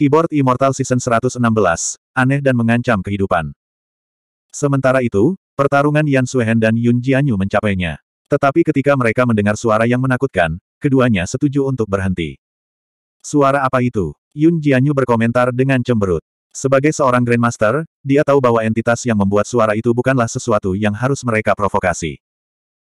Keyboard Immortal Season 116, aneh dan mengancam kehidupan. Sementara itu, pertarungan Yan Suhen dan Yun Jianyu mencapainya. Tetapi ketika mereka mendengar suara yang menakutkan, keduanya setuju untuk berhenti. Suara apa itu? Yun Jianyu berkomentar dengan cemberut. Sebagai seorang Grandmaster, dia tahu bahwa entitas yang membuat suara itu bukanlah sesuatu yang harus mereka provokasi.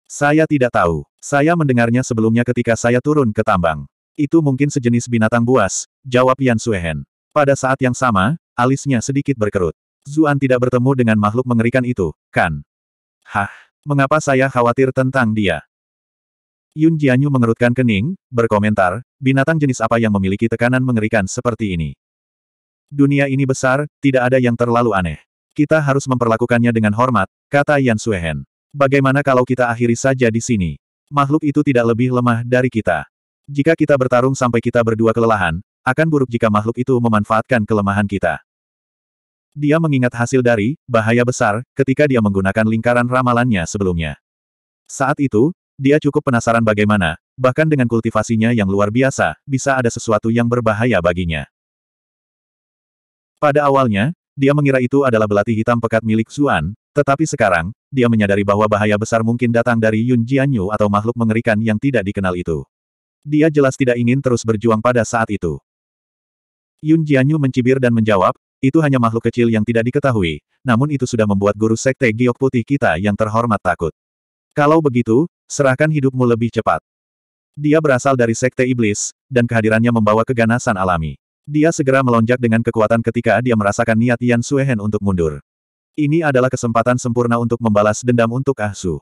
Saya tidak tahu. Saya mendengarnya sebelumnya ketika saya turun ke tambang. Itu mungkin sejenis binatang buas, jawab Yan Suehen. Pada saat yang sama, alisnya sedikit berkerut. Zuan tidak bertemu dengan makhluk mengerikan itu, kan? Hah, mengapa saya khawatir tentang dia? Yun Jianyu mengerutkan kening, berkomentar, binatang jenis apa yang memiliki tekanan mengerikan seperti ini? Dunia ini besar, tidak ada yang terlalu aneh. Kita harus memperlakukannya dengan hormat, kata Yan Suehen. Bagaimana kalau kita akhiri saja di sini? Makhluk itu tidak lebih lemah dari kita. Jika kita bertarung sampai kita berdua kelelahan, akan buruk jika makhluk itu memanfaatkan kelemahan kita. Dia mengingat hasil dari bahaya besar ketika dia menggunakan lingkaran ramalannya sebelumnya. Saat itu, dia cukup penasaran bagaimana, bahkan dengan kultivasinya yang luar biasa, bisa ada sesuatu yang berbahaya baginya. Pada awalnya, dia mengira itu adalah belati hitam pekat milik Zuan, tetapi sekarang, dia menyadari bahwa bahaya besar mungkin datang dari Yun Jianyu atau makhluk mengerikan yang tidak dikenal itu. Dia jelas tidak ingin terus berjuang pada saat itu. Yun Jianyu mencibir dan menjawab, itu hanya makhluk kecil yang tidak diketahui, namun itu sudah membuat guru sekte giok putih kita yang terhormat takut. Kalau begitu, serahkan hidupmu lebih cepat. Dia berasal dari sekte iblis, dan kehadirannya membawa keganasan alami. Dia segera melonjak dengan kekuatan ketika dia merasakan niat Yan Suehen untuk mundur. Ini adalah kesempatan sempurna untuk membalas dendam untuk Ah Su.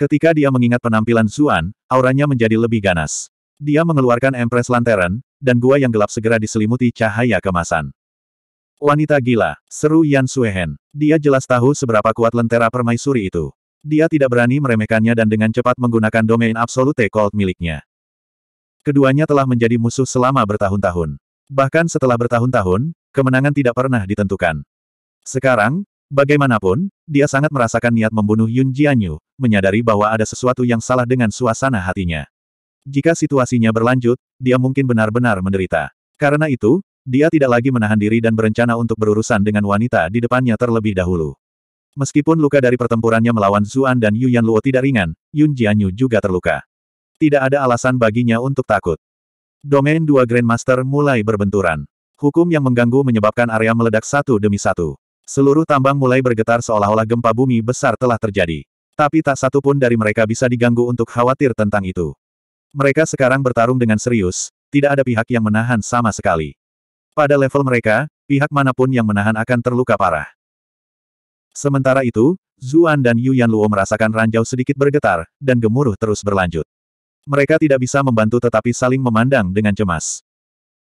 Ketika dia mengingat penampilan Zuan, auranya menjadi lebih ganas. Dia mengeluarkan Empress Lantern, dan gua yang gelap segera diselimuti cahaya kemasan. Wanita gila, seru Yan Suehen. Dia jelas tahu seberapa kuat lentera permaisuri itu. Dia tidak berani meremehkannya dan dengan cepat menggunakan domain absolute cold miliknya. Keduanya telah menjadi musuh selama bertahun-tahun. Bahkan setelah bertahun-tahun, kemenangan tidak pernah ditentukan. Sekarang, bagaimanapun, dia sangat merasakan niat membunuh Yun Jianyu, menyadari bahwa ada sesuatu yang salah dengan suasana hatinya. Jika situasinya berlanjut, dia mungkin benar-benar menderita. Karena itu, dia tidak lagi menahan diri dan berencana untuk berurusan dengan wanita di depannya terlebih dahulu. Meskipun luka dari pertempurannya melawan Zuan dan Yu Yan Luo tidak ringan, Yun Jianyu juga terluka. Tidak ada alasan baginya untuk takut. Domain dua Grandmaster mulai berbenturan. Hukum yang mengganggu menyebabkan area meledak satu demi satu. Seluruh tambang mulai bergetar seolah-olah gempa bumi besar telah terjadi. Tapi tak satu pun dari mereka bisa diganggu untuk khawatir tentang itu. Mereka sekarang bertarung dengan serius, tidak ada pihak yang menahan sama sekali. Pada level mereka, pihak manapun yang menahan akan terluka parah. Sementara itu, Zuan dan Yu Yan Luo merasakan ranjau sedikit bergetar, dan gemuruh terus berlanjut. Mereka tidak bisa membantu tetapi saling memandang dengan cemas.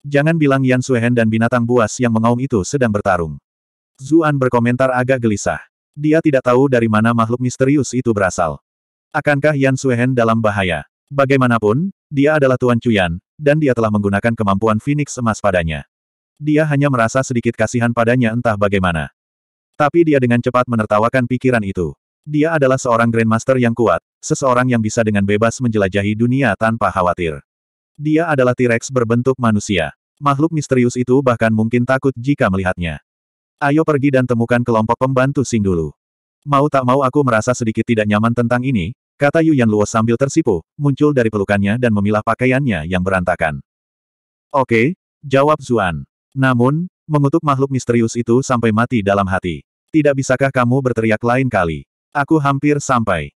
Jangan bilang Yan Suhen dan binatang buas yang mengaum itu sedang bertarung. Zuan berkomentar agak gelisah. Dia tidak tahu dari mana makhluk misterius itu berasal. Akankah Yan Suehen dalam bahaya? Bagaimanapun, dia adalah Tuan Cuyan, dan dia telah menggunakan kemampuan Phoenix emas padanya. Dia hanya merasa sedikit kasihan padanya entah bagaimana. Tapi dia dengan cepat menertawakan pikiran itu. Dia adalah seorang Grandmaster yang kuat, seseorang yang bisa dengan bebas menjelajahi dunia tanpa khawatir. Dia adalah T-Rex berbentuk manusia. Makhluk misterius itu bahkan mungkin takut jika melihatnya. Ayo pergi dan temukan kelompok pembantu Sing dulu. Mau tak mau aku merasa sedikit tidak nyaman tentang ini, kata Yu Yan Luo sambil tersipu, muncul dari pelukannya dan memilah pakaiannya yang berantakan. Oke, jawab Zuan. Namun, mengutuk makhluk misterius itu sampai mati dalam hati. Tidak bisakah kamu berteriak lain kali? Aku hampir sampai.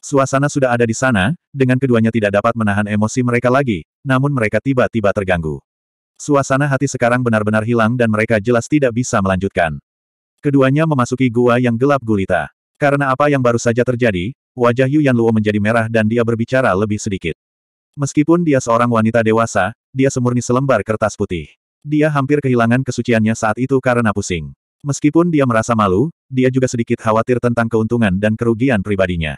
Suasana sudah ada di sana, dengan keduanya tidak dapat menahan emosi mereka lagi, namun mereka tiba-tiba terganggu. Suasana hati sekarang benar-benar hilang dan mereka jelas tidak bisa melanjutkan. Keduanya memasuki gua yang gelap gulita. Karena apa yang baru saja terjadi, wajah Yu Yan Luo menjadi merah dan dia berbicara lebih sedikit. Meskipun dia seorang wanita dewasa, dia semurni selembar kertas putih. Dia hampir kehilangan kesuciannya saat itu karena pusing. Meskipun dia merasa malu, dia juga sedikit khawatir tentang keuntungan dan kerugian pribadinya.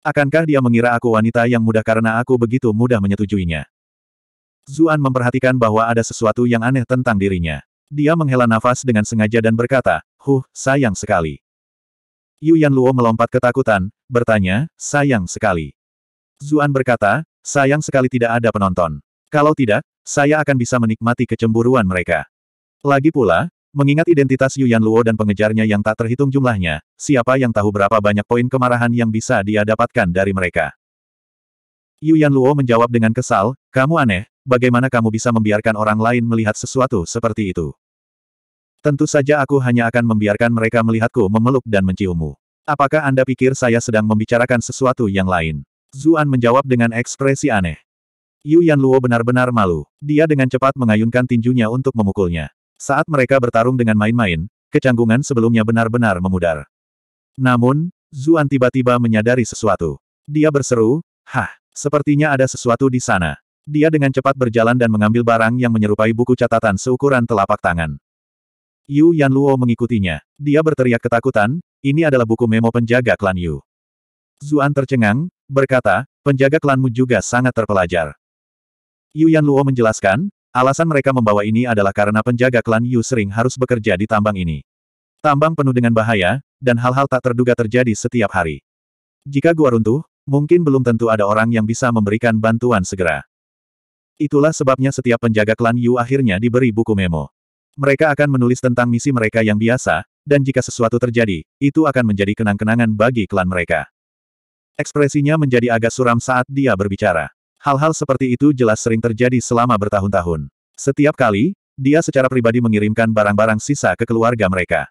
Akankah dia mengira aku wanita yang mudah karena aku begitu mudah menyetujuinya? Zuan memperhatikan bahwa ada sesuatu yang aneh tentang dirinya. Dia menghela nafas dengan sengaja dan berkata, Huh, sayang sekali. Yu Yan Luo melompat ketakutan, bertanya, sayang sekali. Zuan berkata, sayang sekali tidak ada penonton. Kalau tidak, saya akan bisa menikmati kecemburuan mereka. Lagi pula, mengingat identitas Yu Yan Luo dan pengejarnya yang tak terhitung jumlahnya, siapa yang tahu berapa banyak poin kemarahan yang bisa dia dapatkan dari mereka. Yu Yan Luo menjawab dengan kesal, kamu aneh, bagaimana kamu bisa membiarkan orang lain melihat sesuatu seperti itu? Tentu saja aku hanya akan membiarkan mereka melihatku memeluk dan menciummu. Apakah Anda pikir saya sedang membicarakan sesuatu yang lain? Zuan menjawab dengan ekspresi aneh. Yu Yan Luo benar-benar malu. Dia dengan cepat mengayunkan tinjunya untuk memukulnya. Saat mereka bertarung dengan main-main, kecanggungan sebelumnya benar-benar memudar. Namun, Zuan tiba-tiba menyadari sesuatu. Dia berseru, Hah, sepertinya ada sesuatu di sana. Dia dengan cepat berjalan dan mengambil barang yang menyerupai buku catatan seukuran telapak tangan. Yu Yan Luo mengikutinya. Dia berteriak ketakutan, ini adalah buku memo penjaga klan Yu. Zuan tercengang, berkata, penjaga klanmu juga sangat terpelajar. Yu Yan Luo menjelaskan, alasan mereka membawa ini adalah karena penjaga klan Yu sering harus bekerja di tambang ini. Tambang penuh dengan bahaya, dan hal-hal tak terduga terjadi setiap hari. Jika gua runtuh, mungkin belum tentu ada orang yang bisa memberikan bantuan segera. Itulah sebabnya setiap penjaga klan Yu akhirnya diberi buku memo. Mereka akan menulis tentang misi mereka yang biasa, dan jika sesuatu terjadi, itu akan menjadi kenang-kenangan bagi klan mereka. Ekspresinya menjadi agak suram saat dia berbicara. Hal-hal seperti itu jelas sering terjadi selama bertahun-tahun. Setiap kali, dia secara pribadi mengirimkan barang-barang sisa ke keluarga mereka.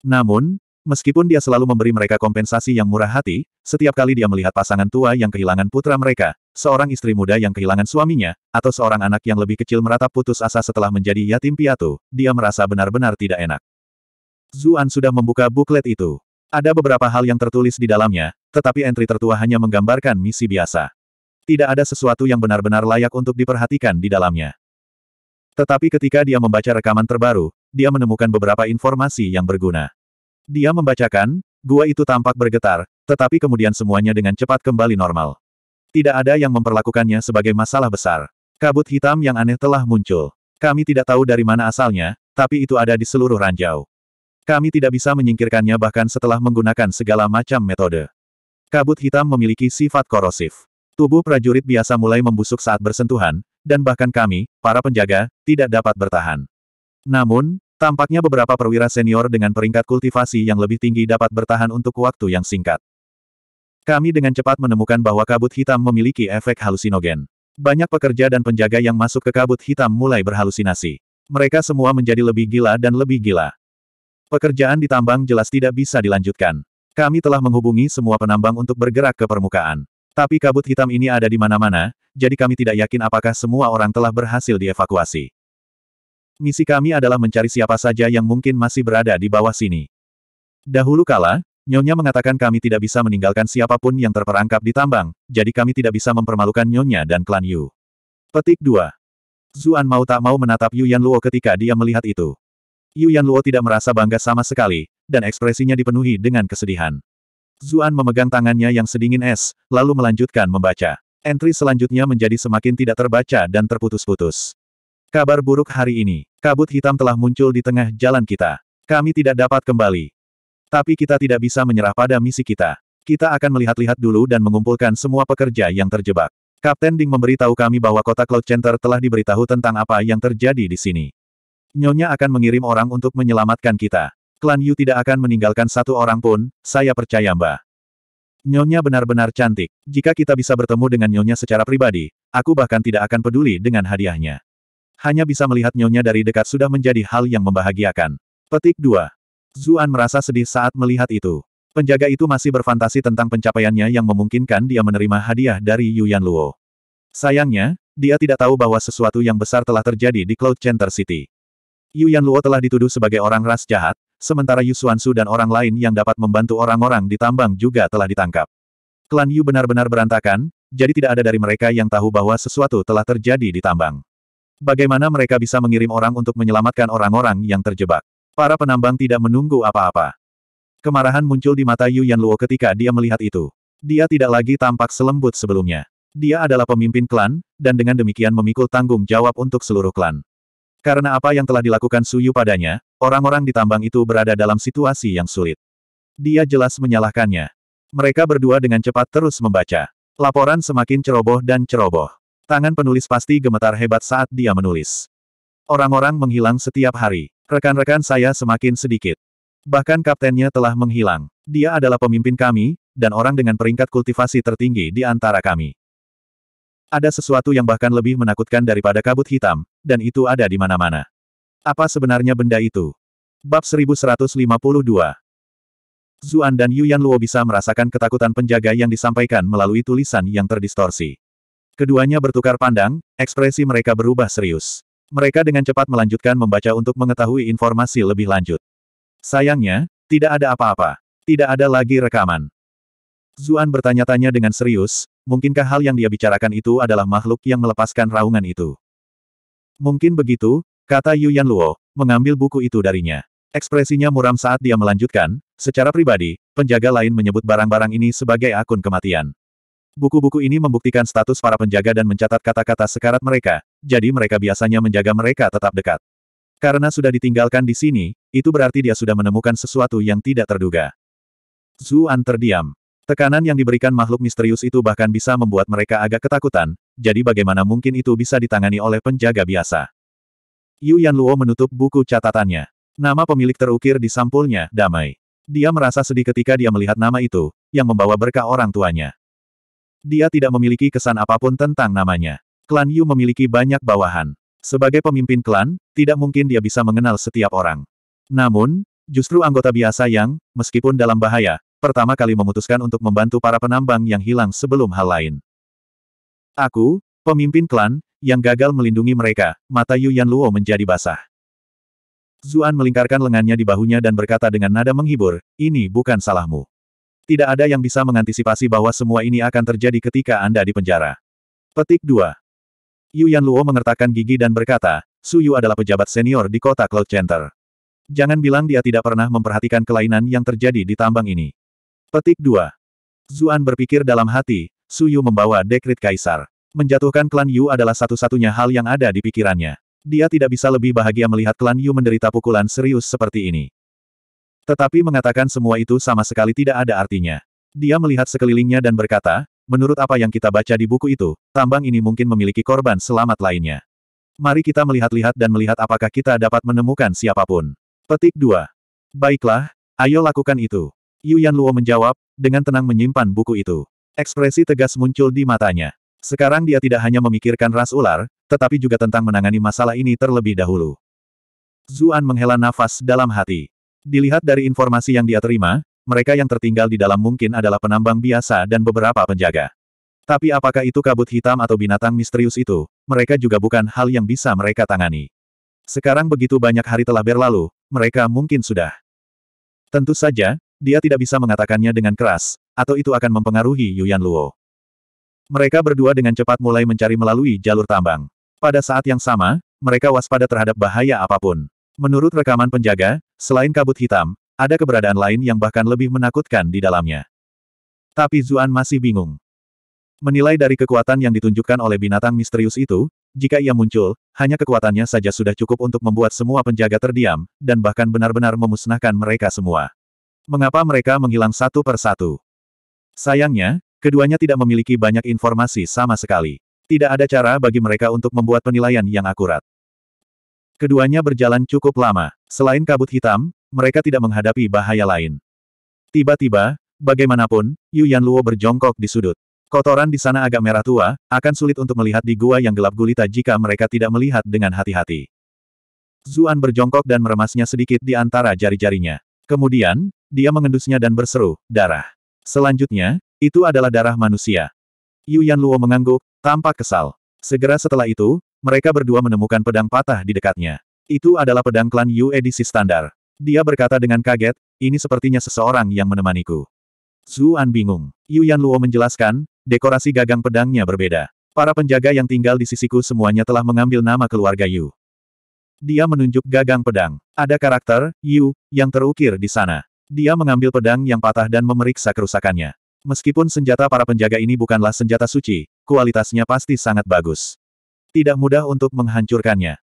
Namun, Meskipun dia selalu memberi mereka kompensasi yang murah hati, setiap kali dia melihat pasangan tua yang kehilangan putra mereka, seorang istri muda yang kehilangan suaminya, atau seorang anak yang lebih kecil meratap putus asa setelah menjadi yatim piatu, dia merasa benar-benar tidak enak. Zuan sudah membuka buklet itu. Ada beberapa hal yang tertulis di dalamnya, tetapi entry tertua hanya menggambarkan misi biasa. Tidak ada sesuatu yang benar-benar layak untuk diperhatikan di dalamnya. Tetapi ketika dia membaca rekaman terbaru, dia menemukan beberapa informasi yang berguna. Dia membacakan, gua itu tampak bergetar, tetapi kemudian semuanya dengan cepat kembali normal. Tidak ada yang memperlakukannya sebagai masalah besar. Kabut hitam yang aneh telah muncul. Kami tidak tahu dari mana asalnya, tapi itu ada di seluruh ranjau. Kami tidak bisa menyingkirkannya bahkan setelah menggunakan segala macam metode. Kabut hitam memiliki sifat korosif. Tubuh prajurit biasa mulai membusuk saat bersentuhan, dan bahkan kami, para penjaga, tidak dapat bertahan. Namun, Tampaknya beberapa perwira senior dengan peringkat kultivasi yang lebih tinggi dapat bertahan untuk waktu yang singkat. Kami dengan cepat menemukan bahwa kabut hitam memiliki efek halusinogen. Banyak pekerja dan penjaga yang masuk ke kabut hitam mulai berhalusinasi. Mereka semua menjadi lebih gila dan lebih gila. Pekerjaan di tambang jelas tidak bisa dilanjutkan. Kami telah menghubungi semua penambang untuk bergerak ke permukaan. Tapi kabut hitam ini ada di mana-mana, jadi kami tidak yakin apakah semua orang telah berhasil dievakuasi. Misi kami adalah mencari siapa saja yang mungkin masih berada di bawah sini. Dahulu kala, Nyonya mengatakan kami tidak bisa meninggalkan siapapun yang terperangkap di tambang, jadi kami tidak bisa mempermalukan Nyonya dan klan Yu. Petik 2. Zuan mau tak mau menatap Yu Yan Luo ketika dia melihat itu. Yu Yan Luo tidak merasa bangga sama sekali, dan ekspresinya dipenuhi dengan kesedihan. Zuan memegang tangannya yang sedingin es, lalu melanjutkan membaca. Entry selanjutnya menjadi semakin tidak terbaca dan terputus-putus. Kabar buruk hari ini. Kabut hitam telah muncul di tengah jalan kita. Kami tidak dapat kembali. Tapi kita tidak bisa menyerah pada misi kita. Kita akan melihat-lihat dulu dan mengumpulkan semua pekerja yang terjebak. Kapten Ding memberitahu kami bahwa kota Cloud Center telah diberitahu tentang apa yang terjadi di sini. Nyonya akan mengirim orang untuk menyelamatkan kita. Klan Yu tidak akan meninggalkan satu orang pun, saya percaya Mbak. Nyonya benar-benar cantik. Jika kita bisa bertemu dengan Nyonya secara pribadi, aku bahkan tidak akan peduli dengan hadiahnya hanya bisa melihat Nyonya dari dekat sudah menjadi hal yang membahagiakan. Petik 2. Zuan merasa sedih saat melihat itu. Penjaga itu masih berfantasi tentang pencapaiannya yang memungkinkan dia menerima hadiah dari Yuan Luo. Sayangnya, dia tidak tahu bahwa sesuatu yang besar telah terjadi di Cloud Center City. Yuan Luo telah dituduh sebagai orang ras jahat, sementara Yu Su dan orang lain yang dapat membantu orang-orang di tambang juga telah ditangkap. Klan Yu benar-benar berantakan, jadi tidak ada dari mereka yang tahu bahwa sesuatu telah terjadi di tambang. Bagaimana mereka bisa mengirim orang untuk menyelamatkan orang-orang yang terjebak? Para penambang tidak menunggu apa-apa. Kemarahan muncul di mata Yu Yan Luo ketika dia melihat itu. Dia tidak lagi tampak selembut sebelumnya. Dia adalah pemimpin klan, dan dengan demikian memikul tanggung jawab untuk seluruh klan. Karena apa yang telah dilakukan Su Yu padanya, orang-orang di tambang itu berada dalam situasi yang sulit. Dia jelas menyalahkannya. Mereka berdua dengan cepat terus membaca. Laporan semakin ceroboh dan ceroboh. Tangan penulis pasti gemetar hebat saat dia menulis. Orang-orang menghilang setiap hari. Rekan-rekan saya semakin sedikit. Bahkan kaptennya telah menghilang. Dia adalah pemimpin kami, dan orang dengan peringkat kultivasi tertinggi di antara kami. Ada sesuatu yang bahkan lebih menakutkan daripada kabut hitam, dan itu ada di mana-mana. Apa sebenarnya benda itu? Bab 1152 Zuan dan Yuyan Luo bisa merasakan ketakutan penjaga yang disampaikan melalui tulisan yang terdistorsi. Keduanya bertukar pandang, ekspresi mereka berubah serius. Mereka dengan cepat melanjutkan membaca untuk mengetahui informasi lebih lanjut. Sayangnya, tidak ada apa-apa. Tidak ada lagi rekaman. Zuan bertanya-tanya dengan serius, mungkinkah hal yang dia bicarakan itu adalah makhluk yang melepaskan raungan itu? Mungkin begitu, kata Yuan Luo, mengambil buku itu darinya. Ekspresinya muram saat dia melanjutkan, secara pribadi, penjaga lain menyebut barang-barang ini sebagai akun kematian. Buku-buku ini membuktikan status para penjaga dan mencatat kata-kata sekarat mereka, jadi mereka biasanya menjaga mereka tetap dekat. Karena sudah ditinggalkan di sini, itu berarti dia sudah menemukan sesuatu yang tidak terduga. Zuan terdiam. Tekanan yang diberikan makhluk misterius itu bahkan bisa membuat mereka agak ketakutan, jadi bagaimana mungkin itu bisa ditangani oleh penjaga biasa. Yu Yan Luo menutup buku catatannya. Nama pemilik terukir di sampulnya, damai. Dia merasa sedih ketika dia melihat nama itu, yang membawa berkah orang tuanya. Dia tidak memiliki kesan apapun tentang namanya. Klan Yu memiliki banyak bawahan. Sebagai pemimpin klan, tidak mungkin dia bisa mengenal setiap orang. Namun, justru anggota biasa yang, meskipun dalam bahaya, pertama kali memutuskan untuk membantu para penambang yang hilang sebelum hal lain. Aku, pemimpin klan, yang gagal melindungi mereka, mata Yu Yan Luo menjadi basah. Zuan melingkarkan lengannya di bahunya dan berkata dengan nada menghibur, ini bukan salahmu. Tidak ada yang bisa mengantisipasi bahwa semua ini akan terjadi ketika Anda di penjara. Petik 2. Yu Yan Luo mengertakkan gigi dan berkata, Su Yu adalah pejabat senior di kota Cloud Center. Jangan bilang dia tidak pernah memperhatikan kelainan yang terjadi di tambang ini. Petik 2. Zuan berpikir dalam hati, Su Yu membawa dekrit kaisar. Menjatuhkan klan Yu adalah satu-satunya hal yang ada di pikirannya. Dia tidak bisa lebih bahagia melihat klan Yu menderita pukulan serius seperti ini. Tetapi mengatakan semua itu sama sekali tidak ada artinya. Dia melihat sekelilingnya dan berkata, menurut apa yang kita baca di buku itu, tambang ini mungkin memiliki korban selamat lainnya. Mari kita melihat-lihat dan melihat apakah kita dapat menemukan siapapun. Petik 2. Baiklah, ayo lakukan itu. Yu Yan Luo menjawab, dengan tenang menyimpan buku itu. Ekspresi tegas muncul di matanya. Sekarang dia tidak hanya memikirkan ras ular, tetapi juga tentang menangani masalah ini terlebih dahulu. Zuan menghela nafas dalam hati. Dilihat dari informasi yang dia terima, mereka yang tertinggal di dalam mungkin adalah penambang biasa dan beberapa penjaga. Tapi apakah itu kabut hitam atau binatang misterius itu, mereka juga bukan hal yang bisa mereka tangani. Sekarang begitu banyak hari telah berlalu, mereka mungkin sudah. Tentu saja, dia tidak bisa mengatakannya dengan keras, atau itu akan mempengaruhi Yuan Luo. Mereka berdua dengan cepat mulai mencari melalui jalur tambang. Pada saat yang sama, mereka waspada terhadap bahaya apapun. Menurut rekaman penjaga, Selain kabut hitam, ada keberadaan lain yang bahkan lebih menakutkan di dalamnya. Tapi Zuan masih bingung. Menilai dari kekuatan yang ditunjukkan oleh binatang misterius itu, jika ia muncul, hanya kekuatannya saja sudah cukup untuk membuat semua penjaga terdiam, dan bahkan benar-benar memusnahkan mereka semua. Mengapa mereka menghilang satu per satu? Sayangnya, keduanya tidak memiliki banyak informasi sama sekali. Tidak ada cara bagi mereka untuk membuat penilaian yang akurat. Keduanya berjalan cukup lama. Selain kabut hitam, mereka tidak menghadapi bahaya lain. Tiba-tiba, bagaimanapun, Yu Luo berjongkok di sudut. Kotoran di sana agak merah tua, akan sulit untuk melihat di gua yang gelap gulita jika mereka tidak melihat dengan hati-hati. Zuan berjongkok dan meremasnya sedikit di antara jari-jarinya. Kemudian, dia mengendusnya dan berseru, darah. Selanjutnya, itu adalah darah manusia. Yu Luo mengangguk, tampak kesal. Segera setelah itu, mereka berdua menemukan pedang patah di dekatnya. Itu adalah pedang klan Yu edisi standar. Dia berkata dengan kaget, ini sepertinya seseorang yang menemaniku. Zuan bingung. Yu Yan Luo menjelaskan, dekorasi gagang pedangnya berbeda. Para penjaga yang tinggal di sisiku semuanya telah mengambil nama keluarga Yu. Dia menunjuk gagang pedang. Ada karakter, Yu, yang terukir di sana. Dia mengambil pedang yang patah dan memeriksa kerusakannya. Meskipun senjata para penjaga ini bukanlah senjata suci, kualitasnya pasti sangat bagus. Tidak mudah untuk menghancurkannya.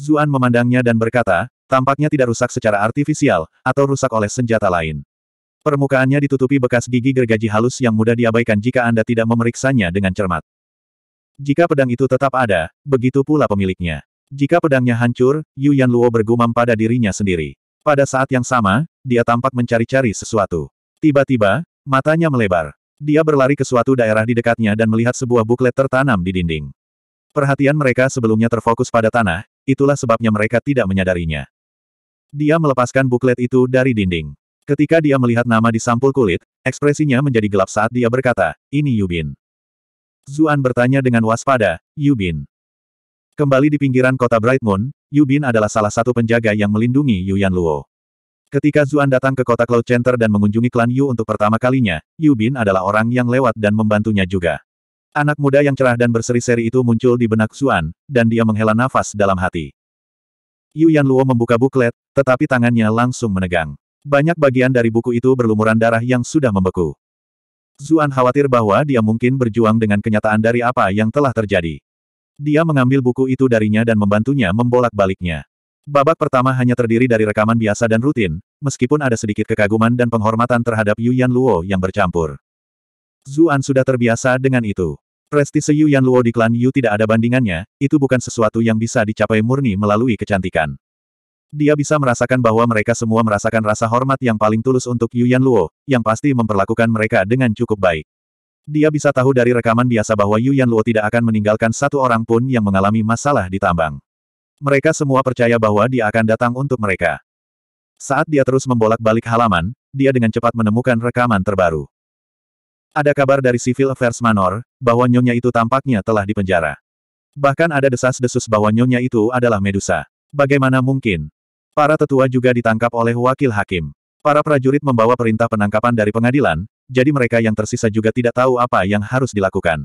Zuan memandangnya dan berkata, tampaknya tidak rusak secara artifisial, atau rusak oleh senjata lain. Permukaannya ditutupi bekas gigi gergaji halus yang mudah diabaikan jika Anda tidak memeriksanya dengan cermat. Jika pedang itu tetap ada, begitu pula pemiliknya. Jika pedangnya hancur, Yu Yan Luo bergumam pada dirinya sendiri. Pada saat yang sama, dia tampak mencari-cari sesuatu. Tiba-tiba, matanya melebar. Dia berlari ke suatu daerah di dekatnya dan melihat sebuah buklet tertanam di dinding. Perhatian mereka sebelumnya terfokus pada tanah, itulah sebabnya mereka tidak menyadarinya. Dia melepaskan buklet itu dari dinding. Ketika dia melihat nama di sampul kulit, ekspresinya menjadi gelap saat dia berkata, ini Yubin. Zuan bertanya dengan waspada, Yubin. Kembali di pinggiran kota Bright Moon, Yubin adalah salah satu penjaga yang melindungi Yuan Luo. Ketika Zuan datang ke kota Cloud Center dan mengunjungi klan Yu untuk pertama kalinya, Yubin adalah orang yang lewat dan membantunya juga. Anak muda yang cerah dan berseri-seri itu muncul di benak Xuan, dan dia menghela nafas dalam hati. Yu Yan Luo membuka buklet, tetapi tangannya langsung menegang. Banyak bagian dari buku itu berlumuran darah yang sudah membeku. Zuan khawatir bahwa dia mungkin berjuang dengan kenyataan dari apa yang telah terjadi. Dia mengambil buku itu darinya dan membantunya membolak-baliknya. Babak pertama hanya terdiri dari rekaman biasa dan rutin, meskipun ada sedikit kekaguman dan penghormatan terhadap Yuan Luo yang bercampur. Zuan sudah terbiasa dengan itu. Prestise Yu Yan Luo di klan Yu tidak ada bandingannya, itu bukan sesuatu yang bisa dicapai murni melalui kecantikan. Dia bisa merasakan bahwa mereka semua merasakan rasa hormat yang paling tulus untuk Yu Yan Luo, yang pasti memperlakukan mereka dengan cukup baik. Dia bisa tahu dari rekaman biasa bahwa Yu Yan Luo tidak akan meninggalkan satu orang pun yang mengalami masalah di tambang. Mereka semua percaya bahwa dia akan datang untuk mereka. Saat dia terus membolak-balik halaman, dia dengan cepat menemukan rekaman terbaru. Ada kabar dari Civil Affairs Manor, bahwa nyonya itu tampaknya telah dipenjara. Bahkan ada desas-desus bahwa nyonya itu adalah Medusa. Bagaimana mungkin? Para tetua juga ditangkap oleh wakil hakim. Para prajurit membawa perintah penangkapan dari pengadilan, jadi mereka yang tersisa juga tidak tahu apa yang harus dilakukan.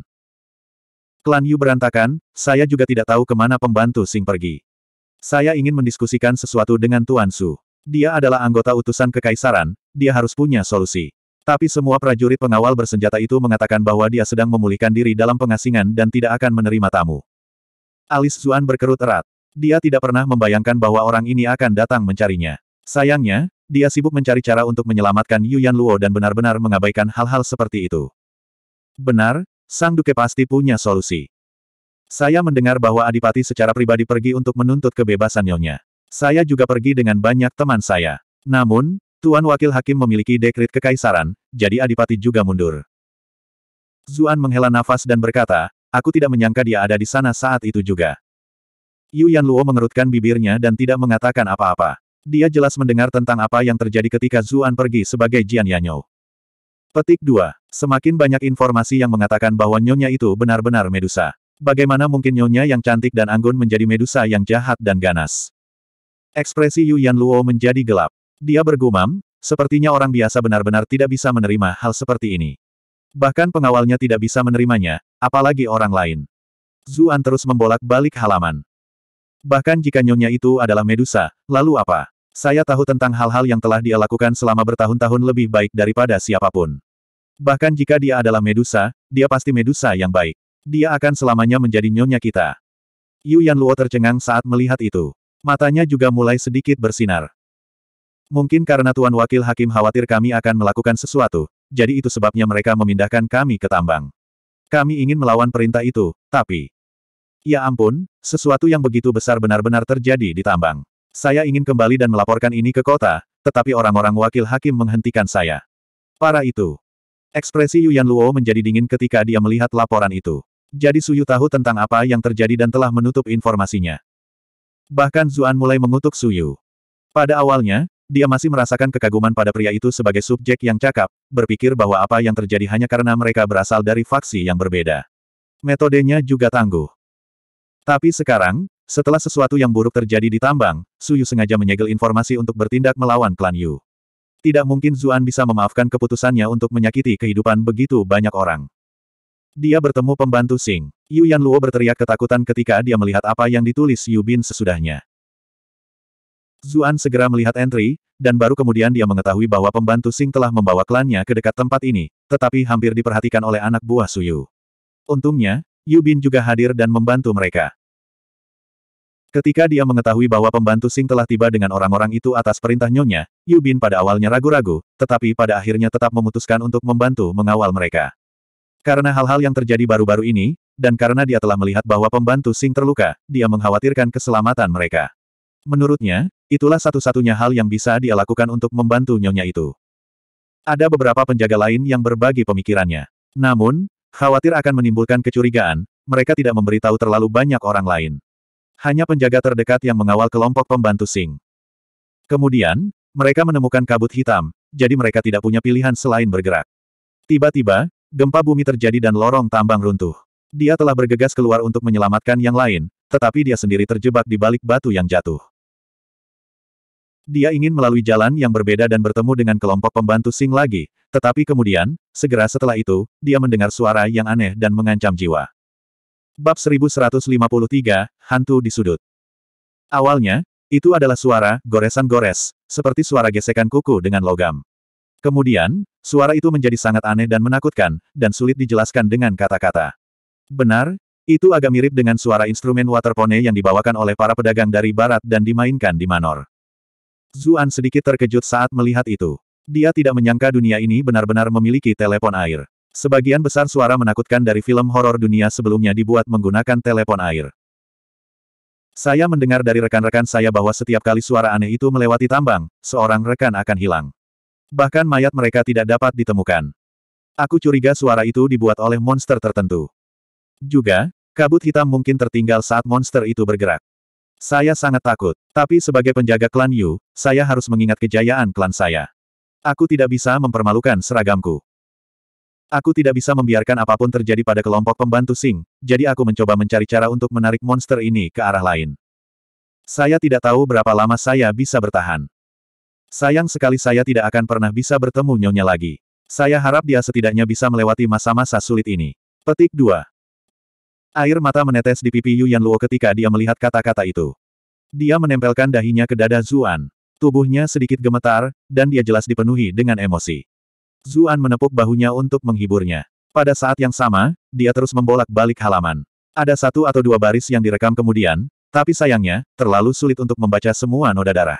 Klan Yu berantakan, saya juga tidak tahu kemana pembantu Sing pergi. Saya ingin mendiskusikan sesuatu dengan Tuan Su. Dia adalah anggota utusan kekaisaran, dia harus punya solusi. Tapi semua prajurit pengawal bersenjata itu mengatakan bahwa dia sedang memulihkan diri dalam pengasingan dan tidak akan menerima tamu. Alis Zuan berkerut erat. Dia tidak pernah membayangkan bahwa orang ini akan datang mencarinya. Sayangnya, dia sibuk mencari cara untuk menyelamatkan Yuan Luo dan benar-benar mengabaikan hal-hal seperti itu. Benar, Sang Duke pasti punya solusi. Saya mendengar bahwa Adipati secara pribadi pergi untuk menuntut kebebasan Nyonya. Saya juga pergi dengan banyak teman saya. Namun, Tuan Wakil Hakim memiliki dekrit kekaisaran, jadi Adipati juga mundur. Zuan menghela nafas dan berkata, aku tidak menyangka dia ada di sana saat itu juga. Yu Yan Luo mengerutkan bibirnya dan tidak mengatakan apa-apa. Dia jelas mendengar tentang apa yang terjadi ketika Zuan pergi sebagai Jian Yanyou. Petik 2. Semakin banyak informasi yang mengatakan bahwa nyonya itu benar-benar Medusa. Bagaimana mungkin nyonya yang cantik dan anggun menjadi Medusa yang jahat dan ganas? Ekspresi Yu Yan Luo menjadi gelap. Dia bergumam, sepertinya orang biasa benar-benar tidak bisa menerima hal seperti ini. Bahkan pengawalnya tidak bisa menerimanya, apalagi orang lain. Zuan terus membolak-balik halaman. Bahkan jika nyonya itu adalah Medusa, lalu apa? Saya tahu tentang hal-hal yang telah dia lakukan selama bertahun-tahun lebih baik daripada siapapun. Bahkan jika dia adalah Medusa, dia pasti Medusa yang baik. Dia akan selamanya menjadi nyonya kita. Yu Yan Luo tercengang saat melihat itu. Matanya juga mulai sedikit bersinar. Mungkin karena Tuan Wakil Hakim khawatir kami akan melakukan sesuatu, jadi itu sebabnya mereka memindahkan kami ke tambang. Kami ingin melawan perintah itu, tapi... Ya ampun, sesuatu yang begitu besar benar-benar terjadi di tambang. Saya ingin kembali dan melaporkan ini ke kota, tetapi orang-orang wakil hakim menghentikan saya. Para itu. Ekspresi Yuan Luo menjadi dingin ketika dia melihat laporan itu. Jadi Suyu tahu tentang apa yang terjadi dan telah menutup informasinya. Bahkan Zuan mulai mengutuk Suyu. Pada awalnya, dia masih merasakan kekaguman pada pria itu sebagai subjek yang cakap, berpikir bahwa apa yang terjadi hanya karena mereka berasal dari faksi yang berbeda. Metodenya juga tangguh. Tapi sekarang, setelah sesuatu yang buruk terjadi di tambang, Su Yu sengaja menyegel informasi untuk bertindak melawan klan Yu. Tidak mungkin Zuan bisa memaafkan keputusannya untuk menyakiti kehidupan begitu banyak orang. Dia bertemu pembantu Sing. Yu Yan Luo berteriak ketakutan ketika dia melihat apa yang ditulis Yu Bin sesudahnya. Zuan segera melihat entry, dan baru kemudian dia mengetahui bahwa pembantu Sing telah membawa klannya ke dekat tempat ini, tetapi hampir diperhatikan oleh anak buah Suyu. Untungnya, Yu Bin juga hadir dan membantu mereka. Ketika dia mengetahui bahwa pembantu Sing telah tiba dengan orang-orang itu atas perintah nyonya, Yu Bin pada awalnya ragu-ragu, tetapi pada akhirnya tetap memutuskan untuk membantu mengawal mereka. Karena hal-hal yang terjadi baru-baru ini, dan karena dia telah melihat bahwa pembantu Sing terluka, dia mengkhawatirkan keselamatan mereka. Menurutnya, Itulah satu-satunya hal yang bisa dia lakukan untuk membantu nyonya itu. Ada beberapa penjaga lain yang berbagi pemikirannya. Namun, khawatir akan menimbulkan kecurigaan, mereka tidak memberitahu terlalu banyak orang lain. Hanya penjaga terdekat yang mengawal kelompok pembantu Sing. Kemudian, mereka menemukan kabut hitam, jadi mereka tidak punya pilihan selain bergerak. Tiba-tiba, gempa bumi terjadi dan lorong tambang runtuh. Dia telah bergegas keluar untuk menyelamatkan yang lain, tetapi dia sendiri terjebak di balik batu yang jatuh. Dia ingin melalui jalan yang berbeda dan bertemu dengan kelompok pembantu Sing lagi, tetapi kemudian, segera setelah itu, dia mendengar suara yang aneh dan mengancam jiwa. Bab 1153, Hantu di Sudut Awalnya, itu adalah suara goresan gores, seperti suara gesekan kuku dengan logam. Kemudian, suara itu menjadi sangat aneh dan menakutkan, dan sulit dijelaskan dengan kata-kata. Benar, itu agak mirip dengan suara instrumen waterpone yang dibawakan oleh para pedagang dari barat dan dimainkan di Manor. Zuan sedikit terkejut saat melihat itu. Dia tidak menyangka dunia ini benar-benar memiliki telepon air. Sebagian besar suara menakutkan dari film horor dunia sebelumnya dibuat menggunakan telepon air. Saya mendengar dari rekan-rekan saya bahwa setiap kali suara aneh itu melewati tambang, seorang rekan akan hilang. Bahkan mayat mereka tidak dapat ditemukan. Aku curiga suara itu dibuat oleh monster tertentu. Juga, kabut hitam mungkin tertinggal saat monster itu bergerak. Saya sangat takut, tapi sebagai penjaga klan Yu, saya harus mengingat kejayaan klan saya. Aku tidak bisa mempermalukan seragamku. Aku tidak bisa membiarkan apapun terjadi pada kelompok pembantu Sing, jadi aku mencoba mencari cara untuk menarik monster ini ke arah lain. Saya tidak tahu berapa lama saya bisa bertahan. Sayang sekali saya tidak akan pernah bisa bertemu Nyonya lagi. Saya harap dia setidaknya bisa melewati masa-masa sulit ini. Petik 2. Air mata menetes di pipi Yuan Luo ketika dia melihat kata-kata itu. Dia menempelkan dahinya ke dada Zuan. Tubuhnya sedikit gemetar, dan dia jelas dipenuhi dengan emosi. Zuan menepuk bahunya untuk menghiburnya. Pada saat yang sama, dia terus membolak-balik halaman. Ada satu atau dua baris yang direkam kemudian, tapi sayangnya, terlalu sulit untuk membaca semua noda darah.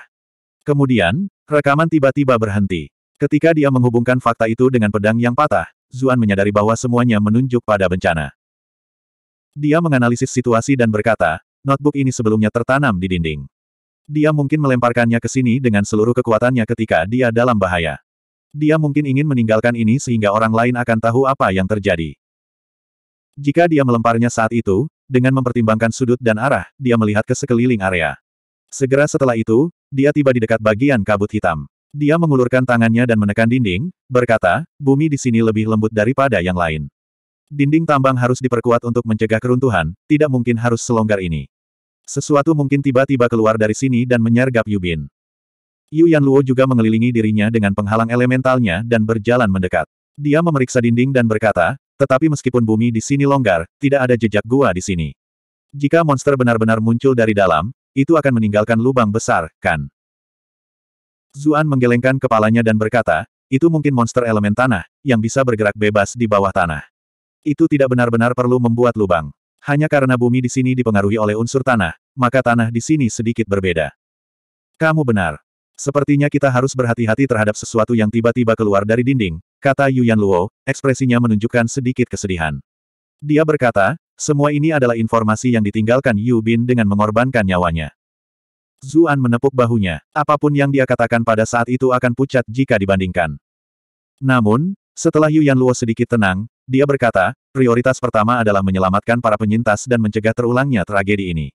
Kemudian, rekaman tiba-tiba berhenti. Ketika dia menghubungkan fakta itu dengan pedang yang patah, Zuan menyadari bahwa semuanya menunjuk pada bencana. Dia menganalisis situasi dan berkata, notebook ini sebelumnya tertanam di dinding. Dia mungkin melemparkannya ke sini dengan seluruh kekuatannya ketika dia dalam bahaya. Dia mungkin ingin meninggalkan ini sehingga orang lain akan tahu apa yang terjadi. Jika dia melemparnya saat itu, dengan mempertimbangkan sudut dan arah, dia melihat ke sekeliling area. Segera setelah itu, dia tiba di dekat bagian kabut hitam. Dia mengulurkan tangannya dan menekan dinding, berkata, bumi di sini lebih lembut daripada yang lain. Dinding tambang harus diperkuat untuk mencegah keruntuhan, tidak mungkin harus selonggar ini. Sesuatu mungkin tiba-tiba keluar dari sini dan menyergap Yubin. Yu Yan Luo juga mengelilingi dirinya dengan penghalang elementalnya dan berjalan mendekat. Dia memeriksa dinding dan berkata, tetapi meskipun bumi di sini longgar, tidak ada jejak gua di sini. Jika monster benar-benar muncul dari dalam, itu akan meninggalkan lubang besar, kan? Zuan menggelengkan kepalanya dan berkata, itu mungkin monster elemen tanah, yang bisa bergerak bebas di bawah tanah. Itu tidak benar-benar perlu membuat lubang. Hanya karena bumi di sini dipengaruhi oleh unsur tanah, maka tanah di sini sedikit berbeda. Kamu benar. Sepertinya kita harus berhati-hati terhadap sesuatu yang tiba-tiba keluar dari dinding, kata Yuan Luo, ekspresinya menunjukkan sedikit kesedihan. Dia berkata, semua ini adalah informasi yang ditinggalkan Yu Bin dengan mengorbankan nyawanya. Zuan menepuk bahunya. Apapun yang dia katakan pada saat itu akan pucat jika dibandingkan. Namun, setelah Yuan Luo sedikit tenang, dia berkata, prioritas pertama adalah menyelamatkan para penyintas dan mencegah terulangnya tragedi ini.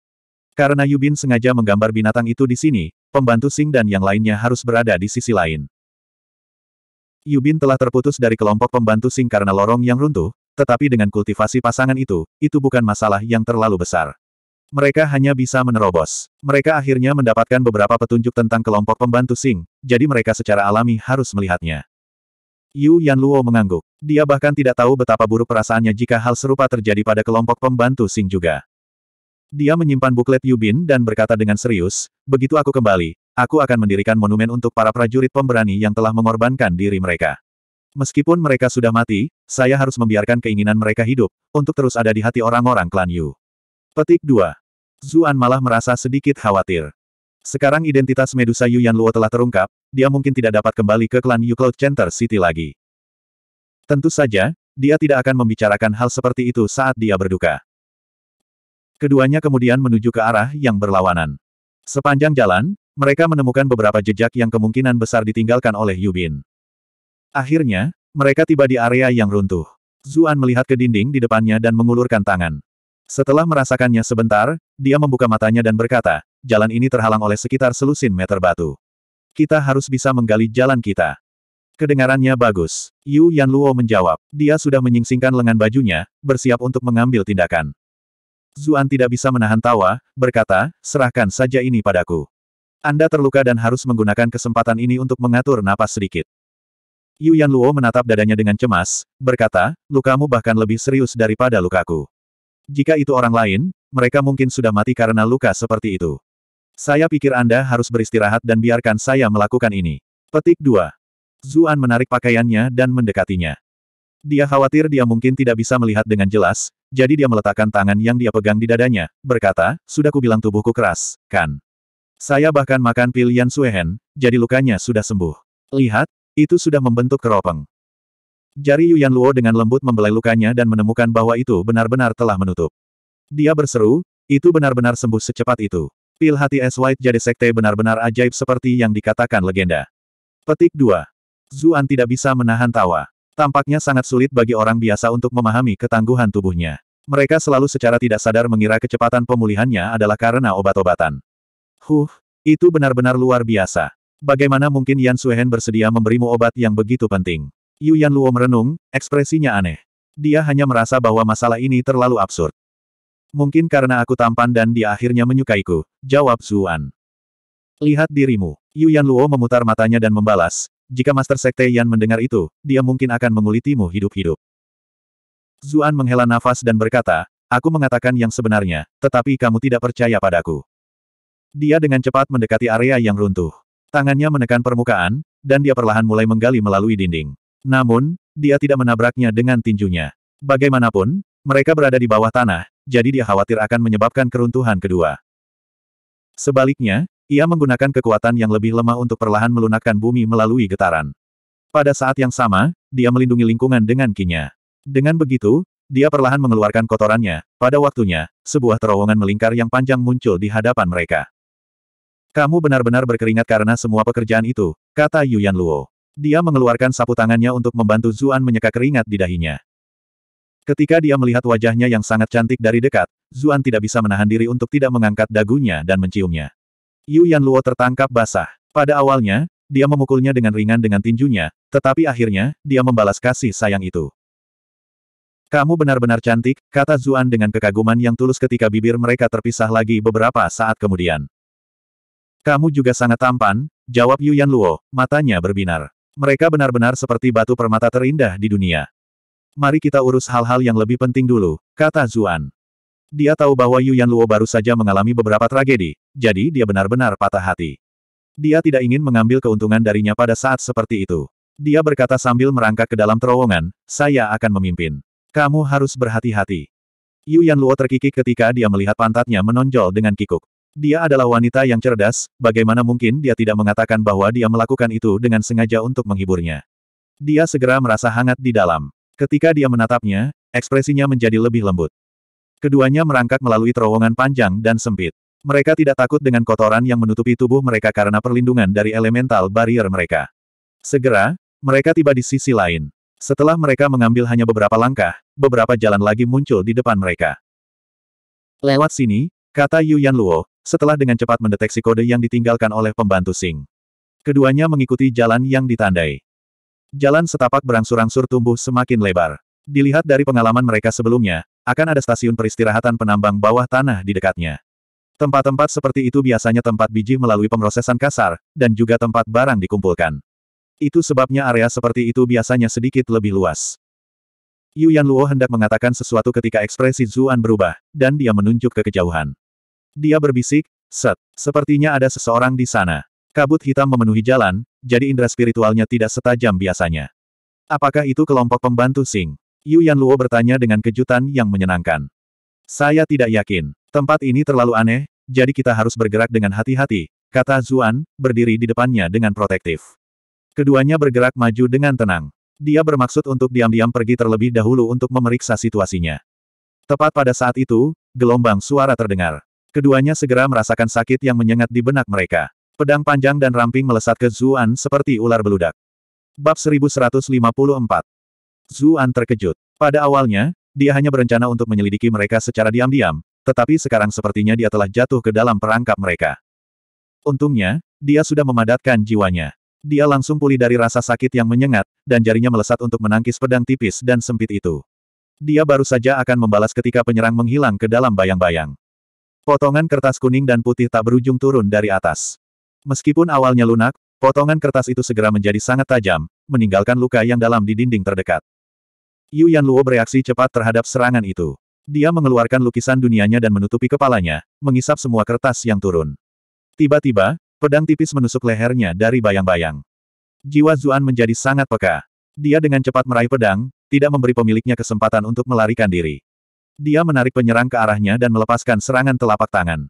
Karena Yubin sengaja menggambar binatang itu di sini, pembantu Sing dan yang lainnya harus berada di sisi lain. Yubin telah terputus dari kelompok pembantu Sing karena lorong yang runtuh, tetapi dengan kultivasi pasangan itu, itu bukan masalah yang terlalu besar. Mereka hanya bisa menerobos. Mereka akhirnya mendapatkan beberapa petunjuk tentang kelompok pembantu Sing, jadi mereka secara alami harus melihatnya. Yu Yanluo mengangguk. Dia bahkan tidak tahu betapa buruk perasaannya jika hal serupa terjadi pada kelompok pembantu Sing juga. Dia menyimpan buklet Yu Bin dan berkata dengan serius, begitu aku kembali, aku akan mendirikan monumen untuk para prajurit pemberani yang telah mengorbankan diri mereka. Meskipun mereka sudah mati, saya harus membiarkan keinginan mereka hidup, untuk terus ada di hati orang-orang klan Yu. Petik 2. Zuan malah merasa sedikit khawatir. Sekarang identitas Medusa Yuan Luo telah terungkap, dia mungkin tidak dapat kembali ke klan Yu Cloud Center City lagi. Tentu saja, dia tidak akan membicarakan hal seperti itu saat dia berduka. Keduanya kemudian menuju ke arah yang berlawanan. Sepanjang jalan, mereka menemukan beberapa jejak yang kemungkinan besar ditinggalkan oleh Yubin. Akhirnya, mereka tiba di area yang runtuh. Zuan melihat ke dinding di depannya dan mengulurkan tangan. Setelah merasakannya sebentar, dia membuka matanya dan berkata, jalan ini terhalang oleh sekitar selusin meter batu. Kita harus bisa menggali jalan kita. Kedengarannya bagus. Yu Yan Luo menjawab. Dia sudah menyingsingkan lengan bajunya, bersiap untuk mengambil tindakan. Zuan tidak bisa menahan tawa, berkata, serahkan saja ini padaku. Anda terluka dan harus menggunakan kesempatan ini untuk mengatur napas sedikit. Yu Yan Luo menatap dadanya dengan cemas, berkata, lukamu bahkan lebih serius daripada lukaku. Jika itu orang lain, mereka mungkin sudah mati karena luka seperti itu. Saya pikir Anda harus beristirahat dan biarkan saya melakukan ini. Petik 2. Zuan menarik pakaiannya dan mendekatinya. Dia khawatir dia mungkin tidak bisa melihat dengan jelas, jadi dia meletakkan tangan yang dia pegang di dadanya, berkata, sudah kubilang tubuhku keras, kan? Saya bahkan makan pil Yan Suehen, jadi lukanya sudah sembuh. Lihat, itu sudah membentuk keropeng. Jari Yuan Luo dengan lembut membelai lukanya dan menemukan bahwa itu benar-benar telah menutup. Dia berseru, itu benar-benar sembuh secepat itu. Pil hati Es White jadi sekte benar-benar ajaib seperti yang dikatakan legenda. Petik 2. Zuan tidak bisa menahan tawa. Tampaknya sangat sulit bagi orang biasa untuk memahami ketangguhan tubuhnya. Mereka selalu secara tidak sadar mengira kecepatan pemulihannya adalah karena obat-obatan. Huh, itu benar-benar luar biasa. Bagaimana mungkin Yan Suhen bersedia memberimu obat yang begitu penting? Yu Yan Luo merenung, ekspresinya aneh. Dia hanya merasa bahwa masalah ini terlalu absurd. Mungkin karena aku tampan dan dia akhirnya menyukaiku, jawab Zuan. Lihat dirimu. Yuan Luo memutar matanya dan membalas, jika Master Sekte Yan mendengar itu, dia mungkin akan mengulitimu hidup-hidup. Zuan menghela nafas dan berkata, aku mengatakan yang sebenarnya, tetapi kamu tidak percaya padaku. Dia dengan cepat mendekati area yang runtuh. Tangannya menekan permukaan, dan dia perlahan mulai menggali melalui dinding. Namun, dia tidak menabraknya dengan tinjunya. Bagaimanapun, mereka berada di bawah tanah, jadi dia khawatir akan menyebabkan keruntuhan kedua. Sebaliknya, ia menggunakan kekuatan yang lebih lemah untuk perlahan melunakkan bumi melalui getaran. Pada saat yang sama, dia melindungi lingkungan dengan kinya. Dengan begitu, dia perlahan mengeluarkan kotorannya. Pada waktunya, sebuah terowongan melingkar yang panjang muncul di hadapan mereka. Kamu benar-benar berkeringat karena semua pekerjaan itu, kata Yuan Luo. Dia mengeluarkan sapu tangannya untuk membantu Zuan menyeka keringat di dahinya. Ketika dia melihat wajahnya yang sangat cantik dari dekat, Zuan tidak bisa menahan diri untuk tidak mengangkat dagunya dan menciumnya. Yu Luo tertangkap basah. Pada awalnya, dia memukulnya dengan ringan dengan tinjunya, tetapi akhirnya, dia membalas kasih sayang itu. Kamu benar-benar cantik, kata Zuan dengan kekaguman yang tulus ketika bibir mereka terpisah lagi beberapa saat kemudian. Kamu juga sangat tampan, jawab Yu Luo. matanya berbinar. Mereka benar-benar seperti batu permata terindah di dunia. Mari kita urus hal-hal yang lebih penting dulu, kata Zuan. Dia tahu bahwa Yu Luo baru saja mengalami beberapa tragedi, jadi dia benar-benar patah hati. Dia tidak ingin mengambil keuntungan darinya pada saat seperti itu. Dia berkata sambil merangkak ke dalam terowongan, saya akan memimpin. Kamu harus berhati-hati. Yu Luo terkikik ketika dia melihat pantatnya menonjol dengan kikuk. Dia adalah wanita yang cerdas, bagaimana mungkin dia tidak mengatakan bahwa dia melakukan itu dengan sengaja untuk menghiburnya. Dia segera merasa hangat di dalam. Ketika dia menatapnya, ekspresinya menjadi lebih lembut. Keduanya merangkak melalui terowongan panjang dan sempit. Mereka tidak takut dengan kotoran yang menutupi tubuh mereka karena perlindungan dari elemental barrier mereka. Segera, mereka tiba di sisi lain. Setelah mereka mengambil hanya beberapa langkah, beberapa jalan lagi muncul di depan mereka. Lewat sini, kata Yu Yan Luo, setelah dengan cepat mendeteksi kode yang ditinggalkan oleh pembantu Sing. Keduanya mengikuti jalan yang ditandai. Jalan setapak berangsur-angsur tumbuh semakin lebar. Dilihat dari pengalaman mereka sebelumnya, akan ada stasiun peristirahatan penambang bawah tanah di dekatnya. Tempat-tempat seperti itu biasanya tempat biji melalui pemrosesan kasar, dan juga tempat barang dikumpulkan. Itu sebabnya area seperti itu biasanya sedikit lebih luas. Yu Yan Luo hendak mengatakan sesuatu ketika ekspresi Zuan berubah, dan dia menunjuk ke kejauhan. Dia berbisik, Set, sepertinya ada seseorang di sana. Kabut hitam memenuhi jalan, jadi indera spiritualnya tidak setajam biasanya. Apakah itu kelompok pembantu Sing? Yu Yan Luo bertanya dengan kejutan yang menyenangkan. Saya tidak yakin. Tempat ini terlalu aneh, jadi kita harus bergerak dengan hati-hati, kata Zuan, berdiri di depannya dengan protektif. Keduanya bergerak maju dengan tenang. Dia bermaksud untuk diam-diam pergi terlebih dahulu untuk memeriksa situasinya. Tepat pada saat itu, gelombang suara terdengar. Keduanya segera merasakan sakit yang menyengat di benak mereka. Pedang panjang dan ramping melesat ke Zuan seperti ular beludak. Bab 1154 Zuan terkejut. Pada awalnya, dia hanya berencana untuk menyelidiki mereka secara diam-diam, tetapi sekarang sepertinya dia telah jatuh ke dalam perangkap mereka. Untungnya, dia sudah memadatkan jiwanya. Dia langsung pulih dari rasa sakit yang menyengat, dan jarinya melesat untuk menangkis pedang tipis dan sempit itu. Dia baru saja akan membalas ketika penyerang menghilang ke dalam bayang-bayang. Potongan kertas kuning dan putih tak berujung turun dari atas. Meskipun awalnya lunak, potongan kertas itu segera menjadi sangat tajam, meninggalkan luka yang dalam di dinding terdekat. Yu Yan Luo bereaksi cepat terhadap serangan itu. Dia mengeluarkan lukisan dunianya dan menutupi kepalanya, mengisap semua kertas yang turun. Tiba-tiba, pedang tipis menusuk lehernya dari bayang-bayang. Jiwa Zuan menjadi sangat peka. Dia dengan cepat meraih pedang, tidak memberi pemiliknya kesempatan untuk melarikan diri. Dia menarik penyerang ke arahnya dan melepaskan serangan telapak tangan.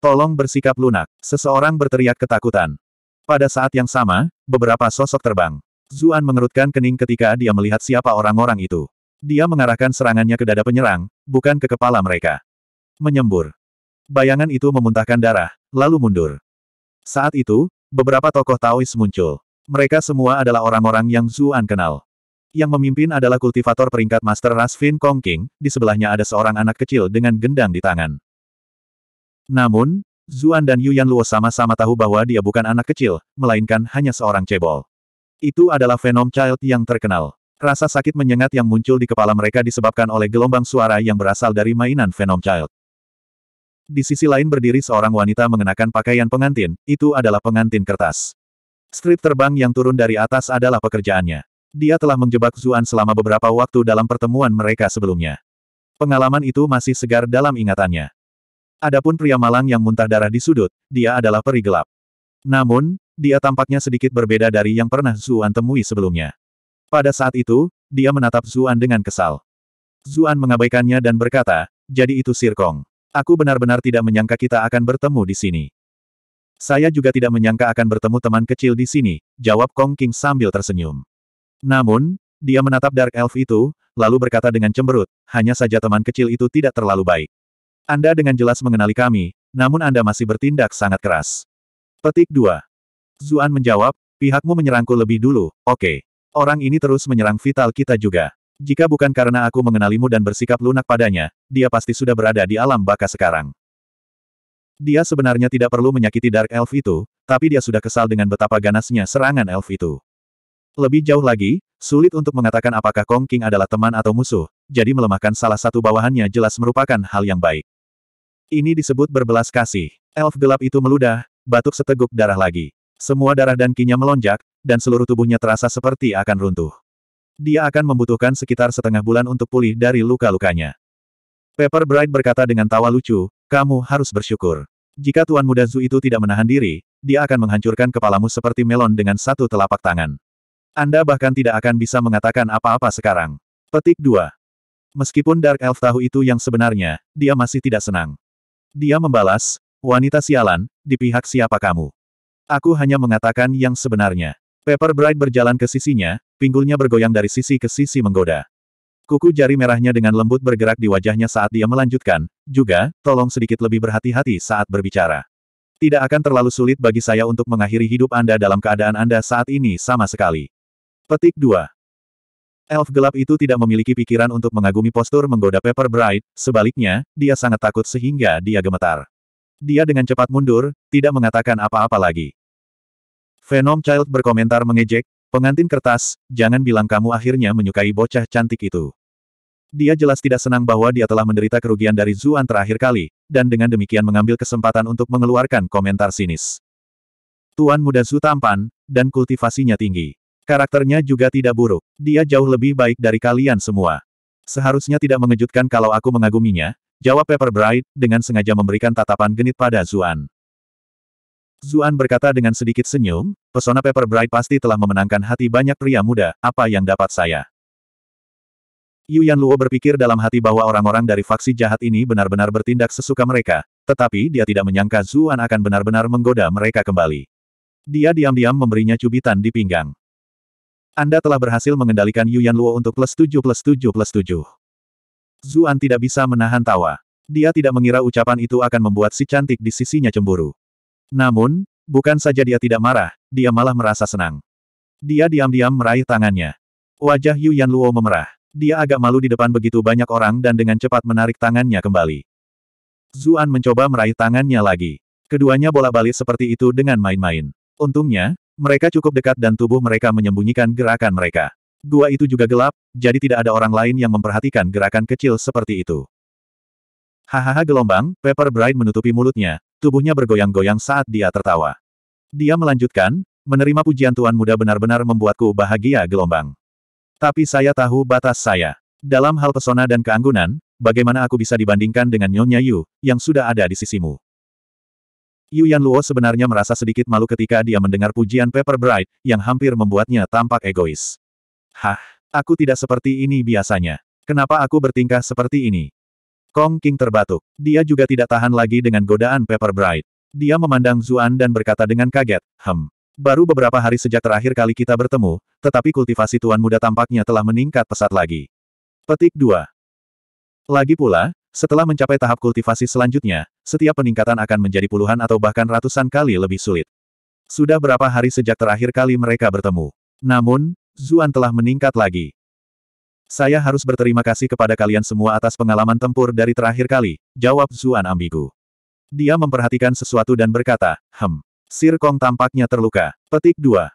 Tolong bersikap lunak. Seseorang berteriak ketakutan. Pada saat yang sama, beberapa sosok terbang. Zuan mengerutkan kening ketika dia melihat siapa orang-orang itu. Dia mengarahkan serangannya ke dada penyerang, bukan ke kepala mereka. Menyembur. Bayangan itu memuntahkan darah, lalu mundur. Saat itu, beberapa tokoh Taois muncul. Mereka semua adalah orang-orang yang Zuan kenal. Yang memimpin adalah kultivator peringkat Master Ras Kongking, di sebelahnya ada seorang anak kecil dengan gendang di tangan. Namun, Zuan dan Yu Yan Luo sama-sama tahu bahwa dia bukan anak kecil, melainkan hanya seorang cebol. Itu adalah Venom Child yang terkenal. Rasa sakit menyengat yang muncul di kepala mereka disebabkan oleh gelombang suara yang berasal dari mainan Venom Child. Di sisi lain berdiri seorang wanita mengenakan pakaian pengantin, itu adalah pengantin kertas. Strip terbang yang turun dari atas adalah pekerjaannya. Dia telah menjebak Zuan selama beberapa waktu dalam pertemuan mereka sebelumnya. Pengalaman itu masih segar dalam ingatannya. Adapun pria malang yang muntah darah di sudut, dia adalah peri gelap. Namun, dia tampaknya sedikit berbeda dari yang pernah Zuan temui sebelumnya. Pada saat itu, dia menatap Zuan dengan kesal. Zuan mengabaikannya dan berkata, jadi itu Sirkong. Aku benar-benar tidak menyangka kita akan bertemu di sini. Saya juga tidak menyangka akan bertemu teman kecil di sini, jawab Kong King sambil tersenyum. Namun, dia menatap Dark Elf itu, lalu berkata dengan cemberut, hanya saja teman kecil itu tidak terlalu baik. Anda dengan jelas mengenali kami, namun Anda masih bertindak sangat keras. Petik 2. Zuan menjawab, pihakmu menyerangku lebih dulu, oke. Okay. Orang ini terus menyerang vital kita juga. Jika bukan karena aku mengenalimu dan bersikap lunak padanya, dia pasti sudah berada di alam baka sekarang. Dia sebenarnya tidak perlu menyakiti Dark Elf itu, tapi dia sudah kesal dengan betapa ganasnya serangan Elf itu. Lebih jauh lagi, sulit untuk mengatakan apakah Kong King adalah teman atau musuh, jadi melemahkan salah satu bawahannya jelas merupakan hal yang baik. Ini disebut berbelas kasih. Elf gelap itu meludah, batuk seteguk darah lagi. Semua darah dan kinya melonjak, dan seluruh tubuhnya terasa seperti akan runtuh. Dia akan membutuhkan sekitar setengah bulan untuk pulih dari luka-lukanya. Pepper Bright berkata dengan tawa lucu, kamu harus bersyukur. Jika Tuan Muda Zu itu tidak menahan diri, dia akan menghancurkan kepalamu seperti melon dengan satu telapak tangan. Anda bahkan tidak akan bisa mengatakan apa-apa sekarang. Petik 2. Meskipun Dark Elf tahu itu yang sebenarnya, dia masih tidak senang. Dia membalas, wanita sialan, di pihak siapa kamu? Aku hanya mengatakan yang sebenarnya. Pepper Bright berjalan ke sisinya, pinggulnya bergoyang dari sisi ke sisi menggoda. Kuku jari merahnya dengan lembut bergerak di wajahnya saat dia melanjutkan, juga, tolong sedikit lebih berhati-hati saat berbicara. Tidak akan terlalu sulit bagi saya untuk mengakhiri hidup Anda dalam keadaan Anda saat ini sama sekali. Petik 2. Elf gelap itu tidak memiliki pikiran untuk mengagumi postur menggoda Pepper Bright, sebaliknya, dia sangat takut sehingga dia gemetar. Dia dengan cepat mundur, tidak mengatakan apa-apa lagi. Venom Child berkomentar mengejek, pengantin kertas, jangan bilang kamu akhirnya menyukai bocah cantik itu. Dia jelas tidak senang bahwa dia telah menderita kerugian dari Zuan terakhir kali, dan dengan demikian mengambil kesempatan untuk mengeluarkan komentar sinis. Tuan muda Zu tampan, dan kultivasinya tinggi. Karakternya juga tidak buruk. Dia jauh lebih baik dari kalian semua. Seharusnya tidak mengejutkan kalau aku mengaguminya, jawab Pepper Bright, dengan sengaja memberikan tatapan genit pada Zuan. Zuan berkata dengan sedikit senyum, pesona Pepper Bright pasti telah memenangkan hati banyak pria muda, apa yang dapat saya? Yu Yan Luo berpikir dalam hati bahwa orang-orang dari faksi jahat ini benar-benar bertindak sesuka mereka, tetapi dia tidak menyangka Zuan akan benar-benar menggoda mereka kembali. Dia diam-diam memberinya cubitan di pinggang. Anda telah berhasil mengendalikan Yuan Luo untuk plus 7 plus 7 plus 7. Zuan tidak bisa menahan tawa. Dia tidak mengira ucapan itu akan membuat si cantik di sisinya cemburu. Namun, bukan saja dia tidak marah, dia malah merasa senang. Dia diam-diam meraih tangannya. Wajah Yuan Luo memerah. Dia agak malu di depan begitu banyak orang dan dengan cepat menarik tangannya kembali. Zuan mencoba meraih tangannya lagi. Keduanya bola balik seperti itu dengan main-main. Untungnya, mereka cukup dekat dan tubuh mereka menyembunyikan gerakan mereka. Gua itu juga gelap, jadi tidak ada orang lain yang memperhatikan gerakan kecil seperti itu. Hahaha gelombang, Pepper Bright menutupi mulutnya, tubuhnya bergoyang-goyang saat dia tertawa. Dia melanjutkan, menerima pujian Tuan Muda benar-benar membuatku bahagia gelombang. Tapi saya tahu batas saya. Dalam hal pesona dan keanggunan, bagaimana aku bisa dibandingkan dengan Nyonya Yu, yang sudah ada di sisimu? Yu Yan Luo sebenarnya merasa sedikit malu ketika dia mendengar pujian Pepper Bright, yang hampir membuatnya tampak egois. Hah, aku tidak seperti ini biasanya. Kenapa aku bertingkah seperti ini? Kong King terbatuk. Dia juga tidak tahan lagi dengan godaan Pepper Bright. Dia memandang Zuan dan berkata dengan kaget, hem. Baru beberapa hari sejak terakhir kali kita bertemu, tetapi kultivasi tuan muda tampaknya telah meningkat pesat lagi. Petik 2. Lagi pula, setelah mencapai tahap kultivasi selanjutnya, setiap peningkatan akan menjadi puluhan atau bahkan ratusan kali lebih sulit. Sudah berapa hari sejak terakhir kali mereka bertemu. Namun, Zuan telah meningkat lagi. Saya harus berterima kasih kepada kalian semua atas pengalaman tempur dari terakhir kali, jawab Zuan ambigu. Dia memperhatikan sesuatu dan berkata, hem. Sir Kong tampaknya terluka. Petik 2.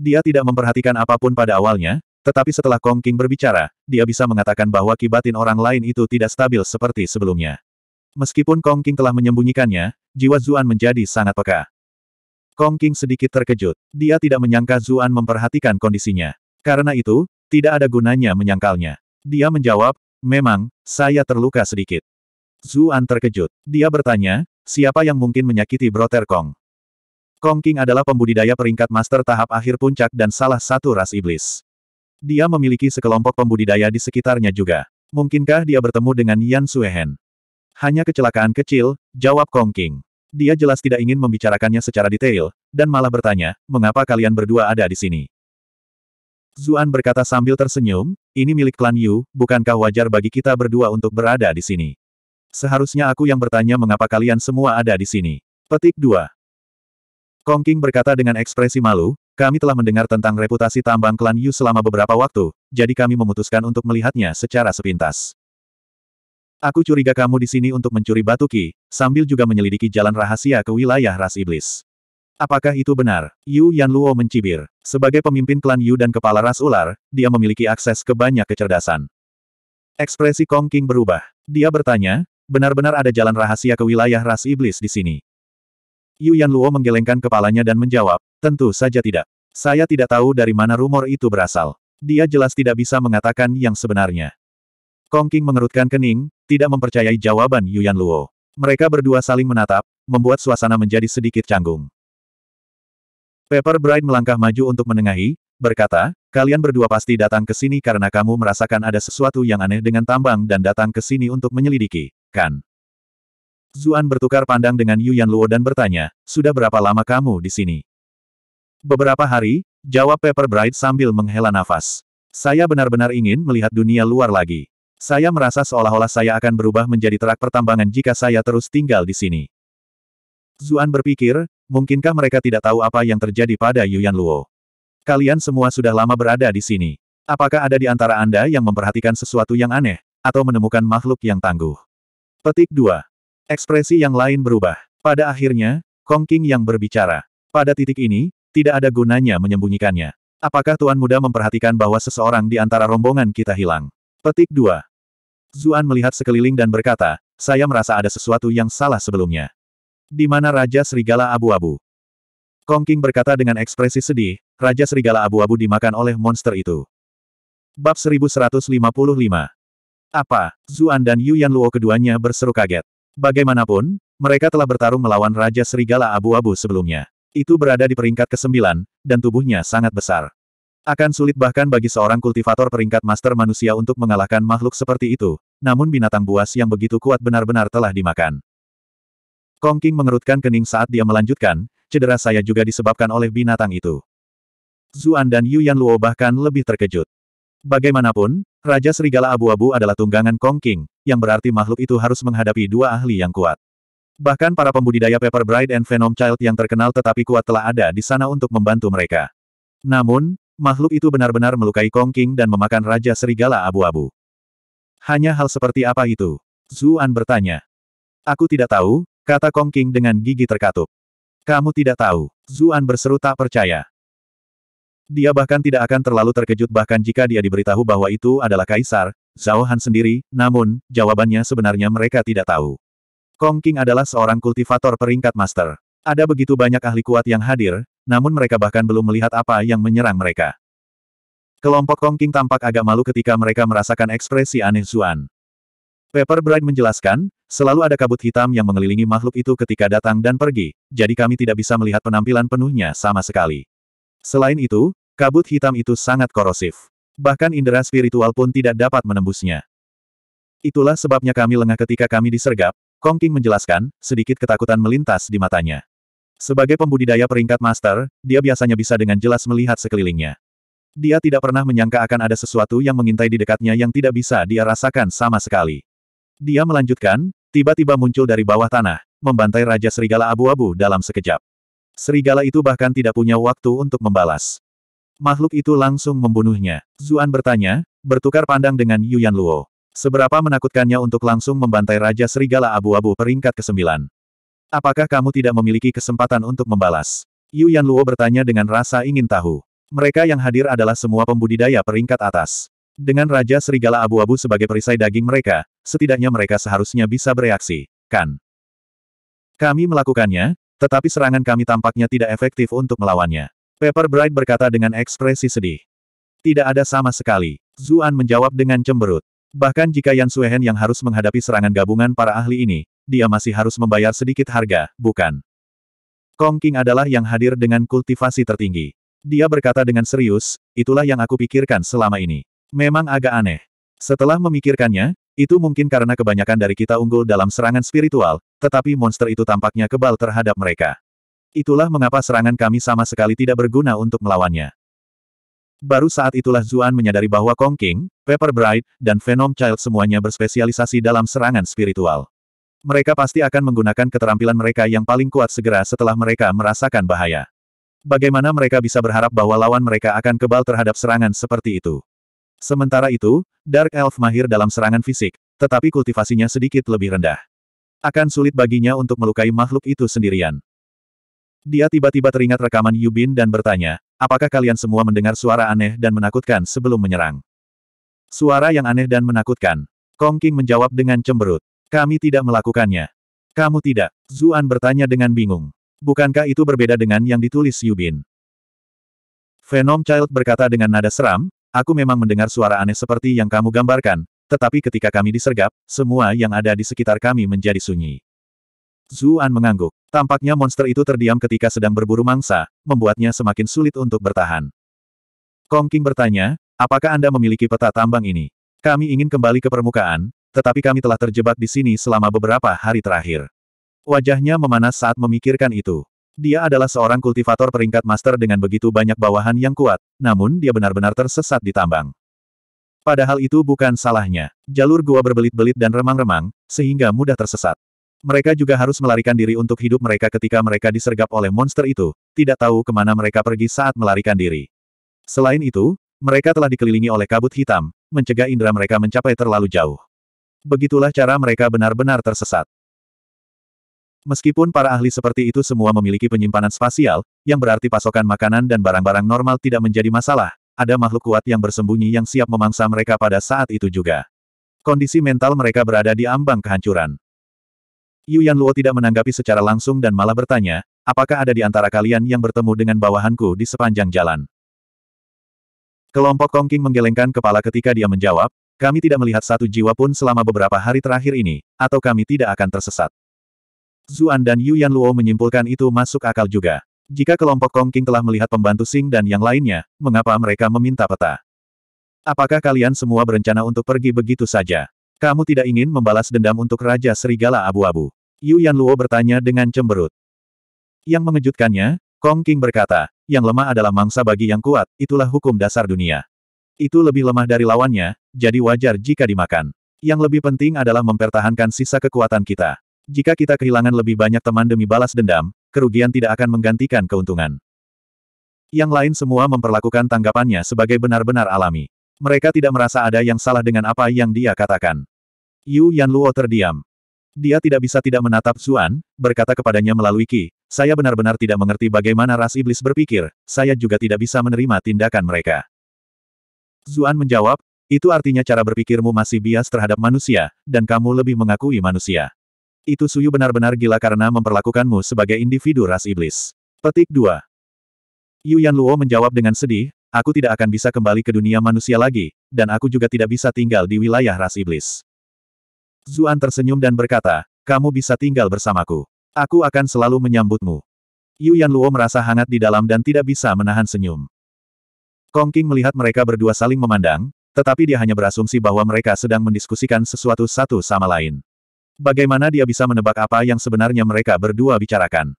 Dia tidak memperhatikan apapun pada awalnya, tetapi setelah Kong King berbicara, dia bisa mengatakan bahwa kibatin orang lain itu tidak stabil seperti sebelumnya. Meskipun Kong King telah menyembunyikannya, jiwa Zuan menjadi sangat peka. Kong King sedikit terkejut. Dia tidak menyangka Zuan memperhatikan kondisinya. Karena itu, tidak ada gunanya menyangkalnya. Dia menjawab, memang, saya terluka sedikit. Zuan terkejut. Dia bertanya, siapa yang mungkin menyakiti Broter Kong? Kong King adalah pembudidaya peringkat master tahap akhir puncak dan salah satu ras iblis. Dia memiliki sekelompok pembudidaya di sekitarnya juga. Mungkinkah dia bertemu dengan Yan Suehen? Hanya kecelakaan kecil, jawab Kong King. Dia jelas tidak ingin membicarakannya secara detail, dan malah bertanya, mengapa kalian berdua ada di sini? Zuan berkata sambil tersenyum, ini milik klan Yu, bukankah wajar bagi kita berdua untuk berada di sini? Seharusnya aku yang bertanya mengapa kalian semua ada di sini. Petik 2. Kong King berkata dengan ekspresi malu, kami telah mendengar tentang reputasi tambang klan Yu selama beberapa waktu, jadi kami memutuskan untuk melihatnya secara sepintas. Aku curiga kamu di sini untuk mencuri batu ki, sambil juga menyelidiki jalan rahasia ke wilayah ras iblis. Apakah itu benar? Yu Yan Luo mencibir. Sebagai pemimpin klan Yu dan kepala ras ular, dia memiliki akses ke banyak kecerdasan. Ekspresi Kong King berubah. Dia bertanya, benar-benar ada jalan rahasia ke wilayah ras iblis di sini. Yu Luo menggelengkan kepalanya dan menjawab, tentu saja tidak. Saya tidak tahu dari mana rumor itu berasal. Dia jelas tidak bisa mengatakan yang sebenarnya. Kong King mengerutkan kening, tidak mempercayai jawaban Yu Luo. Mereka berdua saling menatap, membuat suasana menjadi sedikit canggung. Pepper Bright melangkah maju untuk menengahi, berkata, kalian berdua pasti datang ke sini karena kamu merasakan ada sesuatu yang aneh dengan tambang dan datang ke sini untuk menyelidiki, kan? Zuan bertukar pandang dengan Yuan Luo dan bertanya, sudah berapa lama kamu di sini? Beberapa hari, jawab Pepper Bright sambil menghela nafas. Saya benar-benar ingin melihat dunia luar lagi. Saya merasa seolah-olah saya akan berubah menjadi terak pertambangan jika saya terus tinggal di sini. Zuan berpikir, mungkinkah mereka tidak tahu apa yang terjadi pada Yuan Luo? Kalian semua sudah lama berada di sini. Apakah ada di antara Anda yang memperhatikan sesuatu yang aneh, atau menemukan makhluk yang tangguh? Petik 2. Ekspresi yang lain berubah. Pada akhirnya, Kong King yang berbicara. Pada titik ini, tidak ada gunanya menyembunyikannya. Apakah Tuan Muda memperhatikan bahwa seseorang di antara rombongan kita hilang? Petik 2. Zuan melihat sekeliling dan berkata, saya merasa ada sesuatu yang salah sebelumnya. Di mana Raja Serigala Abu-Abu? Kong King berkata dengan ekspresi sedih, Raja Serigala Abu-Abu dimakan oleh monster itu. Bab 1155 Apa? Zuan dan Yu Luo keduanya berseru kaget. Bagaimanapun, mereka telah bertarung melawan Raja Serigala Abu-Abu sebelumnya. Itu berada di peringkat ke-9, dan tubuhnya sangat besar. Akan sulit bahkan bagi seorang kultivator peringkat master manusia untuk mengalahkan makhluk seperti itu, namun binatang buas yang begitu kuat benar-benar telah dimakan. Kong King mengerutkan kening saat dia melanjutkan, cedera saya juga disebabkan oleh binatang itu. Zuan dan Yu Yan Luo bahkan lebih terkejut. Bagaimanapun, Raja Serigala Abu-Abu adalah tunggangan Kong King, yang berarti makhluk itu harus menghadapi dua ahli yang kuat. Bahkan para pembudidaya Pepper Bride and Venom Child yang terkenal tetapi kuat telah ada di sana untuk membantu mereka. Namun, makhluk itu benar-benar melukai Kong King dan memakan Raja Serigala Abu-Abu. Hanya hal seperti apa itu? Zuan bertanya. Aku tidak tahu, kata Kong King dengan gigi terkatup. Kamu tidak tahu, Zuan berseru tak percaya. Dia bahkan tidak akan terlalu terkejut bahkan jika dia diberitahu bahwa itu adalah Kaisar, Zhao Han sendiri, namun, jawabannya sebenarnya mereka tidak tahu. Kong King adalah seorang kultivator peringkat master. Ada begitu banyak ahli kuat yang hadir, namun mereka bahkan belum melihat apa yang menyerang mereka. Kelompok Kong King tampak agak malu ketika mereka merasakan ekspresi aneh Zuan. Pepper Bright menjelaskan, selalu ada kabut hitam yang mengelilingi makhluk itu ketika datang dan pergi, jadi kami tidak bisa melihat penampilan penuhnya sama sekali. Selain itu, Kabut hitam itu sangat korosif. Bahkan indera spiritual pun tidak dapat menembusnya. Itulah sebabnya kami lengah ketika kami disergap, Kong King menjelaskan, sedikit ketakutan melintas di matanya. Sebagai pembudidaya peringkat master, dia biasanya bisa dengan jelas melihat sekelilingnya. Dia tidak pernah menyangka akan ada sesuatu yang mengintai di dekatnya yang tidak bisa dia rasakan sama sekali. Dia melanjutkan, tiba-tiba muncul dari bawah tanah, membantai Raja Serigala Abu-Abu dalam sekejap. Serigala itu bahkan tidak punya waktu untuk membalas. Makhluk itu langsung membunuhnya. Zuan bertanya, bertukar pandang dengan Yuan Luo. Seberapa menakutkannya untuk langsung membantai Raja Serigala Abu-Abu peringkat ke-9. Apakah kamu tidak memiliki kesempatan untuk membalas? Yuan Luo bertanya dengan rasa ingin tahu. Mereka yang hadir adalah semua pembudidaya peringkat atas. Dengan Raja Serigala Abu-Abu sebagai perisai daging mereka, setidaknya mereka seharusnya bisa bereaksi, kan? Kami melakukannya, tetapi serangan kami tampaknya tidak efektif untuk melawannya. Pepper Bright berkata dengan ekspresi sedih. Tidak ada sama sekali. Zuan menjawab dengan cemberut. Bahkan jika Yan Suehen yang harus menghadapi serangan gabungan para ahli ini, dia masih harus membayar sedikit harga, bukan? Kong King adalah yang hadir dengan kultivasi tertinggi. Dia berkata dengan serius, itulah yang aku pikirkan selama ini. Memang agak aneh. Setelah memikirkannya, itu mungkin karena kebanyakan dari kita unggul dalam serangan spiritual, tetapi monster itu tampaknya kebal terhadap mereka. Itulah mengapa serangan kami sama sekali tidak berguna untuk melawannya. Baru saat itulah Zuan menyadari bahwa Kong King, Pepper Bright, dan Venom Child semuanya berspesialisasi dalam serangan spiritual. Mereka pasti akan menggunakan keterampilan mereka yang paling kuat segera setelah mereka merasakan bahaya. Bagaimana mereka bisa berharap bahwa lawan mereka akan kebal terhadap serangan seperti itu? Sementara itu, Dark Elf mahir dalam serangan fisik, tetapi kultivasinya sedikit lebih rendah. Akan sulit baginya untuk melukai makhluk itu sendirian. Dia tiba-tiba teringat rekaman Yubin dan bertanya, apakah kalian semua mendengar suara aneh dan menakutkan sebelum menyerang? Suara yang aneh dan menakutkan. Kong King menjawab dengan cemberut. Kami tidak melakukannya. Kamu tidak. Zuan bertanya dengan bingung. Bukankah itu berbeda dengan yang ditulis Yubin? Venom Child berkata dengan nada seram, aku memang mendengar suara aneh seperti yang kamu gambarkan, tetapi ketika kami disergap, semua yang ada di sekitar kami menjadi sunyi. Zuan mengangguk. Tampaknya monster itu terdiam ketika sedang berburu mangsa, membuatnya semakin sulit untuk bertahan. Kong King bertanya, apakah Anda memiliki peta tambang ini? Kami ingin kembali ke permukaan, tetapi kami telah terjebak di sini selama beberapa hari terakhir. Wajahnya memanas saat memikirkan itu. Dia adalah seorang kultivator peringkat master dengan begitu banyak bawahan yang kuat, namun dia benar-benar tersesat di tambang. Padahal itu bukan salahnya. Jalur gua berbelit-belit dan remang-remang, sehingga mudah tersesat. Mereka juga harus melarikan diri untuk hidup mereka ketika mereka disergap oleh monster itu, tidak tahu kemana mereka pergi saat melarikan diri. Selain itu, mereka telah dikelilingi oleh kabut hitam, mencegah indera mereka mencapai terlalu jauh. Begitulah cara mereka benar-benar tersesat. Meskipun para ahli seperti itu semua memiliki penyimpanan spasial, yang berarti pasokan makanan dan barang-barang normal tidak menjadi masalah, ada makhluk kuat yang bersembunyi yang siap memangsa mereka pada saat itu juga. Kondisi mental mereka berada di ambang kehancuran. Yu Yan Luo tidak menanggapi secara langsung dan malah bertanya, apakah ada di antara kalian yang bertemu dengan bawahanku di sepanjang jalan? Kelompok Kongking menggelengkan kepala ketika dia menjawab, kami tidak melihat satu jiwa pun selama beberapa hari terakhir ini, atau kami tidak akan tersesat. Zuan dan Yu Yan Luo menyimpulkan itu masuk akal juga. Jika kelompok Kongking telah melihat pembantu Sing dan yang lainnya, mengapa mereka meminta peta? Apakah kalian semua berencana untuk pergi begitu saja? Kamu tidak ingin membalas dendam untuk Raja Serigala Abu-Abu. Yu Yan Luo bertanya dengan cemberut. Yang mengejutkannya, Kong King berkata, yang lemah adalah mangsa bagi yang kuat, itulah hukum dasar dunia. Itu lebih lemah dari lawannya, jadi wajar jika dimakan. Yang lebih penting adalah mempertahankan sisa kekuatan kita. Jika kita kehilangan lebih banyak teman demi balas dendam, kerugian tidak akan menggantikan keuntungan. Yang lain semua memperlakukan tanggapannya sebagai benar-benar alami. Mereka tidak merasa ada yang salah dengan apa yang dia katakan. Yu Yan Luo terdiam. Dia tidak bisa tidak menatap Zuan, berkata kepadanya melalui Ki, saya benar-benar tidak mengerti bagaimana ras iblis berpikir, saya juga tidak bisa menerima tindakan mereka. Zuan menjawab, itu artinya cara berpikirmu masih bias terhadap manusia, dan kamu lebih mengakui manusia. Itu Suyu benar-benar gila karena memperlakukanmu sebagai individu ras iblis. Petik 2. Yu Yan Luo menjawab dengan sedih, aku tidak akan bisa kembali ke dunia manusia lagi, dan aku juga tidak bisa tinggal di wilayah ras iblis. Zuan tersenyum dan berkata, kamu bisa tinggal bersamaku. Aku akan selalu menyambutmu. Yu Yan Luo merasa hangat di dalam dan tidak bisa menahan senyum. Kong King melihat mereka berdua saling memandang, tetapi dia hanya berasumsi bahwa mereka sedang mendiskusikan sesuatu satu sama lain. Bagaimana dia bisa menebak apa yang sebenarnya mereka berdua bicarakan?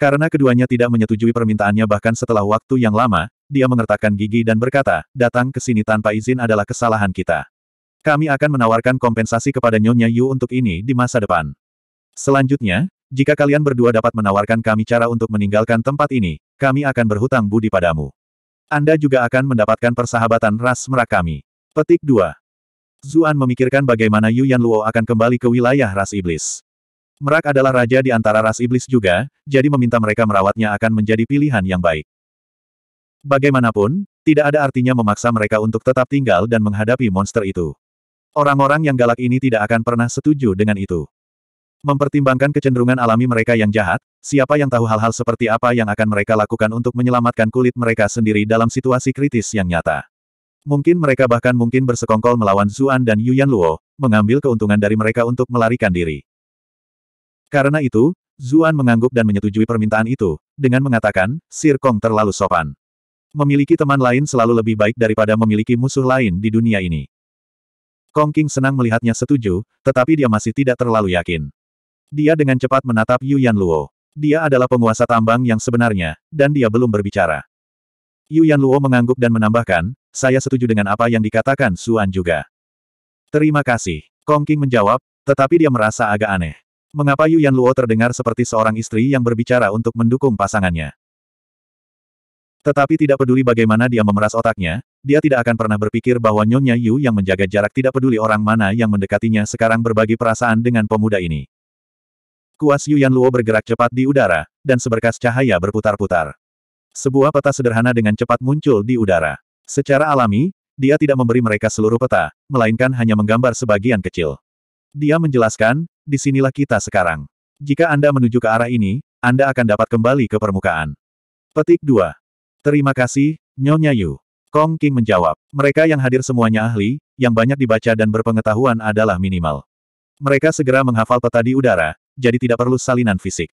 Karena keduanya tidak menyetujui permintaannya bahkan setelah waktu yang lama, dia mengertakkan gigi dan berkata, datang ke sini tanpa izin adalah kesalahan kita. Kami akan menawarkan kompensasi kepada Nyonya Yu untuk ini di masa depan. Selanjutnya, jika kalian berdua dapat menawarkan kami cara untuk meninggalkan tempat ini, kami akan berhutang budi padamu. Anda juga akan mendapatkan persahabatan ras merak kami. Petik 2. Zuan memikirkan bagaimana Yu Yan Luo akan kembali ke wilayah ras iblis. Merak adalah raja di antara ras iblis juga, jadi meminta mereka merawatnya akan menjadi pilihan yang baik. Bagaimanapun, tidak ada artinya memaksa mereka untuk tetap tinggal dan menghadapi monster itu. Orang-orang yang galak ini tidak akan pernah setuju dengan itu. Mempertimbangkan kecenderungan alami mereka yang jahat, siapa yang tahu hal-hal seperti apa yang akan mereka lakukan untuk menyelamatkan kulit mereka sendiri dalam situasi kritis yang nyata. Mungkin mereka bahkan mungkin bersekongkol melawan Zuan dan Yuan Luo, mengambil keuntungan dari mereka untuk melarikan diri. Karena itu, Zuan mengangguk dan menyetujui permintaan itu, dengan mengatakan, Sir Kong terlalu sopan. Memiliki teman lain selalu lebih baik daripada memiliki musuh lain di dunia ini. Kong King senang melihatnya setuju, tetapi dia masih tidak terlalu yakin. Dia dengan cepat menatap Yu Yan Luo. Dia adalah penguasa tambang yang sebenarnya, dan dia belum berbicara. Yu Yan Luo mengangguk dan menambahkan, saya setuju dengan apa yang dikatakan Suan juga. Terima kasih. Kong King menjawab, tetapi dia merasa agak aneh. Mengapa Yu Yan Luo terdengar seperti seorang istri yang berbicara untuk mendukung pasangannya? Tetapi tidak peduli bagaimana dia memeras otaknya, dia tidak akan pernah berpikir bahwa Nyonya Yu yang menjaga jarak tidak peduli orang mana yang mendekatinya sekarang berbagi perasaan dengan pemuda ini. Kuas Yu Yan Luo bergerak cepat di udara, dan seberkas cahaya berputar-putar. Sebuah peta sederhana dengan cepat muncul di udara. Secara alami, dia tidak memberi mereka seluruh peta, melainkan hanya menggambar sebagian kecil. Dia menjelaskan, di sinilah kita sekarang. Jika Anda menuju ke arah ini, Anda akan dapat kembali ke permukaan. Petik 2. Terima kasih, Nyonya Yu. Kong King menjawab, mereka yang hadir semuanya ahli, yang banyak dibaca dan berpengetahuan adalah minimal. Mereka segera menghafal peta di udara, jadi tidak perlu salinan fisik.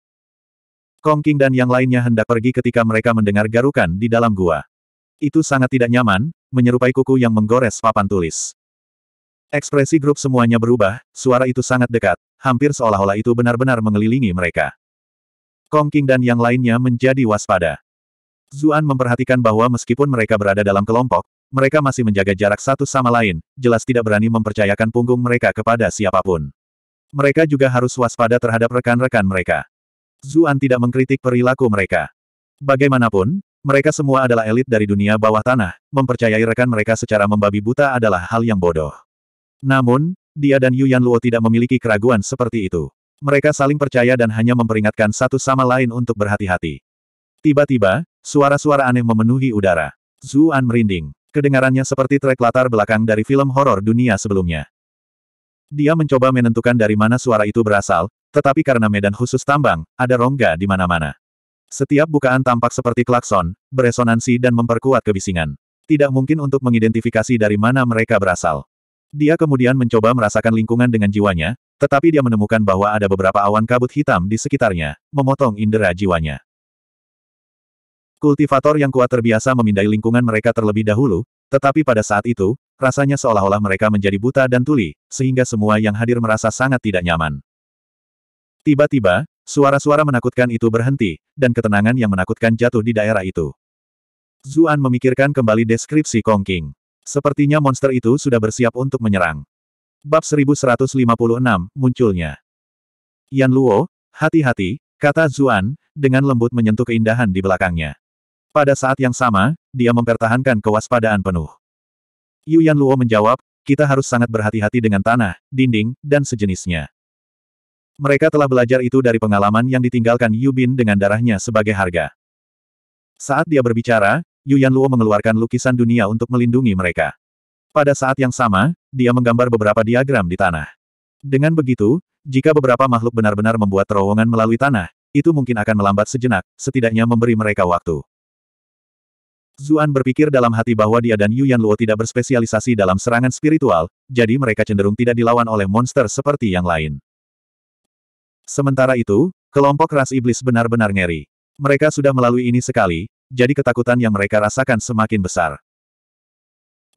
Kong King dan yang lainnya hendak pergi ketika mereka mendengar garukan di dalam gua. Itu sangat tidak nyaman, menyerupai kuku yang menggores papan tulis. Ekspresi grup semuanya berubah, suara itu sangat dekat, hampir seolah-olah itu benar-benar mengelilingi mereka. Kong King dan yang lainnya menjadi waspada. Zuan memperhatikan bahwa meskipun mereka berada dalam kelompok, mereka masih menjaga jarak satu sama lain, jelas tidak berani mempercayakan punggung mereka kepada siapapun. Mereka juga harus waspada terhadap rekan-rekan mereka. Zuan tidak mengkritik perilaku mereka. Bagaimanapun, mereka semua adalah elit dari dunia bawah tanah, mempercayai rekan mereka secara membabi buta adalah hal yang bodoh. Namun, dia dan Yu Luo tidak memiliki keraguan seperti itu. Mereka saling percaya dan hanya memperingatkan satu sama lain untuk berhati-hati. Tiba-tiba, suara-suara aneh memenuhi udara. Zuan merinding. Kedengarannya seperti trek latar belakang dari film horor dunia sebelumnya. Dia mencoba menentukan dari mana suara itu berasal, tetapi karena medan khusus tambang, ada rongga di mana-mana. Setiap bukaan tampak seperti klakson, beresonansi dan memperkuat kebisingan. Tidak mungkin untuk mengidentifikasi dari mana mereka berasal. Dia kemudian mencoba merasakan lingkungan dengan jiwanya, tetapi dia menemukan bahwa ada beberapa awan kabut hitam di sekitarnya, memotong indera jiwanya. Kultivator yang kuat terbiasa memindai lingkungan mereka terlebih dahulu, tetapi pada saat itu, rasanya seolah-olah mereka menjadi buta dan tuli, sehingga semua yang hadir merasa sangat tidak nyaman. Tiba-tiba, suara-suara menakutkan itu berhenti, dan ketenangan yang menakutkan jatuh di daerah itu. Zuan memikirkan kembali deskripsi Kong King. Sepertinya monster itu sudah bersiap untuk menyerang. Bab 1156, munculnya. Yan Luo, hati-hati, kata Zuan, dengan lembut menyentuh keindahan di belakangnya. Pada saat yang sama, dia mempertahankan kewaspadaan penuh. Yu Yan Luo menjawab, kita harus sangat berhati-hati dengan tanah, dinding, dan sejenisnya. Mereka telah belajar itu dari pengalaman yang ditinggalkan Yu Bin dengan darahnya sebagai harga. Saat dia berbicara, Yu Yan Luo mengeluarkan lukisan dunia untuk melindungi mereka. Pada saat yang sama, dia menggambar beberapa diagram di tanah. Dengan begitu, jika beberapa makhluk benar-benar membuat terowongan melalui tanah, itu mungkin akan melambat sejenak, setidaknya memberi mereka waktu. Zuan berpikir dalam hati bahwa dia dan Yuan Luo tidak berspesialisasi dalam serangan spiritual, jadi mereka cenderung tidak dilawan oleh monster seperti yang lain. Sementara itu, kelompok ras iblis benar-benar ngeri. Mereka sudah melalui ini sekali, jadi ketakutan yang mereka rasakan semakin besar.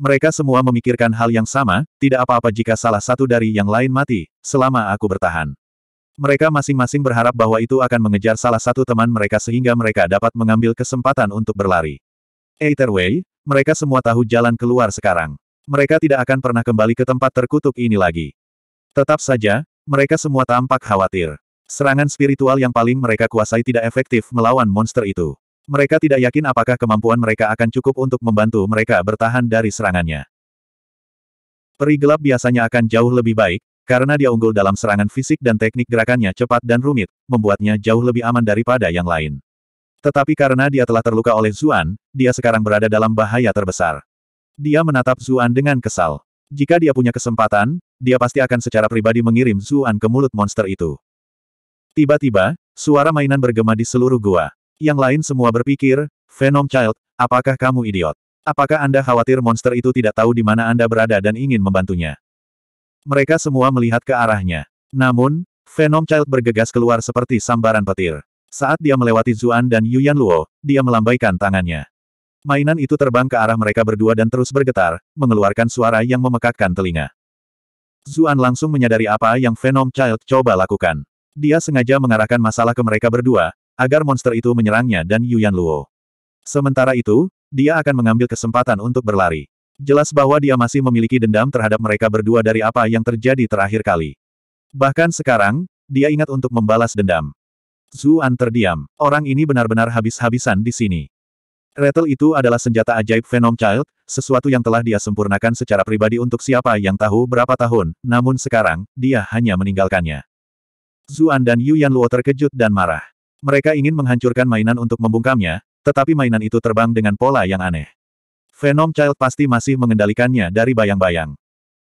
Mereka semua memikirkan hal yang sama, tidak apa-apa jika salah satu dari yang lain mati, selama aku bertahan. Mereka masing-masing berharap bahwa itu akan mengejar salah satu teman mereka sehingga mereka dapat mengambil kesempatan untuk berlari. Either way, mereka semua tahu jalan keluar sekarang. Mereka tidak akan pernah kembali ke tempat terkutuk ini lagi. Tetap saja, mereka semua tampak khawatir. Serangan spiritual yang paling mereka kuasai tidak efektif melawan monster itu. Mereka tidak yakin apakah kemampuan mereka akan cukup untuk membantu mereka bertahan dari serangannya. Peri gelap biasanya akan jauh lebih baik, karena dia unggul dalam serangan fisik dan teknik gerakannya cepat dan rumit, membuatnya jauh lebih aman daripada yang lain. Tetapi karena dia telah terluka oleh Zuan, dia sekarang berada dalam bahaya terbesar. Dia menatap Zuan dengan kesal. Jika dia punya kesempatan, dia pasti akan secara pribadi mengirim Zuan ke mulut monster itu. Tiba-tiba, suara mainan bergema di seluruh gua. Yang lain semua berpikir, Venom Child, apakah kamu idiot? Apakah Anda khawatir monster itu tidak tahu di mana Anda berada dan ingin membantunya? Mereka semua melihat ke arahnya. Namun, Venom Child bergegas keluar seperti sambaran petir. Saat dia melewati Zuan dan Yuan Luo, dia melambaikan tangannya. Mainan itu terbang ke arah mereka berdua dan terus bergetar, mengeluarkan suara yang memekakkan telinga. Zuan langsung menyadari apa yang Venom Child coba lakukan. Dia sengaja mengarahkan masalah ke mereka berdua, agar monster itu menyerangnya dan Yuan Luo. Sementara itu, dia akan mengambil kesempatan untuk berlari. Jelas bahwa dia masih memiliki dendam terhadap mereka berdua dari apa yang terjadi terakhir kali. Bahkan sekarang, dia ingat untuk membalas dendam. Zuan terdiam. Orang ini benar-benar habis-habisan di sini. Retel itu adalah senjata ajaib Venom Child, sesuatu yang telah dia sempurnakan secara pribadi untuk siapa yang tahu berapa tahun, namun sekarang, dia hanya meninggalkannya. Zuan dan Yu Yan Luo terkejut dan marah. Mereka ingin menghancurkan mainan untuk membungkamnya, tetapi mainan itu terbang dengan pola yang aneh. Venom Child pasti masih mengendalikannya dari bayang-bayang.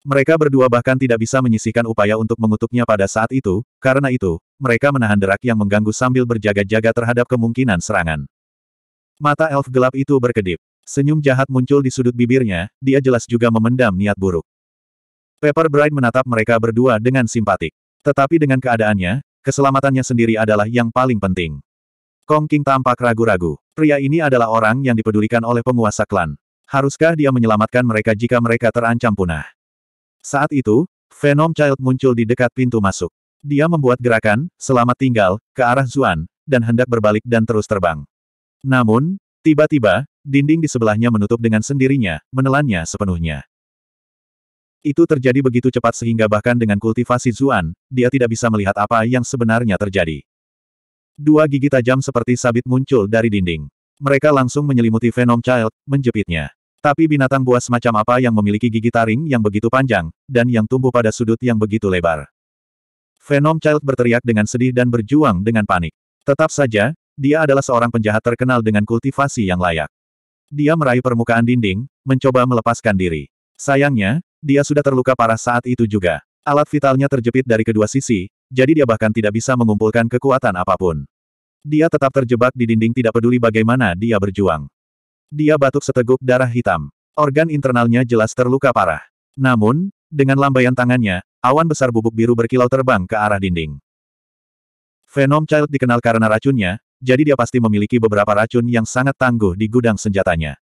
Mereka berdua bahkan tidak bisa menyisihkan upaya untuk mengutuknya pada saat itu, karena itu, mereka menahan derak yang mengganggu sambil berjaga-jaga terhadap kemungkinan serangan. Mata elf gelap itu berkedip. Senyum jahat muncul di sudut bibirnya, dia jelas juga memendam niat buruk. Pepper Bright menatap mereka berdua dengan simpatik. Tetapi dengan keadaannya, keselamatannya sendiri adalah yang paling penting. Kong King tampak ragu-ragu. Pria ini adalah orang yang dipedulikan oleh penguasa klan. Haruskah dia menyelamatkan mereka jika mereka terancam punah? Saat itu, Venom Child muncul di dekat pintu masuk. Dia membuat gerakan, selamat tinggal, ke arah Zuan, dan hendak berbalik dan terus terbang. Namun, tiba-tiba, dinding di sebelahnya menutup dengan sendirinya, menelannya sepenuhnya. Itu terjadi begitu cepat sehingga bahkan dengan kultivasi Zuan, dia tidak bisa melihat apa yang sebenarnya terjadi. Dua gigi tajam seperti sabit muncul dari dinding. Mereka langsung menyelimuti Venom Child, menjepitnya. Tapi binatang buas macam apa yang memiliki gigi taring yang begitu panjang, dan yang tumbuh pada sudut yang begitu lebar? Venom Child berteriak dengan sedih dan berjuang dengan panik. Tetap saja, dia adalah seorang penjahat terkenal dengan kultivasi yang layak. Dia meraih permukaan dinding, mencoba melepaskan diri. Sayangnya, dia sudah terluka parah saat itu juga. Alat vitalnya terjepit dari kedua sisi, jadi dia bahkan tidak bisa mengumpulkan kekuatan apapun. Dia tetap terjebak di dinding tidak peduli bagaimana dia berjuang. Dia batuk seteguk darah hitam. Organ internalnya jelas terluka parah. Namun, dengan lambaian tangannya, awan besar bubuk biru berkilau terbang ke arah dinding. Venom Child dikenal karena racunnya, jadi dia pasti memiliki beberapa racun yang sangat tangguh di gudang senjatanya.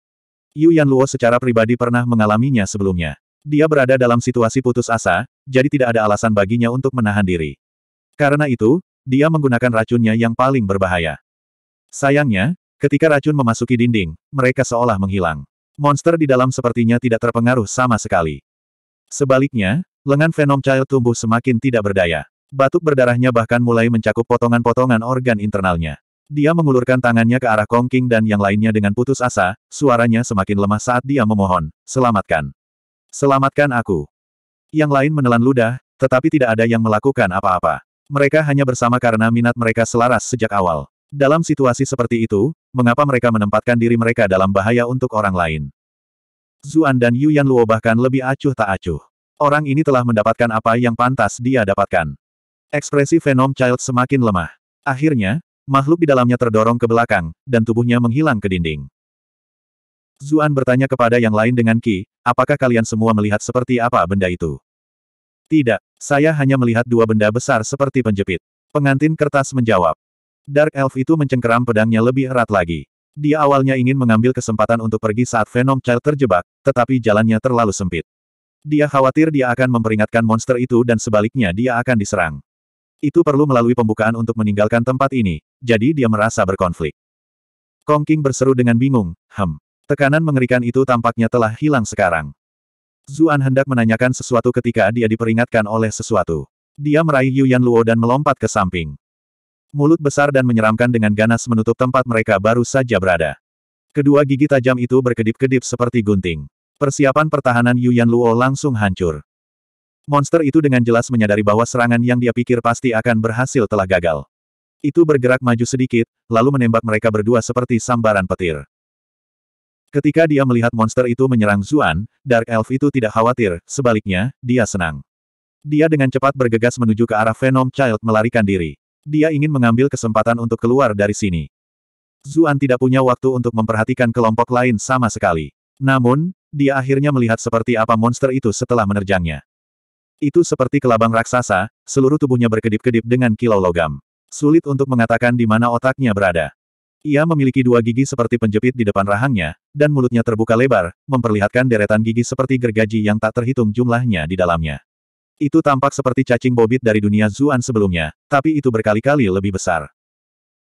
Yu Yan Luo secara pribadi pernah mengalaminya sebelumnya. Dia berada dalam situasi putus asa, jadi tidak ada alasan baginya untuk menahan diri. Karena itu, dia menggunakan racunnya yang paling berbahaya. Sayangnya, Ketika racun memasuki dinding, mereka seolah menghilang. Monster di dalam sepertinya tidak terpengaruh sama sekali. Sebaliknya, lengan Venom Child tumbuh semakin tidak berdaya. Batuk berdarahnya bahkan mulai mencakup potongan-potongan organ internalnya. Dia mengulurkan tangannya ke arah Kong King dan yang lainnya dengan putus asa, suaranya semakin lemah saat dia memohon, selamatkan. Selamatkan aku. Yang lain menelan ludah, tetapi tidak ada yang melakukan apa-apa. Mereka hanya bersama karena minat mereka selaras sejak awal. Dalam situasi seperti itu, mengapa mereka menempatkan diri mereka dalam bahaya untuk orang lain? Zuan dan Yuan Luo bahkan lebih acuh tak acuh. Orang ini telah mendapatkan apa yang pantas dia dapatkan. Ekspresi Venom Child semakin lemah. Akhirnya, makhluk di dalamnya terdorong ke belakang, dan tubuhnya menghilang ke dinding. Zuan bertanya kepada yang lain dengan Ki, apakah kalian semua melihat seperti apa benda itu? Tidak, saya hanya melihat dua benda besar seperti penjepit. Pengantin kertas menjawab. Dark Elf itu mencengkeram pedangnya lebih erat lagi. Dia awalnya ingin mengambil kesempatan untuk pergi saat Venom Child terjebak, tetapi jalannya terlalu sempit. Dia khawatir dia akan memperingatkan monster itu dan sebaliknya dia akan diserang. Itu perlu melalui pembukaan untuk meninggalkan tempat ini, jadi dia merasa berkonflik. Kong King berseru dengan bingung, hem. Tekanan mengerikan itu tampaknya telah hilang sekarang. Zuan hendak menanyakan sesuatu ketika dia diperingatkan oleh sesuatu. Dia meraih Yuan Luo dan melompat ke samping. Mulut besar dan menyeramkan dengan ganas menutup tempat mereka baru saja berada. Kedua gigi tajam itu berkedip-kedip seperti gunting. Persiapan pertahanan Yuan Luo langsung hancur. Monster itu dengan jelas menyadari bahwa serangan yang dia pikir pasti akan berhasil telah gagal. Itu bergerak maju sedikit, lalu menembak mereka berdua seperti sambaran petir. Ketika dia melihat monster itu menyerang Zuan, Dark Elf itu tidak khawatir, sebaliknya, dia senang. Dia dengan cepat bergegas menuju ke arah Venom Child melarikan diri. Dia ingin mengambil kesempatan untuk keluar dari sini. Zuan tidak punya waktu untuk memperhatikan kelompok lain sama sekali. Namun, dia akhirnya melihat seperti apa monster itu setelah menerjangnya. Itu seperti kelabang raksasa, seluruh tubuhnya berkedip-kedip dengan kilau logam. Sulit untuk mengatakan di mana otaknya berada. Ia memiliki dua gigi seperti penjepit di depan rahangnya, dan mulutnya terbuka lebar, memperlihatkan deretan gigi seperti gergaji yang tak terhitung jumlahnya di dalamnya. Itu tampak seperti cacing bobit dari dunia Zuan sebelumnya, tapi itu berkali-kali lebih besar.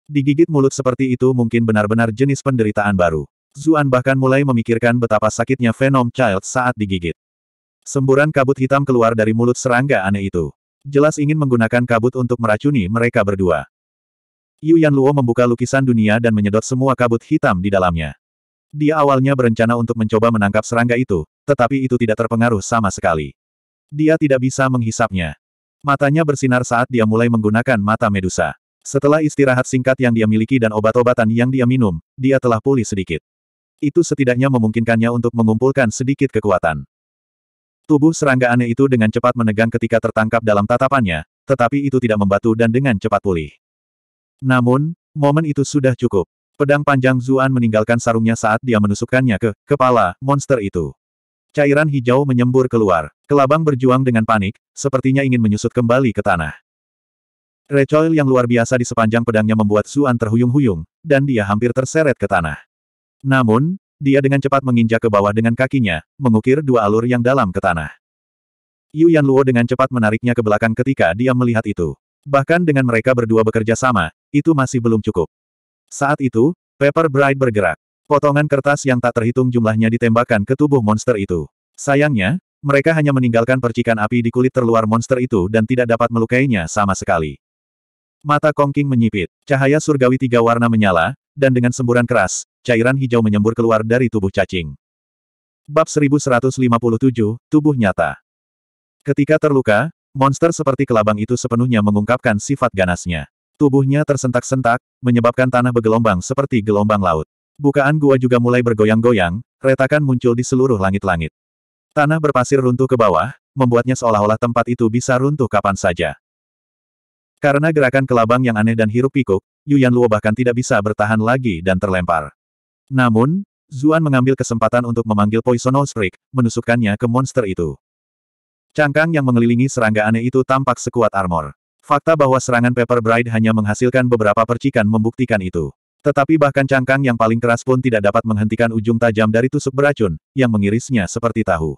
Digigit mulut seperti itu mungkin benar-benar jenis penderitaan baru. Zuan bahkan mulai memikirkan betapa sakitnya Venom Child saat digigit. Semburan kabut hitam keluar dari mulut serangga aneh itu. Jelas ingin menggunakan kabut untuk meracuni mereka berdua. Yu Luo membuka lukisan dunia dan menyedot semua kabut hitam di dalamnya. Dia awalnya berencana untuk mencoba menangkap serangga itu, tetapi itu tidak terpengaruh sama sekali. Dia tidak bisa menghisapnya. Matanya bersinar saat dia mulai menggunakan mata medusa. Setelah istirahat singkat yang dia miliki dan obat-obatan yang dia minum, dia telah pulih sedikit. Itu setidaknya memungkinkannya untuk mengumpulkan sedikit kekuatan. Tubuh serangga aneh itu dengan cepat menegang ketika tertangkap dalam tatapannya, tetapi itu tidak membatu dan dengan cepat pulih. Namun, momen itu sudah cukup. Pedang panjang Zuan meninggalkan sarungnya saat dia menusukkannya ke kepala monster itu. Cairan hijau menyembur keluar. Kelabang berjuang dengan panik, sepertinya ingin menyusut kembali ke tanah. Recoil yang luar biasa di sepanjang pedangnya membuat Suan terhuyung-huyung, dan dia hampir terseret ke tanah. Namun, dia dengan cepat menginjak ke bawah dengan kakinya, mengukir dua alur yang dalam ke tanah. Yu Yan Luo dengan cepat menariknya ke belakang ketika dia melihat itu. Bahkan dengan mereka berdua bekerja sama, itu masih belum cukup. Saat itu, Pepper Bright bergerak. Potongan kertas yang tak terhitung jumlahnya ditembakkan ke tubuh monster itu. Sayangnya, mereka hanya meninggalkan percikan api di kulit terluar monster itu dan tidak dapat melukainya sama sekali. Mata Kongking menyipit, cahaya surgawi tiga warna menyala, dan dengan semburan keras, cairan hijau menyembur keluar dari tubuh cacing. Bab 1157, Tubuh Nyata Ketika terluka, monster seperti kelabang itu sepenuhnya mengungkapkan sifat ganasnya. Tubuhnya tersentak-sentak, menyebabkan tanah bergelombang seperti gelombang laut. Bukaan gua juga mulai bergoyang-goyang, retakan muncul di seluruh langit-langit. Tanah berpasir runtuh ke bawah, membuatnya seolah-olah tempat itu bisa runtuh kapan saja. Karena gerakan kelabang yang aneh dan hirup pikuk, Yuan Luo bahkan tidak bisa bertahan lagi dan terlempar. Namun, Zuan mengambil kesempatan untuk memanggil Poisonous Freak, menusukkannya ke monster itu. Cangkang yang mengelilingi serangga aneh itu tampak sekuat armor. Fakta bahwa serangan Pepper Bride hanya menghasilkan beberapa percikan membuktikan itu. Tetapi bahkan cangkang yang paling keras pun tidak dapat menghentikan ujung tajam dari tusuk beracun, yang mengirisnya seperti tahu.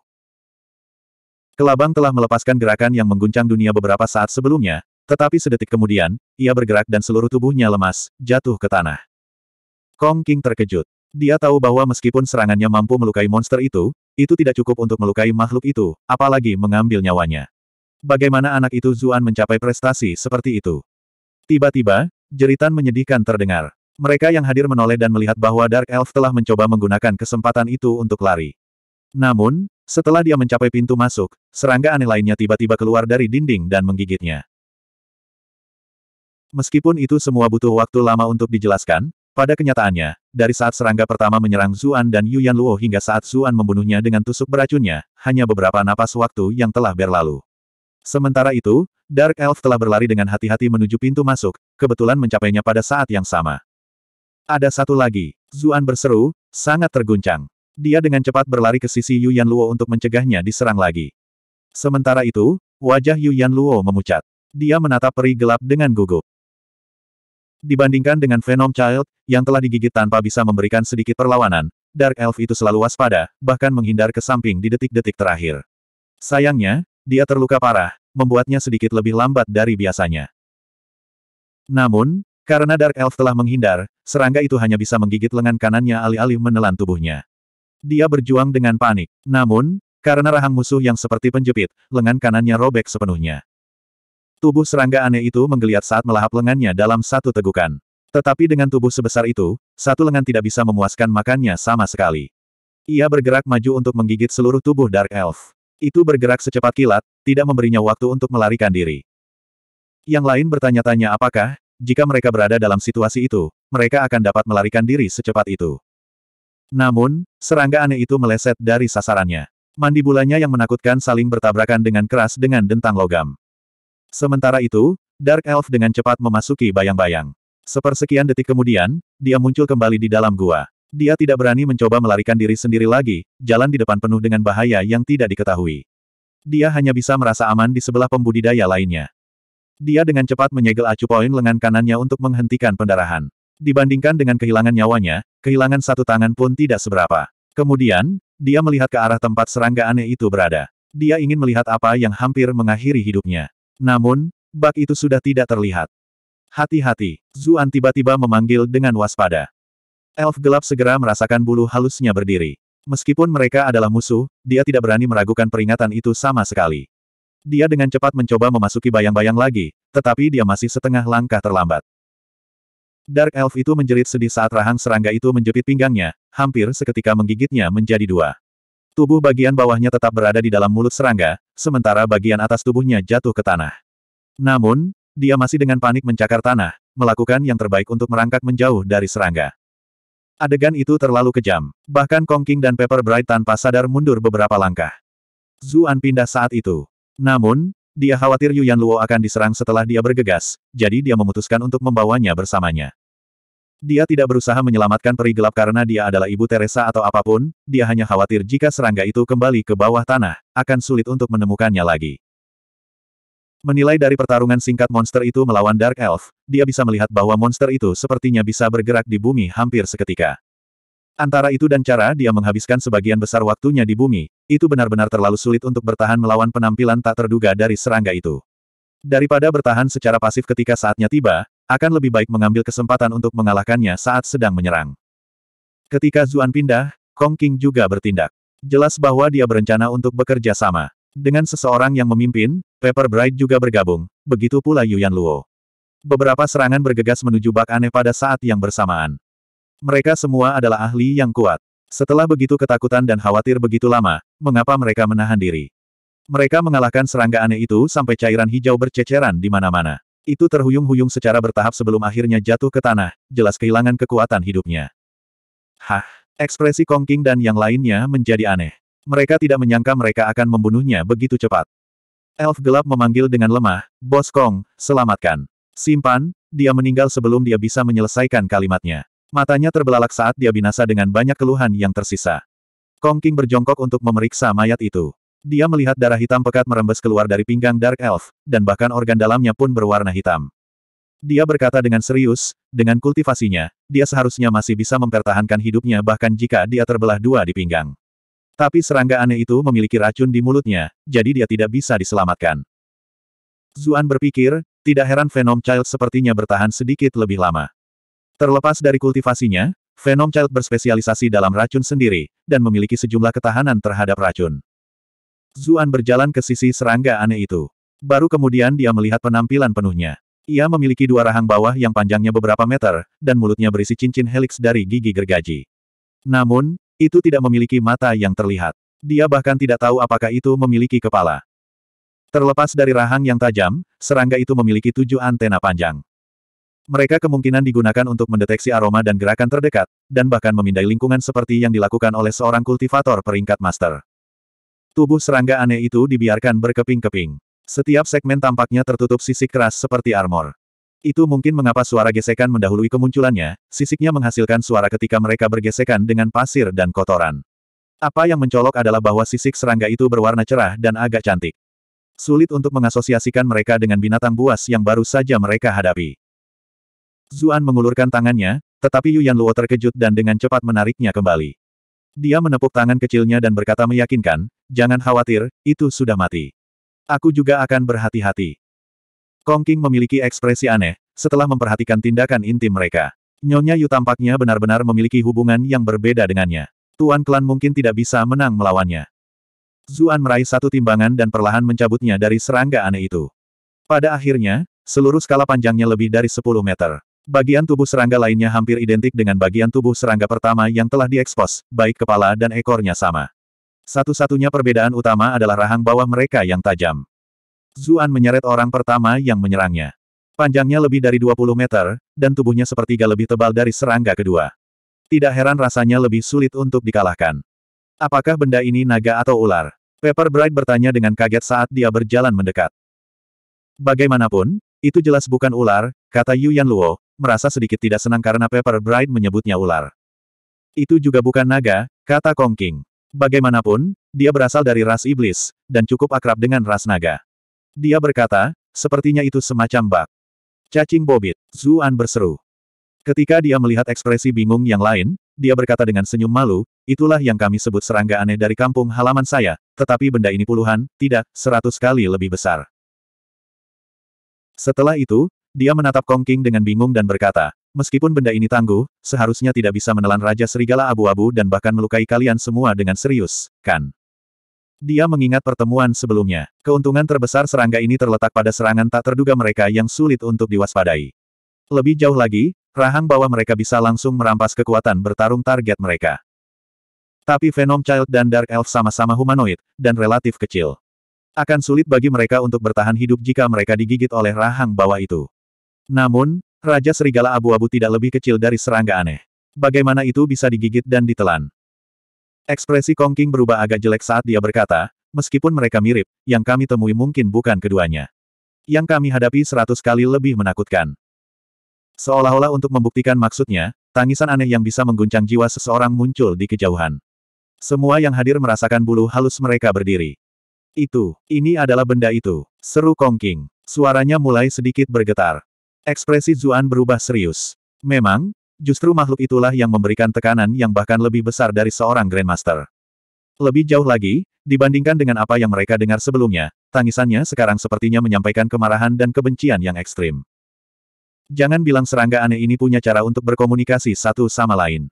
Kelabang telah melepaskan gerakan yang mengguncang dunia beberapa saat sebelumnya, tetapi sedetik kemudian, ia bergerak dan seluruh tubuhnya lemas, jatuh ke tanah. Kong King terkejut. Dia tahu bahwa meskipun serangannya mampu melukai monster itu, itu tidak cukup untuk melukai makhluk itu, apalagi mengambil nyawanya. Bagaimana anak itu Zuan mencapai prestasi seperti itu? Tiba-tiba, jeritan menyedihkan terdengar. Mereka yang hadir menoleh dan melihat bahwa Dark Elf telah mencoba menggunakan kesempatan itu untuk lari. Namun, setelah dia mencapai pintu masuk, serangga aneh lainnya tiba-tiba keluar dari dinding dan menggigitnya. Meskipun itu semua butuh waktu lama untuk dijelaskan, pada kenyataannya, dari saat serangga pertama menyerang Zuan dan Yuan Luo hingga saat Zuan membunuhnya dengan tusuk beracunnya, hanya beberapa napas waktu yang telah berlalu. Sementara itu, Dark Elf telah berlari dengan hati-hati menuju pintu masuk, kebetulan mencapainya pada saat yang sama. Ada satu lagi, Zuan berseru, sangat terguncang. Dia dengan cepat berlari ke sisi Yu Luo untuk mencegahnya diserang lagi. Sementara itu, wajah Yu Luo memucat. Dia menatap peri gelap dengan gugup. Dibandingkan dengan Venom Child, yang telah digigit tanpa bisa memberikan sedikit perlawanan, Dark Elf itu selalu waspada, bahkan menghindar ke samping di detik-detik terakhir. Sayangnya, dia terluka parah, membuatnya sedikit lebih lambat dari biasanya. Namun, karena Dark Elf telah menghindar, serangga itu hanya bisa menggigit lengan kanannya alih-alih menelan tubuhnya. Dia berjuang dengan panik. Namun, karena rahang musuh yang seperti penjepit, lengan kanannya robek sepenuhnya. Tubuh serangga aneh itu menggeliat saat melahap lengannya dalam satu tegukan. Tetapi dengan tubuh sebesar itu, satu lengan tidak bisa memuaskan makannya sama sekali. Ia bergerak maju untuk menggigit seluruh tubuh Dark Elf. Itu bergerak secepat kilat, tidak memberinya waktu untuk melarikan diri. Yang lain bertanya-tanya apakah jika mereka berada dalam situasi itu, mereka akan dapat melarikan diri secepat itu. Namun, serangga aneh itu meleset dari sasarannya. Mandibulanya yang menakutkan saling bertabrakan dengan keras dengan dentang logam. Sementara itu, Dark Elf dengan cepat memasuki bayang-bayang. Sepersekian detik kemudian, dia muncul kembali di dalam gua. Dia tidak berani mencoba melarikan diri sendiri lagi, jalan di depan penuh dengan bahaya yang tidak diketahui. Dia hanya bisa merasa aman di sebelah pembudidaya lainnya. Dia dengan cepat menyegel acu poin lengan kanannya untuk menghentikan pendarahan. Dibandingkan dengan kehilangan nyawanya, kehilangan satu tangan pun tidak seberapa. Kemudian, dia melihat ke arah tempat serangga aneh itu berada. Dia ingin melihat apa yang hampir mengakhiri hidupnya. Namun, bak itu sudah tidak terlihat. Hati-hati, Zuan tiba-tiba memanggil dengan waspada. Elf gelap segera merasakan bulu halusnya berdiri. Meskipun mereka adalah musuh, dia tidak berani meragukan peringatan itu sama sekali. Dia dengan cepat mencoba memasuki bayang-bayang lagi, tetapi dia masih setengah langkah terlambat. Dark Elf itu menjerit sedih saat rahang serangga itu menjepit pinggangnya, hampir seketika menggigitnya menjadi dua. Tubuh bagian bawahnya tetap berada di dalam mulut serangga, sementara bagian atas tubuhnya jatuh ke tanah. Namun, dia masih dengan panik mencakar tanah, melakukan yang terbaik untuk merangkak menjauh dari serangga. Adegan itu terlalu kejam, bahkan Kongking dan Pepper Bright tanpa sadar mundur beberapa langkah. Zuan pindah saat itu, namun, dia khawatir Yuan Luo akan diserang setelah dia bergegas, jadi dia memutuskan untuk membawanya bersamanya. Dia tidak berusaha menyelamatkan peri gelap karena dia adalah ibu Teresa atau apapun, dia hanya khawatir jika serangga itu kembali ke bawah tanah, akan sulit untuk menemukannya lagi. Menilai dari pertarungan singkat monster itu melawan Dark Elf, dia bisa melihat bahwa monster itu sepertinya bisa bergerak di bumi hampir seketika. Antara itu dan cara dia menghabiskan sebagian besar waktunya di bumi, itu benar-benar terlalu sulit untuk bertahan melawan penampilan tak terduga dari serangga itu. Daripada bertahan secara pasif ketika saatnya tiba, akan lebih baik mengambil kesempatan untuk mengalahkannya saat sedang menyerang. Ketika Zuan pindah, Kong King juga bertindak. Jelas bahwa dia berencana untuk bekerja sama. Dengan seseorang yang memimpin, Pepper Bright juga bergabung, begitu pula Yuan Luo. Beberapa serangan bergegas menuju bak aneh pada saat yang bersamaan. Mereka semua adalah ahli yang kuat. Setelah begitu ketakutan dan khawatir begitu lama, mengapa mereka menahan diri? Mereka mengalahkan serangga aneh itu sampai cairan hijau berceceran di mana-mana. Itu terhuyung-huyung secara bertahap sebelum akhirnya jatuh ke tanah, jelas kehilangan kekuatan hidupnya. Hah, ekspresi Kong King dan yang lainnya menjadi aneh. Mereka tidak menyangka mereka akan membunuhnya begitu cepat. Elf gelap memanggil dengan lemah, Bos Kong, selamatkan. Simpan, dia meninggal sebelum dia bisa menyelesaikan kalimatnya. Matanya terbelalak saat dia binasa dengan banyak keluhan yang tersisa. Kong King berjongkok untuk memeriksa mayat itu. Dia melihat darah hitam pekat merembes keluar dari pinggang Dark Elf, dan bahkan organ dalamnya pun berwarna hitam. Dia berkata dengan serius, dengan kultivasinya, dia seharusnya masih bisa mempertahankan hidupnya bahkan jika dia terbelah dua di pinggang. Tapi serangga aneh itu memiliki racun di mulutnya, jadi dia tidak bisa diselamatkan. Zuan berpikir, tidak heran Venom Child sepertinya bertahan sedikit lebih lama. Terlepas dari kultivasinya, Venom Child berspesialisasi dalam racun sendiri, dan memiliki sejumlah ketahanan terhadap racun. Zuan berjalan ke sisi serangga aneh itu. Baru kemudian dia melihat penampilan penuhnya. Ia memiliki dua rahang bawah yang panjangnya beberapa meter, dan mulutnya berisi cincin helix dari gigi gergaji. Namun, itu tidak memiliki mata yang terlihat. Dia bahkan tidak tahu apakah itu memiliki kepala. Terlepas dari rahang yang tajam, serangga itu memiliki tujuh antena panjang. Mereka kemungkinan digunakan untuk mendeteksi aroma dan gerakan terdekat, dan bahkan memindai lingkungan seperti yang dilakukan oleh seorang kultivator peringkat master. Tubuh serangga aneh itu dibiarkan berkeping-keping. Setiap segmen tampaknya tertutup sisik keras seperti armor. Itu mungkin mengapa suara gesekan mendahului kemunculannya, sisiknya menghasilkan suara ketika mereka bergesekan dengan pasir dan kotoran. Apa yang mencolok adalah bahwa sisik serangga itu berwarna cerah dan agak cantik. Sulit untuk mengasosiasikan mereka dengan binatang buas yang baru saja mereka hadapi. Zuan mengulurkan tangannya, tetapi Yuan Luo terkejut dan dengan cepat menariknya kembali. Dia menepuk tangan kecilnya dan berkata meyakinkan, jangan khawatir, itu sudah mati. Aku juga akan berhati-hati. Kong King memiliki ekspresi aneh, setelah memperhatikan tindakan intim mereka. Nyonya Yu tampaknya benar-benar memiliki hubungan yang berbeda dengannya. Tuan klan mungkin tidak bisa menang melawannya. Zuan meraih satu timbangan dan perlahan mencabutnya dari serangga aneh itu. Pada akhirnya, seluruh skala panjangnya lebih dari 10 meter. Bagian tubuh serangga lainnya hampir identik dengan bagian tubuh serangga pertama yang telah diekspos, baik kepala dan ekornya sama. Satu-satunya perbedaan utama adalah rahang bawah mereka yang tajam. Zuan menyeret orang pertama yang menyerangnya. Panjangnya lebih dari 20 meter, dan tubuhnya sepertiga lebih tebal dari serangga kedua. Tidak heran rasanya lebih sulit untuk dikalahkan. Apakah benda ini naga atau ular? Pepper Bright bertanya dengan kaget saat dia berjalan mendekat. Bagaimanapun, itu jelas bukan ular, kata Yu Yan Luo, merasa sedikit tidak senang karena Pepper Bright menyebutnya ular. Itu juga bukan naga, kata Kong King. Bagaimanapun, dia berasal dari ras iblis, dan cukup akrab dengan ras naga. Dia berkata, sepertinya itu semacam bak. Cacing bobit, Zuan berseru. Ketika dia melihat ekspresi bingung yang lain, dia berkata dengan senyum malu, itulah yang kami sebut serangga aneh dari kampung halaman saya, tetapi benda ini puluhan, tidak, seratus kali lebih besar. Setelah itu, dia menatap Kong King dengan bingung dan berkata, meskipun benda ini tangguh, seharusnya tidak bisa menelan Raja Serigala Abu-Abu dan bahkan melukai kalian semua dengan serius, kan? Dia mengingat pertemuan sebelumnya. Keuntungan terbesar serangga ini terletak pada serangan tak terduga mereka yang sulit untuk diwaspadai. Lebih jauh lagi, rahang bawah mereka bisa langsung merampas kekuatan bertarung target mereka. Tapi Venom Child dan Dark Elf sama-sama humanoid, dan relatif kecil. Akan sulit bagi mereka untuk bertahan hidup jika mereka digigit oleh rahang bawah itu. Namun, Raja Serigala Abu-Abu tidak lebih kecil dari serangga aneh. Bagaimana itu bisa digigit dan ditelan? Ekspresi Kong King berubah agak jelek saat dia berkata, meskipun mereka mirip, yang kami temui mungkin bukan keduanya. Yang kami hadapi seratus kali lebih menakutkan. Seolah-olah untuk membuktikan maksudnya, tangisan aneh yang bisa mengguncang jiwa seseorang muncul di kejauhan. Semua yang hadir merasakan bulu halus mereka berdiri. Itu, ini adalah benda itu, seru Kong King. Suaranya mulai sedikit bergetar. Ekspresi Zuan berubah serius. Memang, justru makhluk itulah yang memberikan tekanan yang bahkan lebih besar dari seorang Grandmaster. Lebih jauh lagi, dibandingkan dengan apa yang mereka dengar sebelumnya, tangisannya sekarang sepertinya menyampaikan kemarahan dan kebencian yang ekstrim. Jangan bilang serangga aneh ini punya cara untuk berkomunikasi satu sama lain.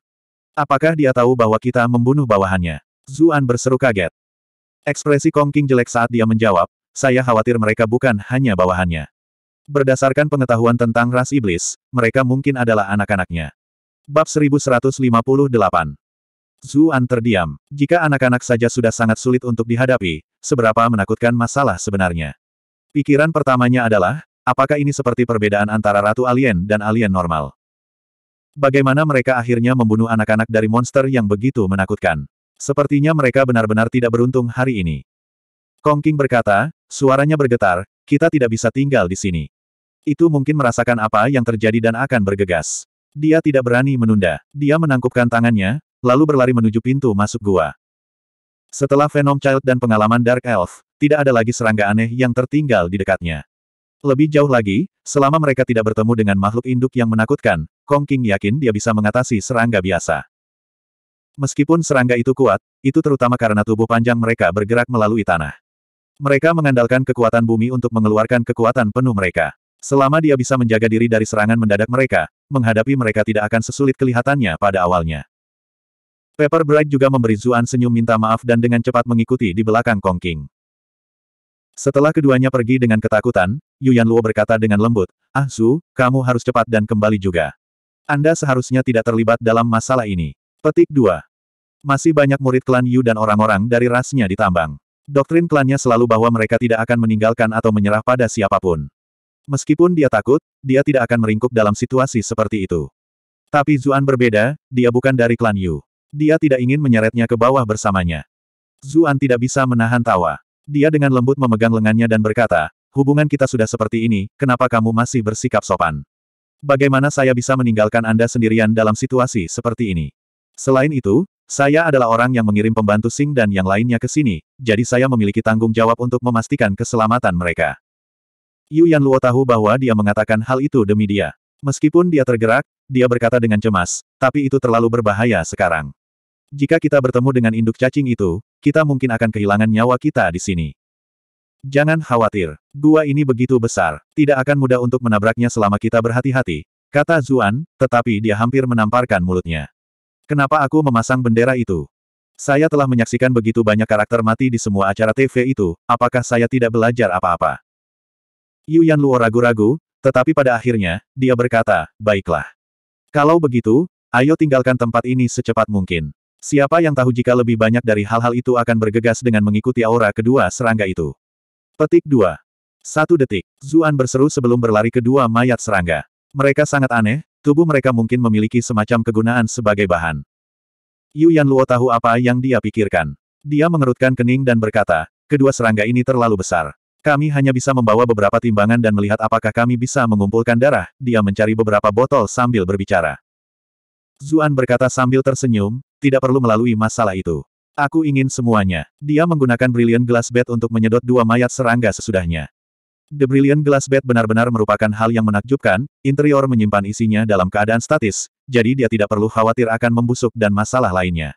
Apakah dia tahu bahwa kita membunuh bawahannya? Zuan berseru kaget. Ekspresi Kong King jelek saat dia menjawab, saya khawatir mereka bukan hanya bawahannya. Berdasarkan pengetahuan tentang ras iblis, mereka mungkin adalah anak-anaknya. Bab 1158 Zuan terdiam. Jika anak-anak saja sudah sangat sulit untuk dihadapi, seberapa menakutkan masalah sebenarnya. Pikiran pertamanya adalah, apakah ini seperti perbedaan antara Ratu Alien dan Alien normal? Bagaimana mereka akhirnya membunuh anak-anak dari monster yang begitu menakutkan? Sepertinya mereka benar-benar tidak beruntung hari ini. Kongking berkata, suaranya bergetar, kita tidak bisa tinggal di sini. Itu mungkin merasakan apa yang terjadi dan akan bergegas. Dia tidak berani menunda. Dia menangkupkan tangannya, lalu berlari menuju pintu masuk gua. Setelah Venom Child dan pengalaman Dark Elf, tidak ada lagi serangga aneh yang tertinggal di dekatnya. Lebih jauh lagi, selama mereka tidak bertemu dengan makhluk induk yang menakutkan, Kong King yakin dia bisa mengatasi serangga biasa. Meskipun serangga itu kuat, itu terutama karena tubuh panjang mereka bergerak melalui tanah. Mereka mengandalkan kekuatan bumi untuk mengeluarkan kekuatan penuh mereka. Selama dia bisa menjaga diri dari serangan mendadak mereka, menghadapi mereka tidak akan sesulit kelihatannya pada awalnya. Pepper Bright juga memberi Zuan senyum minta maaf dan dengan cepat mengikuti di belakang Kong King. Setelah keduanya pergi dengan ketakutan, Yuan Luo berkata dengan lembut, Ah Zu, kamu harus cepat dan kembali juga. Anda seharusnya tidak terlibat dalam masalah ini. Petik 2. Masih banyak murid klan Yu dan orang-orang dari rasnya ditambang. Doktrin klannya selalu bahwa mereka tidak akan meninggalkan atau menyerah pada siapapun. Meskipun dia takut, dia tidak akan meringkuk dalam situasi seperti itu. Tapi Zuan berbeda, dia bukan dari klan Yu. Dia tidak ingin menyeretnya ke bawah bersamanya. Zuan tidak bisa menahan tawa. Dia dengan lembut memegang lengannya dan berkata, hubungan kita sudah seperti ini, kenapa kamu masih bersikap sopan? Bagaimana saya bisa meninggalkan Anda sendirian dalam situasi seperti ini? Selain itu, saya adalah orang yang mengirim pembantu Sing dan yang lainnya ke sini, jadi saya memiliki tanggung jawab untuk memastikan keselamatan mereka. Yu Yan Luo tahu bahwa dia mengatakan hal itu demi dia. Meskipun dia tergerak, dia berkata dengan cemas, tapi itu terlalu berbahaya sekarang. Jika kita bertemu dengan induk cacing itu, kita mungkin akan kehilangan nyawa kita di sini. Jangan khawatir, gua ini begitu besar, tidak akan mudah untuk menabraknya selama kita berhati-hati, kata Zuan, tetapi dia hampir menamparkan mulutnya. Kenapa aku memasang bendera itu? Saya telah menyaksikan begitu banyak karakter mati di semua acara TV itu, apakah saya tidak belajar apa-apa? Yu Yanluo ragu-ragu, tetapi pada akhirnya, dia berkata, baiklah. Kalau begitu, ayo tinggalkan tempat ini secepat mungkin. Siapa yang tahu jika lebih banyak dari hal-hal itu akan bergegas dengan mengikuti aura kedua serangga itu. Petik 2. Satu detik, Zuan berseru sebelum berlari kedua mayat serangga. Mereka sangat aneh, tubuh mereka mungkin memiliki semacam kegunaan sebagai bahan. Yu Yanluo tahu apa yang dia pikirkan. Dia mengerutkan kening dan berkata, kedua serangga ini terlalu besar. Kami hanya bisa membawa beberapa timbangan dan melihat apakah kami bisa mengumpulkan darah, dia mencari beberapa botol sambil berbicara. Zuan berkata sambil tersenyum, tidak perlu melalui masalah itu. Aku ingin semuanya. Dia menggunakan Brilliant Glass bed untuk menyedot dua mayat serangga sesudahnya. The Brilliant Glass bed benar-benar merupakan hal yang menakjubkan, interior menyimpan isinya dalam keadaan statis, jadi dia tidak perlu khawatir akan membusuk dan masalah lainnya.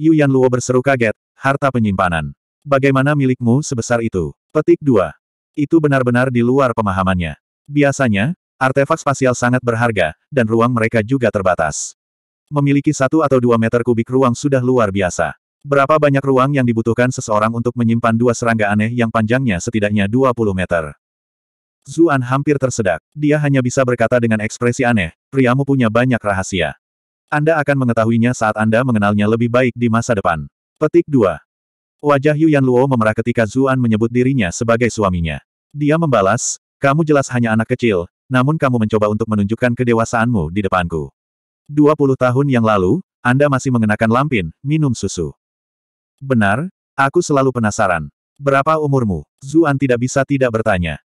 Yu Yan Luo berseru kaget, harta penyimpanan. Bagaimana milikmu sebesar itu? Petik 2. Itu benar-benar di luar pemahamannya. Biasanya, artefak spasial sangat berharga, dan ruang mereka juga terbatas. Memiliki satu atau dua meter kubik ruang sudah luar biasa. Berapa banyak ruang yang dibutuhkan seseorang untuk menyimpan dua serangga aneh yang panjangnya setidaknya 20 meter. Zuan hampir tersedak. Dia hanya bisa berkata dengan ekspresi aneh, priamu punya banyak rahasia. Anda akan mengetahuinya saat Anda mengenalnya lebih baik di masa depan. Petik 2. Wajah Yuan Luo memerah ketika Zuan menyebut dirinya sebagai suaminya. Dia membalas, kamu jelas hanya anak kecil, namun kamu mencoba untuk menunjukkan kedewasaanmu di depanku. 20 tahun yang lalu, Anda masih mengenakan lampin, minum susu. Benar, aku selalu penasaran. Berapa umurmu? Zuan tidak bisa tidak bertanya.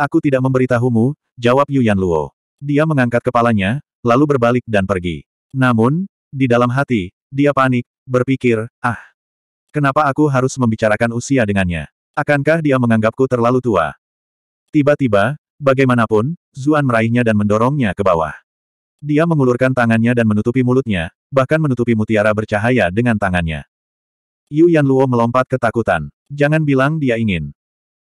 Aku tidak memberitahumu, jawab Yuan Luo. Dia mengangkat kepalanya, lalu berbalik dan pergi. Namun, di dalam hati, dia panik, berpikir, ah, Kenapa aku harus membicarakan usia dengannya? Akankah dia menganggapku terlalu tua? Tiba-tiba, bagaimanapun, Zuan meraihnya dan mendorongnya ke bawah. Dia mengulurkan tangannya dan menutupi mulutnya, bahkan menutupi mutiara bercahaya dengan tangannya. Yu Yan Luo melompat ketakutan. Jangan bilang dia ingin.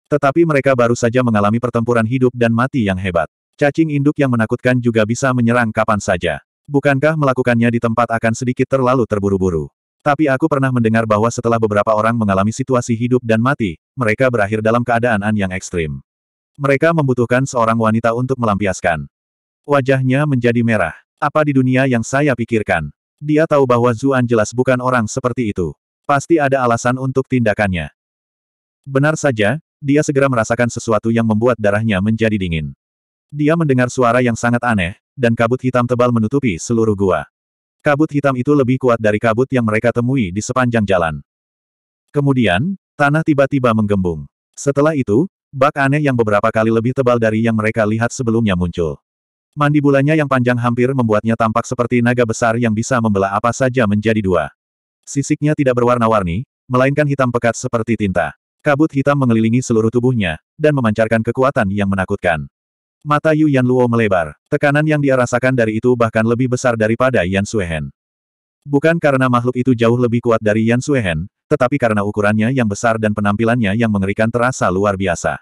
Tetapi mereka baru saja mengalami pertempuran hidup dan mati yang hebat. Cacing induk yang menakutkan juga bisa menyerang kapan saja. Bukankah melakukannya di tempat akan sedikit terlalu terburu-buru? Tapi aku pernah mendengar bahwa setelah beberapa orang mengalami situasi hidup dan mati, mereka berakhir dalam keadaan an yang ekstrim. Mereka membutuhkan seorang wanita untuk melampiaskan. Wajahnya menjadi merah. Apa di dunia yang saya pikirkan? Dia tahu bahwa Zuan jelas bukan orang seperti itu. Pasti ada alasan untuk tindakannya. Benar saja, dia segera merasakan sesuatu yang membuat darahnya menjadi dingin. Dia mendengar suara yang sangat aneh, dan kabut hitam tebal menutupi seluruh gua. Kabut hitam itu lebih kuat dari kabut yang mereka temui di sepanjang jalan. Kemudian, tanah tiba-tiba menggembung. Setelah itu, bak aneh yang beberapa kali lebih tebal dari yang mereka lihat sebelumnya muncul. Mandibulanya yang panjang hampir membuatnya tampak seperti naga besar yang bisa membelah apa saja menjadi dua. Sisiknya tidak berwarna-warni, melainkan hitam pekat seperti tinta. Kabut hitam mengelilingi seluruh tubuhnya, dan memancarkan kekuatan yang menakutkan. Mata Yu Yan Luo melebar. Tekanan yang dia rasakan dari itu bahkan lebih besar daripada Yan Suehen. Bukan karena makhluk itu jauh lebih kuat dari Yan Suehen, tetapi karena ukurannya yang besar dan penampilannya yang mengerikan terasa luar biasa.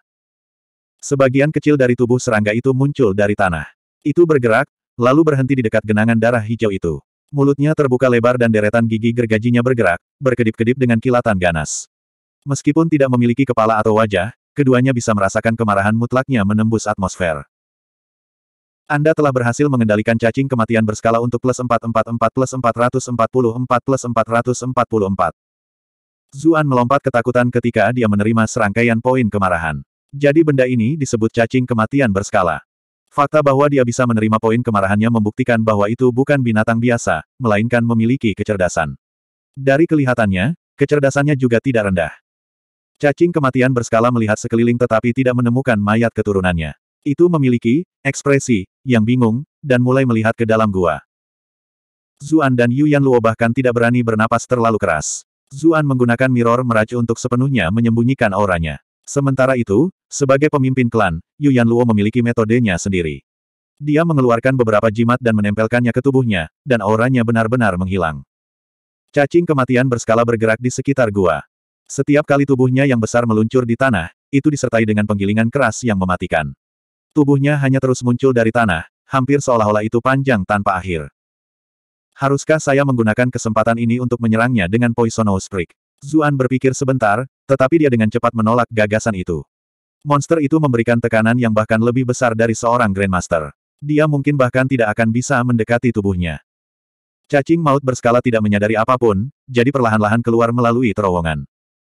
Sebagian kecil dari tubuh serangga itu muncul dari tanah. Itu bergerak, lalu berhenti di dekat genangan darah hijau itu. Mulutnya terbuka lebar dan deretan gigi gergajinya bergerak, berkedip-kedip dengan kilatan ganas. Meskipun tidak memiliki kepala atau wajah, keduanya bisa merasakan kemarahan mutlaknya menembus atmosfer. Anda telah berhasil mengendalikan cacing kematian berskala untuk plus 444 plus 444 plus 444. Zuan melompat ketakutan ketika dia menerima serangkaian poin kemarahan. Jadi benda ini disebut cacing kematian berskala. Fakta bahwa dia bisa menerima poin kemarahannya membuktikan bahwa itu bukan binatang biasa, melainkan memiliki kecerdasan. Dari kelihatannya, kecerdasannya juga tidak rendah. Cacing kematian berskala melihat sekeliling tetapi tidak menemukan mayat keturunannya. Itu memiliki ekspresi yang bingung dan mulai melihat ke dalam gua. Zuan dan Yuyan Luo bahkan tidak berani bernapas terlalu keras. Zuan menggunakan mirror meracu untuk sepenuhnya menyembunyikan auranya. Sementara itu, sebagai pemimpin klan, Yuyan Luo memiliki metodenya sendiri. Dia mengeluarkan beberapa jimat dan menempelkannya ke tubuhnya, dan auranya benar-benar menghilang. Cacing kematian berskala bergerak di sekitar gua. Setiap kali tubuhnya yang besar meluncur di tanah, itu disertai dengan penggilingan keras yang mematikan. Tubuhnya hanya terus muncul dari tanah, hampir seolah-olah itu panjang tanpa akhir. Haruskah saya menggunakan kesempatan ini untuk menyerangnya dengan Poisonous Prick? Zuan berpikir sebentar, tetapi dia dengan cepat menolak gagasan itu. Monster itu memberikan tekanan yang bahkan lebih besar dari seorang Grandmaster. Dia mungkin bahkan tidak akan bisa mendekati tubuhnya. Cacing maut berskala tidak menyadari apapun, jadi perlahan-lahan keluar melalui terowongan.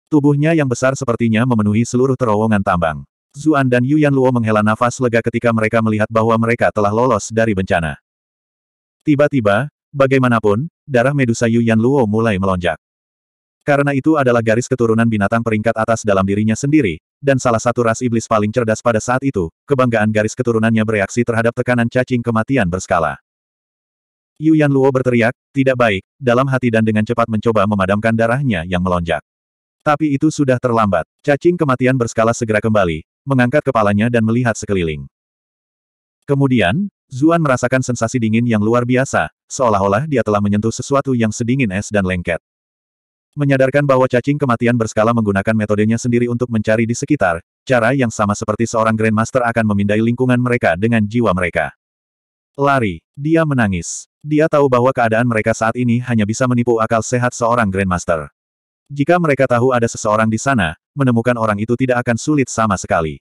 Tubuhnya yang besar sepertinya memenuhi seluruh terowongan tambang. Zuan dan Yuan Luo menghela nafas lega ketika mereka melihat bahwa mereka telah lolos dari bencana. Tiba-tiba, bagaimanapun, darah medusa Yuan Luo mulai melonjak. Karena itu adalah garis keturunan binatang peringkat atas dalam dirinya sendiri, dan salah satu ras iblis paling cerdas pada saat itu, kebanggaan garis keturunannya bereaksi terhadap tekanan cacing kematian berskala. Yuan Luo berteriak, tidak baik, dalam hati dan dengan cepat mencoba memadamkan darahnya yang melonjak. Tapi itu sudah terlambat. Cacing kematian berskala segera kembali, mengangkat kepalanya dan melihat sekeliling. Kemudian, Zuan merasakan sensasi dingin yang luar biasa, seolah-olah dia telah menyentuh sesuatu yang sedingin es dan lengket. Menyadarkan bahwa cacing kematian berskala menggunakan metodenya sendiri untuk mencari di sekitar, cara yang sama seperti seorang Grandmaster akan memindai lingkungan mereka dengan jiwa mereka. Lari, dia menangis. Dia tahu bahwa keadaan mereka saat ini hanya bisa menipu akal sehat seorang Grandmaster. Jika mereka tahu ada seseorang di sana, menemukan orang itu tidak akan sulit sama sekali.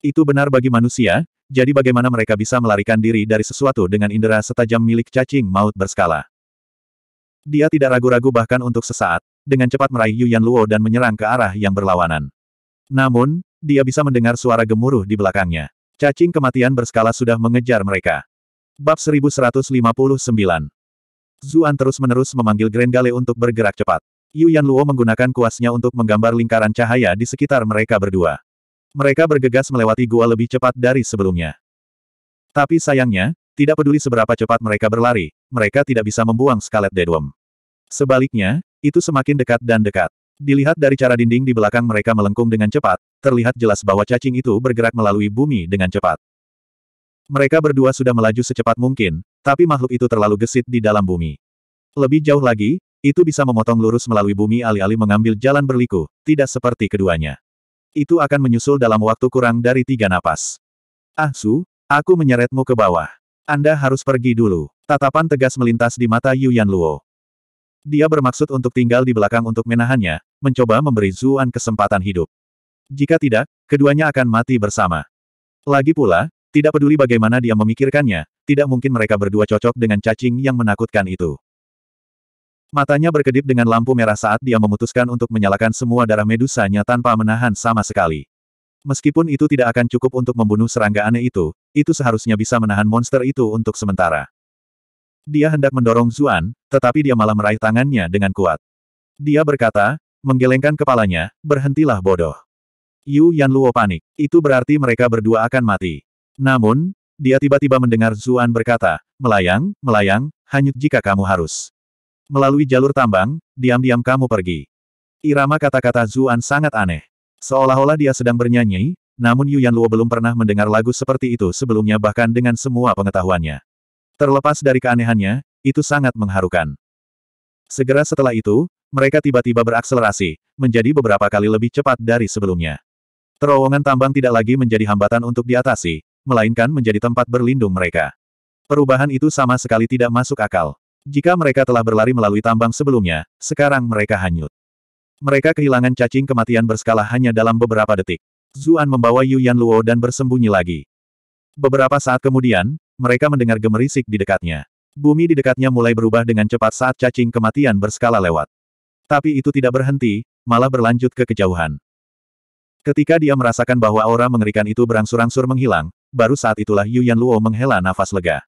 Itu benar bagi manusia, jadi bagaimana mereka bisa melarikan diri dari sesuatu dengan indera setajam milik cacing maut berskala. Dia tidak ragu-ragu bahkan untuk sesaat, dengan cepat meraih Yuan Luo dan menyerang ke arah yang berlawanan. Namun, dia bisa mendengar suara gemuruh di belakangnya. Cacing kematian berskala sudah mengejar mereka. Bab 1159 Zuan terus-menerus memanggil Grengale untuk bergerak cepat. Yu Yan Luo menggunakan kuasnya untuk menggambar lingkaran cahaya di sekitar mereka berdua. Mereka bergegas melewati gua lebih cepat dari sebelumnya. Tapi sayangnya, tidak peduli seberapa cepat mereka berlari, mereka tidak bisa membuang skalet dedum. Sebaliknya, itu semakin dekat dan dekat. Dilihat dari cara dinding di belakang mereka melengkung dengan cepat, terlihat jelas bahwa cacing itu bergerak melalui bumi dengan cepat. Mereka berdua sudah melaju secepat mungkin, tapi makhluk itu terlalu gesit di dalam bumi. Lebih jauh lagi, itu bisa memotong lurus melalui bumi alih-alih mengambil jalan berliku, tidak seperti keduanya. Itu akan menyusul dalam waktu kurang dari tiga napas. Ah Su, aku menyeretmu ke bawah. Anda harus pergi dulu. Tatapan tegas melintas di mata Yuan Luo. Dia bermaksud untuk tinggal di belakang untuk menahannya, mencoba memberi Zuan kesempatan hidup. Jika tidak, keduanya akan mati bersama. Lagi pula, tidak peduli bagaimana dia memikirkannya, tidak mungkin mereka berdua cocok dengan cacing yang menakutkan itu. Matanya berkedip dengan lampu merah saat dia memutuskan untuk menyalakan semua darah medusanya tanpa menahan sama sekali. Meskipun itu tidak akan cukup untuk membunuh serangga aneh itu, itu seharusnya bisa menahan monster itu untuk sementara. Dia hendak mendorong Zuan, tetapi dia malah meraih tangannya dengan kuat. Dia berkata, menggelengkan kepalanya, berhentilah bodoh. Yu Yan Luo panik. Itu berarti mereka berdua akan mati. Namun, dia tiba-tiba mendengar Zuan berkata, melayang, melayang, hanyut jika kamu harus. Melalui jalur tambang, diam-diam kamu pergi. Irama kata-kata Zuan sangat aneh. Seolah-olah dia sedang bernyanyi, namun Yuan Luo belum pernah mendengar lagu seperti itu sebelumnya bahkan dengan semua pengetahuannya. Terlepas dari keanehannya, itu sangat mengharukan. Segera setelah itu, mereka tiba-tiba berakselerasi, menjadi beberapa kali lebih cepat dari sebelumnya. Terowongan tambang tidak lagi menjadi hambatan untuk diatasi, melainkan menjadi tempat berlindung mereka. Perubahan itu sama sekali tidak masuk akal. Jika mereka telah berlari melalui tambang sebelumnya, sekarang mereka hanyut. Mereka kehilangan cacing kematian berskala hanya dalam beberapa detik. Zuan membawa Yu Yan Luo dan bersembunyi lagi. Beberapa saat kemudian, mereka mendengar gemerisik di dekatnya. Bumi di dekatnya mulai berubah dengan cepat saat cacing kematian berskala lewat. Tapi itu tidak berhenti, malah berlanjut ke kejauhan. Ketika dia merasakan bahwa aura mengerikan itu berangsur-angsur menghilang, baru saat itulah Yu Yan Luo menghela nafas lega.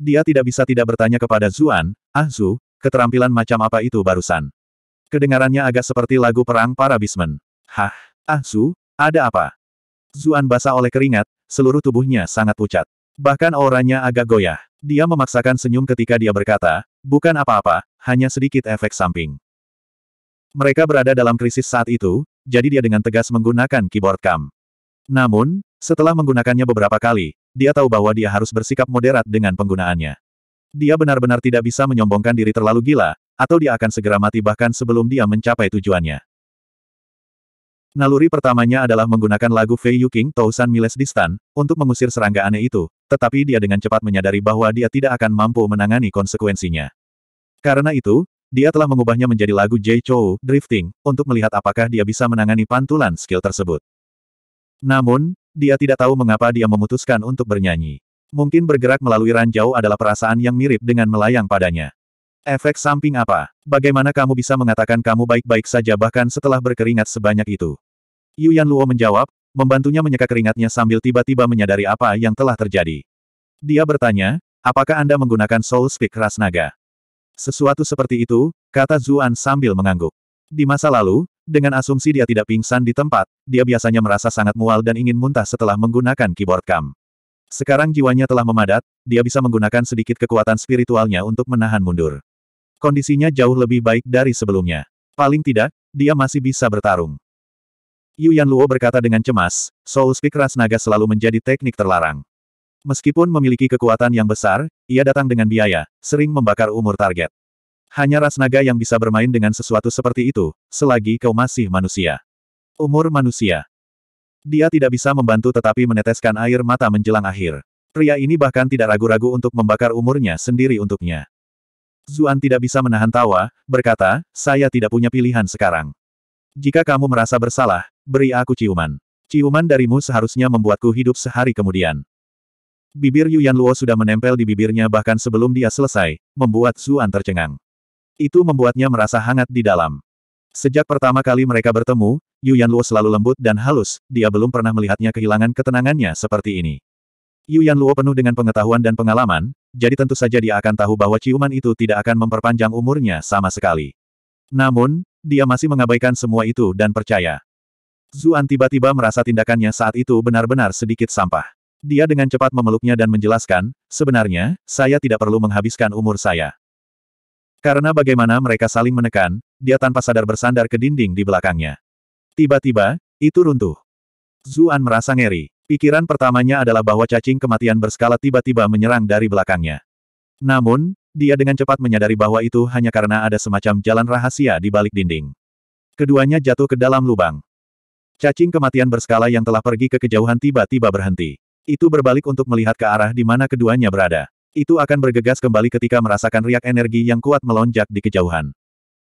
Dia tidak bisa tidak bertanya kepada Zuan, Ah Zu, keterampilan macam apa itu barusan? Kedengarannya agak seperti lagu perang para bismen. Hah, Ah Zu, ada apa? Zuan basah oleh keringat, seluruh tubuhnya sangat pucat. Bahkan auranya agak goyah. Dia memaksakan senyum ketika dia berkata, bukan apa-apa, hanya sedikit efek samping. Mereka berada dalam krisis saat itu, jadi dia dengan tegas menggunakan keyboard cam. Namun, setelah menggunakannya beberapa kali, dia tahu bahwa dia harus bersikap moderat dengan penggunaannya. Dia benar-benar tidak bisa menyombongkan diri terlalu gila, atau dia akan segera mati bahkan sebelum dia mencapai tujuannya. Naluri pertamanya adalah menggunakan lagu Fei Yuking Tousan Miles Distan, untuk mengusir serangga aneh itu, tetapi dia dengan cepat menyadari bahwa dia tidak akan mampu menangani konsekuensinya. Karena itu, dia telah mengubahnya menjadi lagu Jay Chou, Drifting, untuk melihat apakah dia bisa menangani pantulan skill tersebut. Namun, dia tidak tahu mengapa dia memutuskan untuk bernyanyi. Mungkin bergerak melalui ranjau adalah perasaan yang mirip dengan melayang padanya. Efek samping apa? Bagaimana kamu bisa mengatakan kamu baik-baik saja bahkan setelah berkeringat sebanyak itu? Yu Yan Luo menjawab, membantunya menyeka keringatnya sambil tiba-tiba menyadari apa yang telah terjadi. Dia bertanya, apakah Anda menggunakan Soul Speak ras naga? Sesuatu seperti itu, kata Zuan sambil mengangguk. Di masa lalu, dengan asumsi dia tidak pingsan di tempat, dia biasanya merasa sangat mual dan ingin muntah setelah menggunakan keyboard cam. Sekarang jiwanya telah memadat, dia bisa menggunakan sedikit kekuatan spiritualnya untuk menahan mundur. Kondisinya jauh lebih baik dari sebelumnya. Paling tidak, dia masih bisa bertarung. Yu Yan Luo berkata dengan cemas, Soul Speak Ras Naga selalu menjadi teknik terlarang. Meskipun memiliki kekuatan yang besar, ia datang dengan biaya, sering membakar umur target. Hanya ras naga yang bisa bermain dengan sesuatu seperti itu, selagi kau masih manusia. Umur manusia. Dia tidak bisa membantu tetapi meneteskan air mata menjelang akhir. Pria ini bahkan tidak ragu-ragu untuk membakar umurnya sendiri untuknya. Zuan tidak bisa menahan tawa, berkata, saya tidak punya pilihan sekarang. Jika kamu merasa bersalah, beri aku ciuman. Ciuman darimu seharusnya membuatku hidup sehari kemudian. Bibir Yuan Luo sudah menempel di bibirnya bahkan sebelum dia selesai, membuat Zuan tercengang. Itu membuatnya merasa hangat di dalam. Sejak pertama kali mereka bertemu, Yu Luo selalu lembut dan halus, dia belum pernah melihatnya kehilangan ketenangannya seperti ini. Yu Luo penuh dengan pengetahuan dan pengalaman, jadi tentu saja dia akan tahu bahwa ciuman itu tidak akan memperpanjang umurnya sama sekali. Namun, dia masih mengabaikan semua itu dan percaya. Zuan tiba-tiba merasa tindakannya saat itu benar-benar sedikit sampah. Dia dengan cepat memeluknya dan menjelaskan, sebenarnya, saya tidak perlu menghabiskan umur saya. Karena bagaimana mereka saling menekan, dia tanpa sadar bersandar ke dinding di belakangnya. Tiba-tiba, itu runtuh. Zuan merasa ngeri. Pikiran pertamanya adalah bahwa cacing kematian berskala tiba-tiba menyerang dari belakangnya. Namun, dia dengan cepat menyadari bahwa itu hanya karena ada semacam jalan rahasia di balik dinding. Keduanya jatuh ke dalam lubang. Cacing kematian berskala yang telah pergi ke kejauhan tiba-tiba berhenti. Itu berbalik untuk melihat ke arah di mana keduanya berada. Itu akan bergegas kembali ketika merasakan riak energi yang kuat melonjak di kejauhan.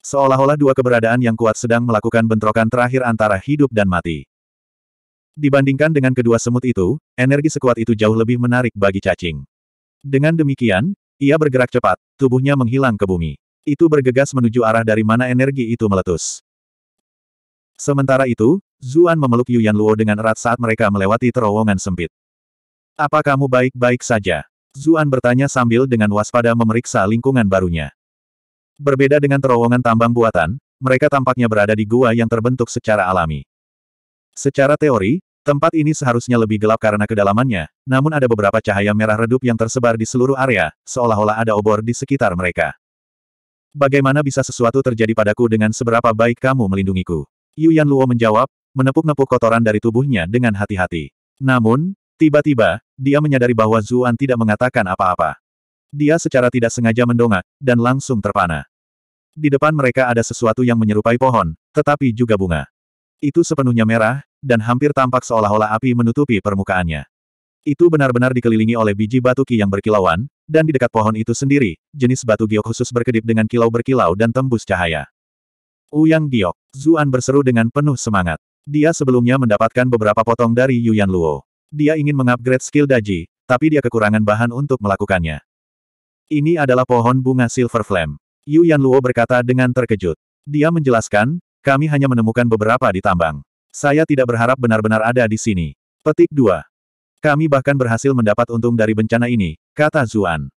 Seolah-olah dua keberadaan yang kuat sedang melakukan bentrokan terakhir antara hidup dan mati. Dibandingkan dengan kedua semut itu, energi sekuat itu jauh lebih menarik bagi cacing. Dengan demikian, ia bergerak cepat, tubuhnya menghilang ke bumi. Itu bergegas menuju arah dari mana energi itu meletus. Sementara itu, Zuan memeluk Yuan Luo dengan erat saat mereka melewati terowongan sempit. Apa kamu baik-baik saja? Zuan bertanya sambil dengan waspada memeriksa lingkungan barunya. Berbeda dengan terowongan tambang buatan, mereka tampaknya berada di gua yang terbentuk secara alami. Secara teori, tempat ini seharusnya lebih gelap karena kedalamannya, namun ada beberapa cahaya merah redup yang tersebar di seluruh area, seolah-olah ada obor di sekitar mereka. Bagaimana bisa sesuatu terjadi padaku dengan seberapa baik kamu melindungiku? Yu Yan Luo menjawab, menepuk-nepuk kotoran dari tubuhnya dengan hati-hati. Namun, Tiba-tiba, dia menyadari bahwa Zuan tidak mengatakan apa-apa. Dia secara tidak sengaja mendongak, dan langsung terpana. Di depan mereka ada sesuatu yang menyerupai pohon, tetapi juga bunga. Itu sepenuhnya merah, dan hampir tampak seolah-olah api menutupi permukaannya. Itu benar-benar dikelilingi oleh biji batu ki yang berkilauan, dan di dekat pohon itu sendiri, jenis batu giok khusus berkedip dengan kilau berkilau dan tembus cahaya. Uyang giok, Zuan berseru dengan penuh semangat. Dia sebelumnya mendapatkan beberapa potong dari Yuyan Luo. Dia ingin mengupgrade skill Daji, tapi dia kekurangan bahan untuk melakukannya. Ini adalah pohon bunga Silver Flame. Yu Yan Luo berkata dengan terkejut. Dia menjelaskan, kami hanya menemukan beberapa di tambang. Saya tidak berharap benar-benar ada di sini. Petik 2. Kami bahkan berhasil mendapat untung dari bencana ini, kata Zuan.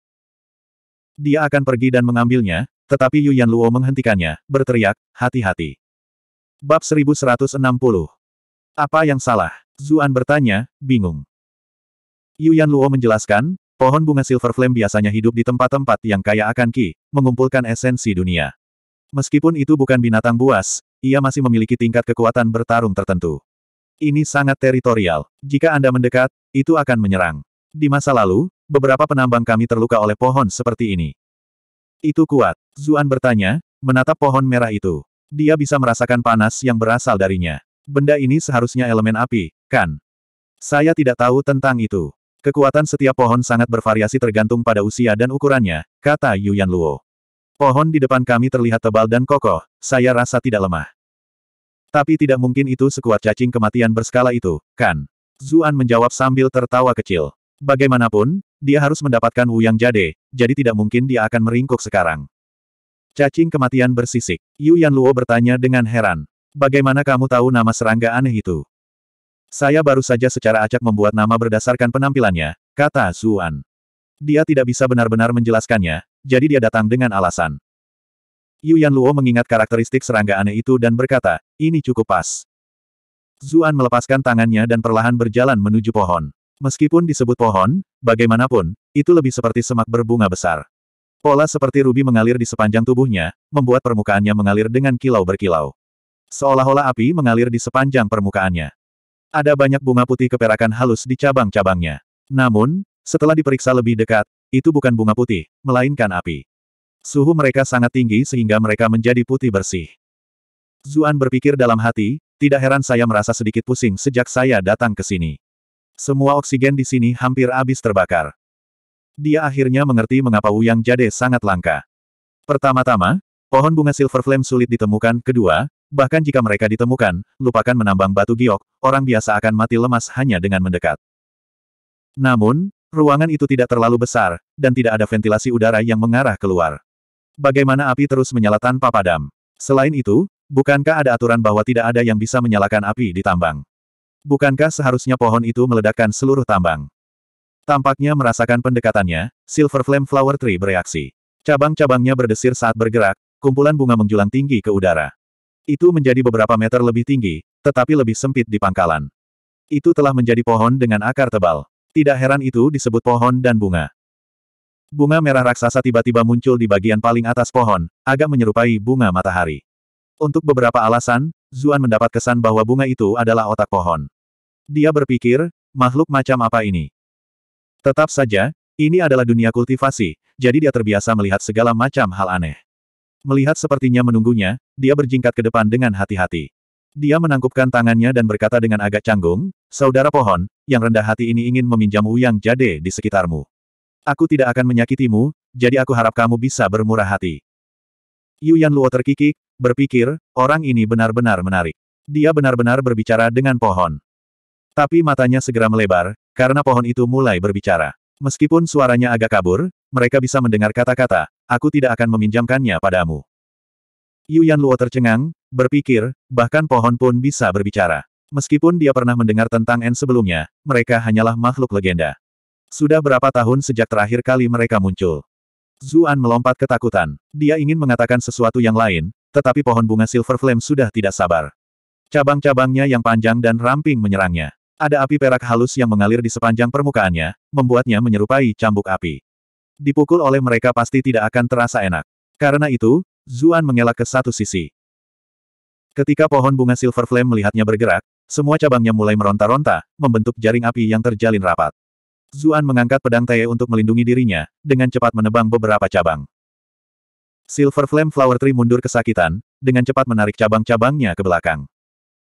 Dia akan pergi dan mengambilnya, tetapi Yu Yan Luo menghentikannya, berteriak, hati-hati. Bab 1160. Apa yang salah? Zuan bertanya, bingung. Yuan Luo menjelaskan, pohon bunga Silver Flame biasanya hidup di tempat-tempat yang kaya akan ki, mengumpulkan esensi dunia. Meskipun itu bukan binatang buas, ia masih memiliki tingkat kekuatan bertarung tertentu. Ini sangat teritorial. Jika Anda mendekat, itu akan menyerang. Di masa lalu, beberapa penambang kami terluka oleh pohon seperti ini. Itu kuat. Zuan bertanya, menatap pohon merah itu. Dia bisa merasakan panas yang berasal darinya. Benda ini seharusnya elemen api, kan? Saya tidak tahu tentang itu. Kekuatan setiap pohon sangat bervariasi tergantung pada usia dan ukurannya, kata Yuan Luo. Pohon di depan kami terlihat tebal dan kokoh, saya rasa tidak lemah. Tapi tidak mungkin itu sekuat cacing kematian berskala itu, kan? Zuan menjawab sambil tertawa kecil. Bagaimanapun, dia harus mendapatkan Wu yang Jade, jadi tidak mungkin dia akan meringkuk sekarang. Cacing kematian bersisik. Yu Yan Luo bertanya dengan heran. Bagaimana kamu tahu nama serangga aneh itu? Saya baru saja secara acak membuat nama berdasarkan penampilannya, kata Zuan. Dia tidak bisa benar-benar menjelaskannya, jadi dia datang dengan alasan. Yu Yan Luo mengingat karakteristik serangga aneh itu dan berkata, ini cukup pas. Zuan melepaskan tangannya dan perlahan berjalan menuju pohon. Meskipun disebut pohon, bagaimanapun, itu lebih seperti semak berbunga besar. Pola seperti rubi mengalir di sepanjang tubuhnya, membuat permukaannya mengalir dengan kilau berkilau. Seolah-olah api mengalir di sepanjang permukaannya. Ada banyak bunga putih keperakan halus di cabang-cabangnya. Namun, setelah diperiksa lebih dekat, itu bukan bunga putih, melainkan api. Suhu mereka sangat tinggi sehingga mereka menjadi putih bersih. Zuan berpikir dalam hati, tidak heran saya merasa sedikit pusing sejak saya datang ke sini. Semua oksigen di sini hampir habis terbakar. Dia akhirnya mengerti mengapa Wuyang Jade sangat langka. Pertama-tama, pohon bunga Silver Flame sulit ditemukan, kedua, Bahkan jika mereka ditemukan, lupakan menambang batu giok, orang biasa akan mati lemas hanya dengan mendekat. Namun, ruangan itu tidak terlalu besar, dan tidak ada ventilasi udara yang mengarah keluar. Bagaimana api terus menyala tanpa padam? Selain itu, bukankah ada aturan bahwa tidak ada yang bisa menyalakan api di tambang? Bukankah seharusnya pohon itu meledakkan seluruh tambang? Tampaknya merasakan pendekatannya, Silver Flame Flower Tree bereaksi. Cabang-cabangnya berdesir saat bergerak, kumpulan bunga menjulang tinggi ke udara. Itu menjadi beberapa meter lebih tinggi, tetapi lebih sempit di pangkalan. Itu telah menjadi pohon dengan akar tebal. Tidak heran itu disebut pohon dan bunga. Bunga merah raksasa tiba-tiba muncul di bagian paling atas pohon, agak menyerupai bunga matahari. Untuk beberapa alasan, Zuan mendapat kesan bahwa bunga itu adalah otak pohon. Dia berpikir, makhluk macam apa ini? Tetap saja, ini adalah dunia kultivasi, jadi dia terbiasa melihat segala macam hal aneh. Melihat sepertinya menunggunya, dia berjingkat ke depan dengan hati-hati. Dia menangkupkan tangannya dan berkata dengan agak canggung, Saudara pohon, yang rendah hati ini ingin meminjam uyang jade di sekitarmu. Aku tidak akan menyakitimu, jadi aku harap kamu bisa bermurah hati. Yuan Luo terkikik, berpikir, orang ini benar-benar menarik. Dia benar-benar berbicara dengan pohon. Tapi matanya segera melebar, karena pohon itu mulai berbicara. Meskipun suaranya agak kabur, mereka bisa mendengar kata-kata, aku tidak akan meminjamkannya padamu. Yuan Luo tercengang, berpikir, bahkan pohon pun bisa berbicara. Meskipun dia pernah mendengar tentang N sebelumnya, mereka hanyalah makhluk legenda. Sudah berapa tahun sejak terakhir kali mereka muncul? Zuan melompat ketakutan. Dia ingin mengatakan sesuatu yang lain, tetapi pohon bunga Silver Flame sudah tidak sabar. Cabang-cabangnya yang panjang dan ramping menyerangnya. Ada api perak halus yang mengalir di sepanjang permukaannya, membuatnya menyerupai cambuk api. Dipukul oleh mereka pasti tidak akan terasa enak. Karena itu, Zuan mengelak ke satu sisi. Ketika pohon bunga Silver Flame melihatnya bergerak, semua cabangnya mulai meronta-ronta, membentuk jaring api yang terjalin rapat. Zuan mengangkat pedang Tae untuk melindungi dirinya, dengan cepat menebang beberapa cabang. Silver Flame Flower Tree mundur kesakitan, dengan cepat menarik cabang-cabangnya ke belakang.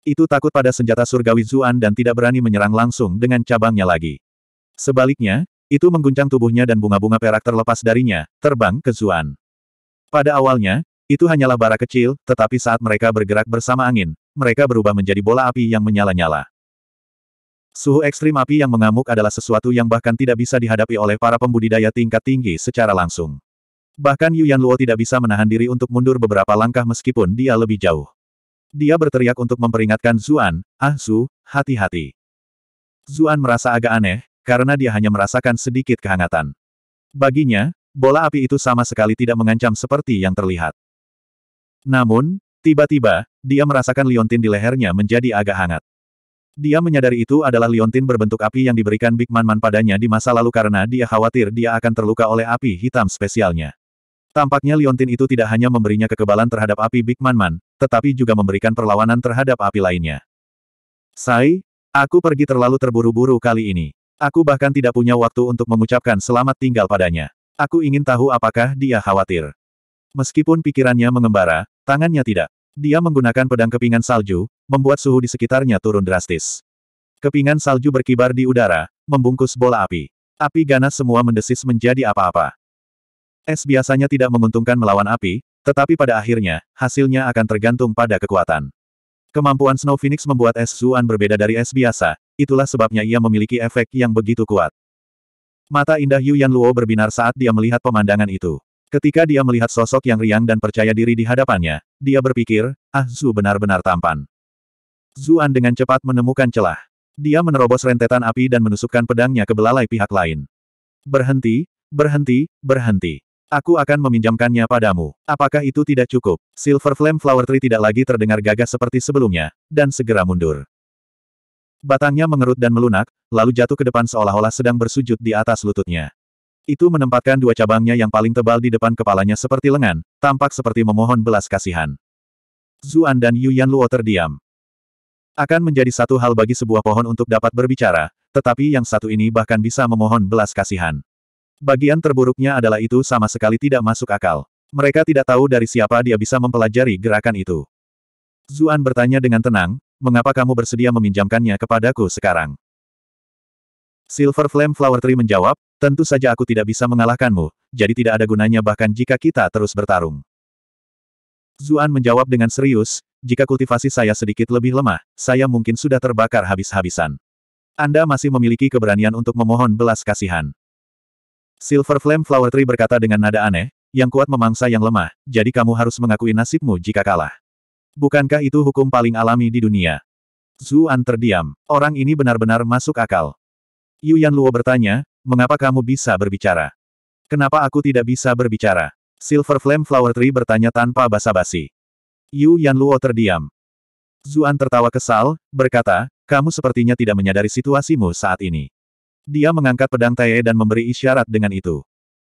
Itu takut pada senjata surgawi Zuan dan tidak berani menyerang langsung dengan cabangnya lagi. Sebaliknya, itu mengguncang tubuhnya dan bunga-bunga perak terlepas darinya, terbang ke Zuan. Pada awalnya, itu hanyalah bara kecil, tetapi saat mereka bergerak bersama angin, mereka berubah menjadi bola api yang menyala-nyala. Suhu ekstrim api yang mengamuk adalah sesuatu yang bahkan tidak bisa dihadapi oleh para pembudidaya tingkat tinggi secara langsung. Bahkan Yuan Luo tidak bisa menahan diri untuk mundur beberapa langkah meskipun dia lebih jauh. Dia berteriak untuk memperingatkan Zuan, Ah Su, hati-hati. Zuan merasa agak aneh, karena dia hanya merasakan sedikit kehangatan. Baginya, bola api itu sama sekali tidak mengancam seperti yang terlihat. Namun, tiba-tiba, dia merasakan liontin di lehernya menjadi agak hangat. Dia menyadari itu adalah liontin berbentuk api yang diberikan Big Man Man padanya di masa lalu karena dia khawatir dia akan terluka oleh api hitam spesialnya. Tampaknya liontin itu tidak hanya memberinya kekebalan terhadap api Big Man Man, tetapi juga memberikan perlawanan terhadap api lainnya. Sai, aku pergi terlalu terburu-buru kali ini. Aku bahkan tidak punya waktu untuk mengucapkan selamat tinggal padanya. Aku ingin tahu apakah dia khawatir. Meskipun pikirannya mengembara, tangannya tidak. Dia menggunakan pedang kepingan salju, membuat suhu di sekitarnya turun drastis. Kepingan salju berkibar di udara, membungkus bola api. Api ganas semua mendesis menjadi apa-apa. Es biasanya tidak menguntungkan melawan api, tetapi pada akhirnya, hasilnya akan tergantung pada kekuatan. Kemampuan Snow Phoenix membuat es Zuan berbeda dari es biasa, itulah sebabnya ia memiliki efek yang begitu kuat. Mata indah Yu Yan Luo berbinar saat dia melihat pemandangan itu. Ketika dia melihat sosok yang riang dan percaya diri di hadapannya, dia berpikir, ah Zu benar-benar tampan. Zuan dengan cepat menemukan celah. Dia menerobos rentetan api dan menusukkan pedangnya ke belalai pihak lain. Berhenti, berhenti, berhenti. Aku akan meminjamkannya padamu. Apakah itu tidak cukup? Silver Flame Flower Tree tidak lagi terdengar gagah seperti sebelumnya, dan segera mundur. Batangnya mengerut dan melunak, lalu jatuh ke depan seolah-olah sedang bersujud di atas lututnya. Itu menempatkan dua cabangnya yang paling tebal di depan kepalanya seperti lengan, tampak seperti memohon belas kasihan. Zuan dan Yuyan Luo terdiam. Akan menjadi satu hal bagi sebuah pohon untuk dapat berbicara, tetapi yang satu ini bahkan bisa memohon belas kasihan. Bagian terburuknya adalah itu sama sekali tidak masuk akal. Mereka tidak tahu dari siapa dia bisa mempelajari gerakan itu. Zuan bertanya dengan tenang, mengapa kamu bersedia meminjamkannya kepadaku sekarang? Silver Flame Flower Tree menjawab, tentu saja aku tidak bisa mengalahkanmu, jadi tidak ada gunanya bahkan jika kita terus bertarung. Zuan menjawab dengan serius, jika kultivasi saya sedikit lebih lemah, saya mungkin sudah terbakar habis-habisan. Anda masih memiliki keberanian untuk memohon belas kasihan. Silver Flame Flower Tree berkata dengan nada aneh, yang kuat memangsa yang lemah, jadi kamu harus mengakui nasibmu jika kalah. Bukankah itu hukum paling alami di dunia? Zuan terdiam. Orang ini benar-benar masuk akal. Yu Yan Luo bertanya, mengapa kamu bisa berbicara? Kenapa aku tidak bisa berbicara? Silver Flame Flower Tree bertanya tanpa basa-basi. Yu Yan Luo terdiam. Zuan tertawa kesal, berkata, kamu sepertinya tidak menyadari situasimu saat ini. Dia mengangkat pedang Tae dan memberi isyarat dengan itu.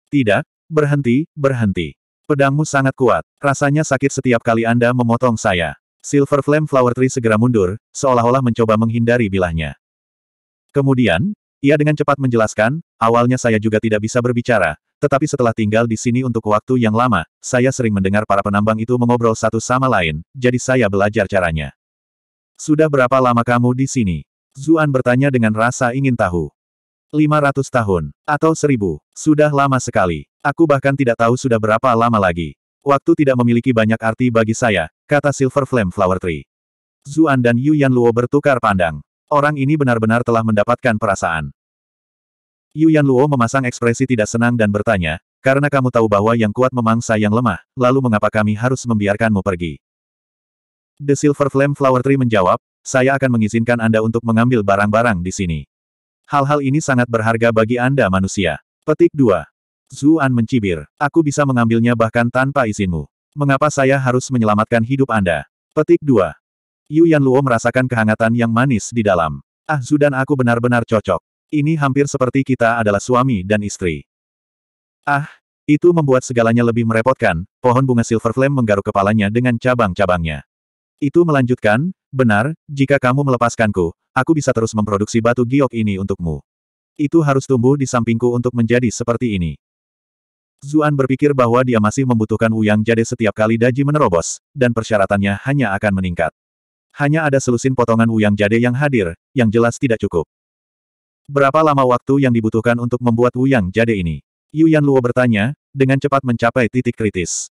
Tidak, berhenti, berhenti. Pedangmu sangat kuat. Rasanya sakit setiap kali Anda memotong saya. Silver Flame Flower Tree segera mundur, seolah-olah mencoba menghindari bilahnya. Kemudian, ia dengan cepat menjelaskan, awalnya saya juga tidak bisa berbicara, tetapi setelah tinggal di sini untuk waktu yang lama, saya sering mendengar para penambang itu mengobrol satu sama lain, jadi saya belajar caranya. Sudah berapa lama kamu di sini? Zuan bertanya dengan rasa ingin tahu. 500 tahun, atau 1000, sudah lama sekali. Aku bahkan tidak tahu sudah berapa lama lagi. Waktu tidak memiliki banyak arti bagi saya, kata Silver Flame Flower Tree. Zuan dan Yu Yan Luo bertukar pandang. Orang ini benar-benar telah mendapatkan perasaan. Yu Yan Luo memasang ekspresi tidak senang dan bertanya, karena kamu tahu bahwa yang kuat memangsa yang lemah, lalu mengapa kami harus membiarkanmu pergi? The Silver Flame Flower Tree menjawab, saya akan mengizinkan Anda untuk mengambil barang-barang di sini. Hal-hal ini sangat berharga bagi Anda manusia. Petik 2. Zuan mencibir. Aku bisa mengambilnya bahkan tanpa izinmu. Mengapa saya harus menyelamatkan hidup Anda? Petik 2. Yu Luo merasakan kehangatan yang manis di dalam. Ah Zu dan aku benar-benar cocok. Ini hampir seperti kita adalah suami dan istri. Ah, itu membuat segalanya lebih merepotkan, pohon bunga Silver Flame menggaruk kepalanya dengan cabang-cabangnya. Itu melanjutkan, benar, jika kamu melepaskanku, aku bisa terus memproduksi batu giok ini untukmu. Itu harus tumbuh di sampingku untuk menjadi seperti ini. Zuan berpikir bahwa dia masih membutuhkan uyang Jade setiap kali daji menerobos, dan persyaratannya hanya akan meningkat. Hanya ada selusin potongan uyang Jade yang hadir, yang jelas tidak cukup. Berapa lama waktu yang dibutuhkan untuk membuat uyang Jade ini? Yuan Luo bertanya, dengan cepat mencapai titik kritis.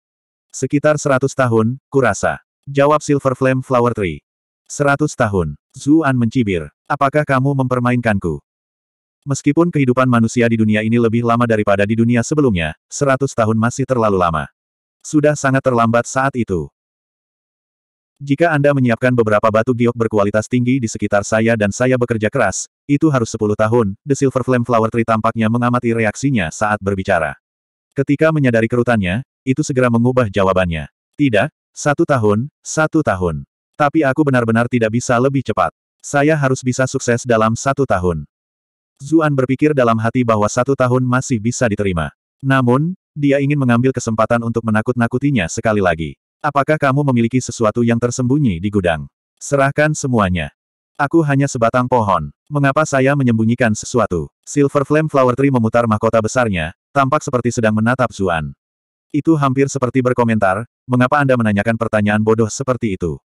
Sekitar 100 tahun, kurasa. Jawab Silver Flame Flower Tree. Seratus tahun. Zuan mencibir. Apakah kamu mempermainkanku? Meskipun kehidupan manusia di dunia ini lebih lama daripada di dunia sebelumnya, seratus tahun masih terlalu lama. Sudah sangat terlambat saat itu. Jika Anda menyiapkan beberapa batu giok berkualitas tinggi di sekitar saya dan saya bekerja keras, itu harus sepuluh tahun, The Silver Flame Flower Tree tampaknya mengamati reaksinya saat berbicara. Ketika menyadari kerutannya, itu segera mengubah jawabannya. Tidak, satu tahun, satu tahun. Tapi aku benar-benar tidak bisa lebih cepat. Saya harus bisa sukses dalam satu tahun. Zuan berpikir dalam hati bahwa satu tahun masih bisa diterima. Namun, dia ingin mengambil kesempatan untuk menakut-nakutinya sekali lagi. Apakah kamu memiliki sesuatu yang tersembunyi di gudang? Serahkan semuanya. Aku hanya sebatang pohon. Mengapa saya menyembunyikan sesuatu? Silver Flame Flower Tree memutar mahkota besarnya, tampak seperti sedang menatap Zuan. Itu hampir seperti berkomentar, mengapa Anda menanyakan pertanyaan bodoh seperti itu?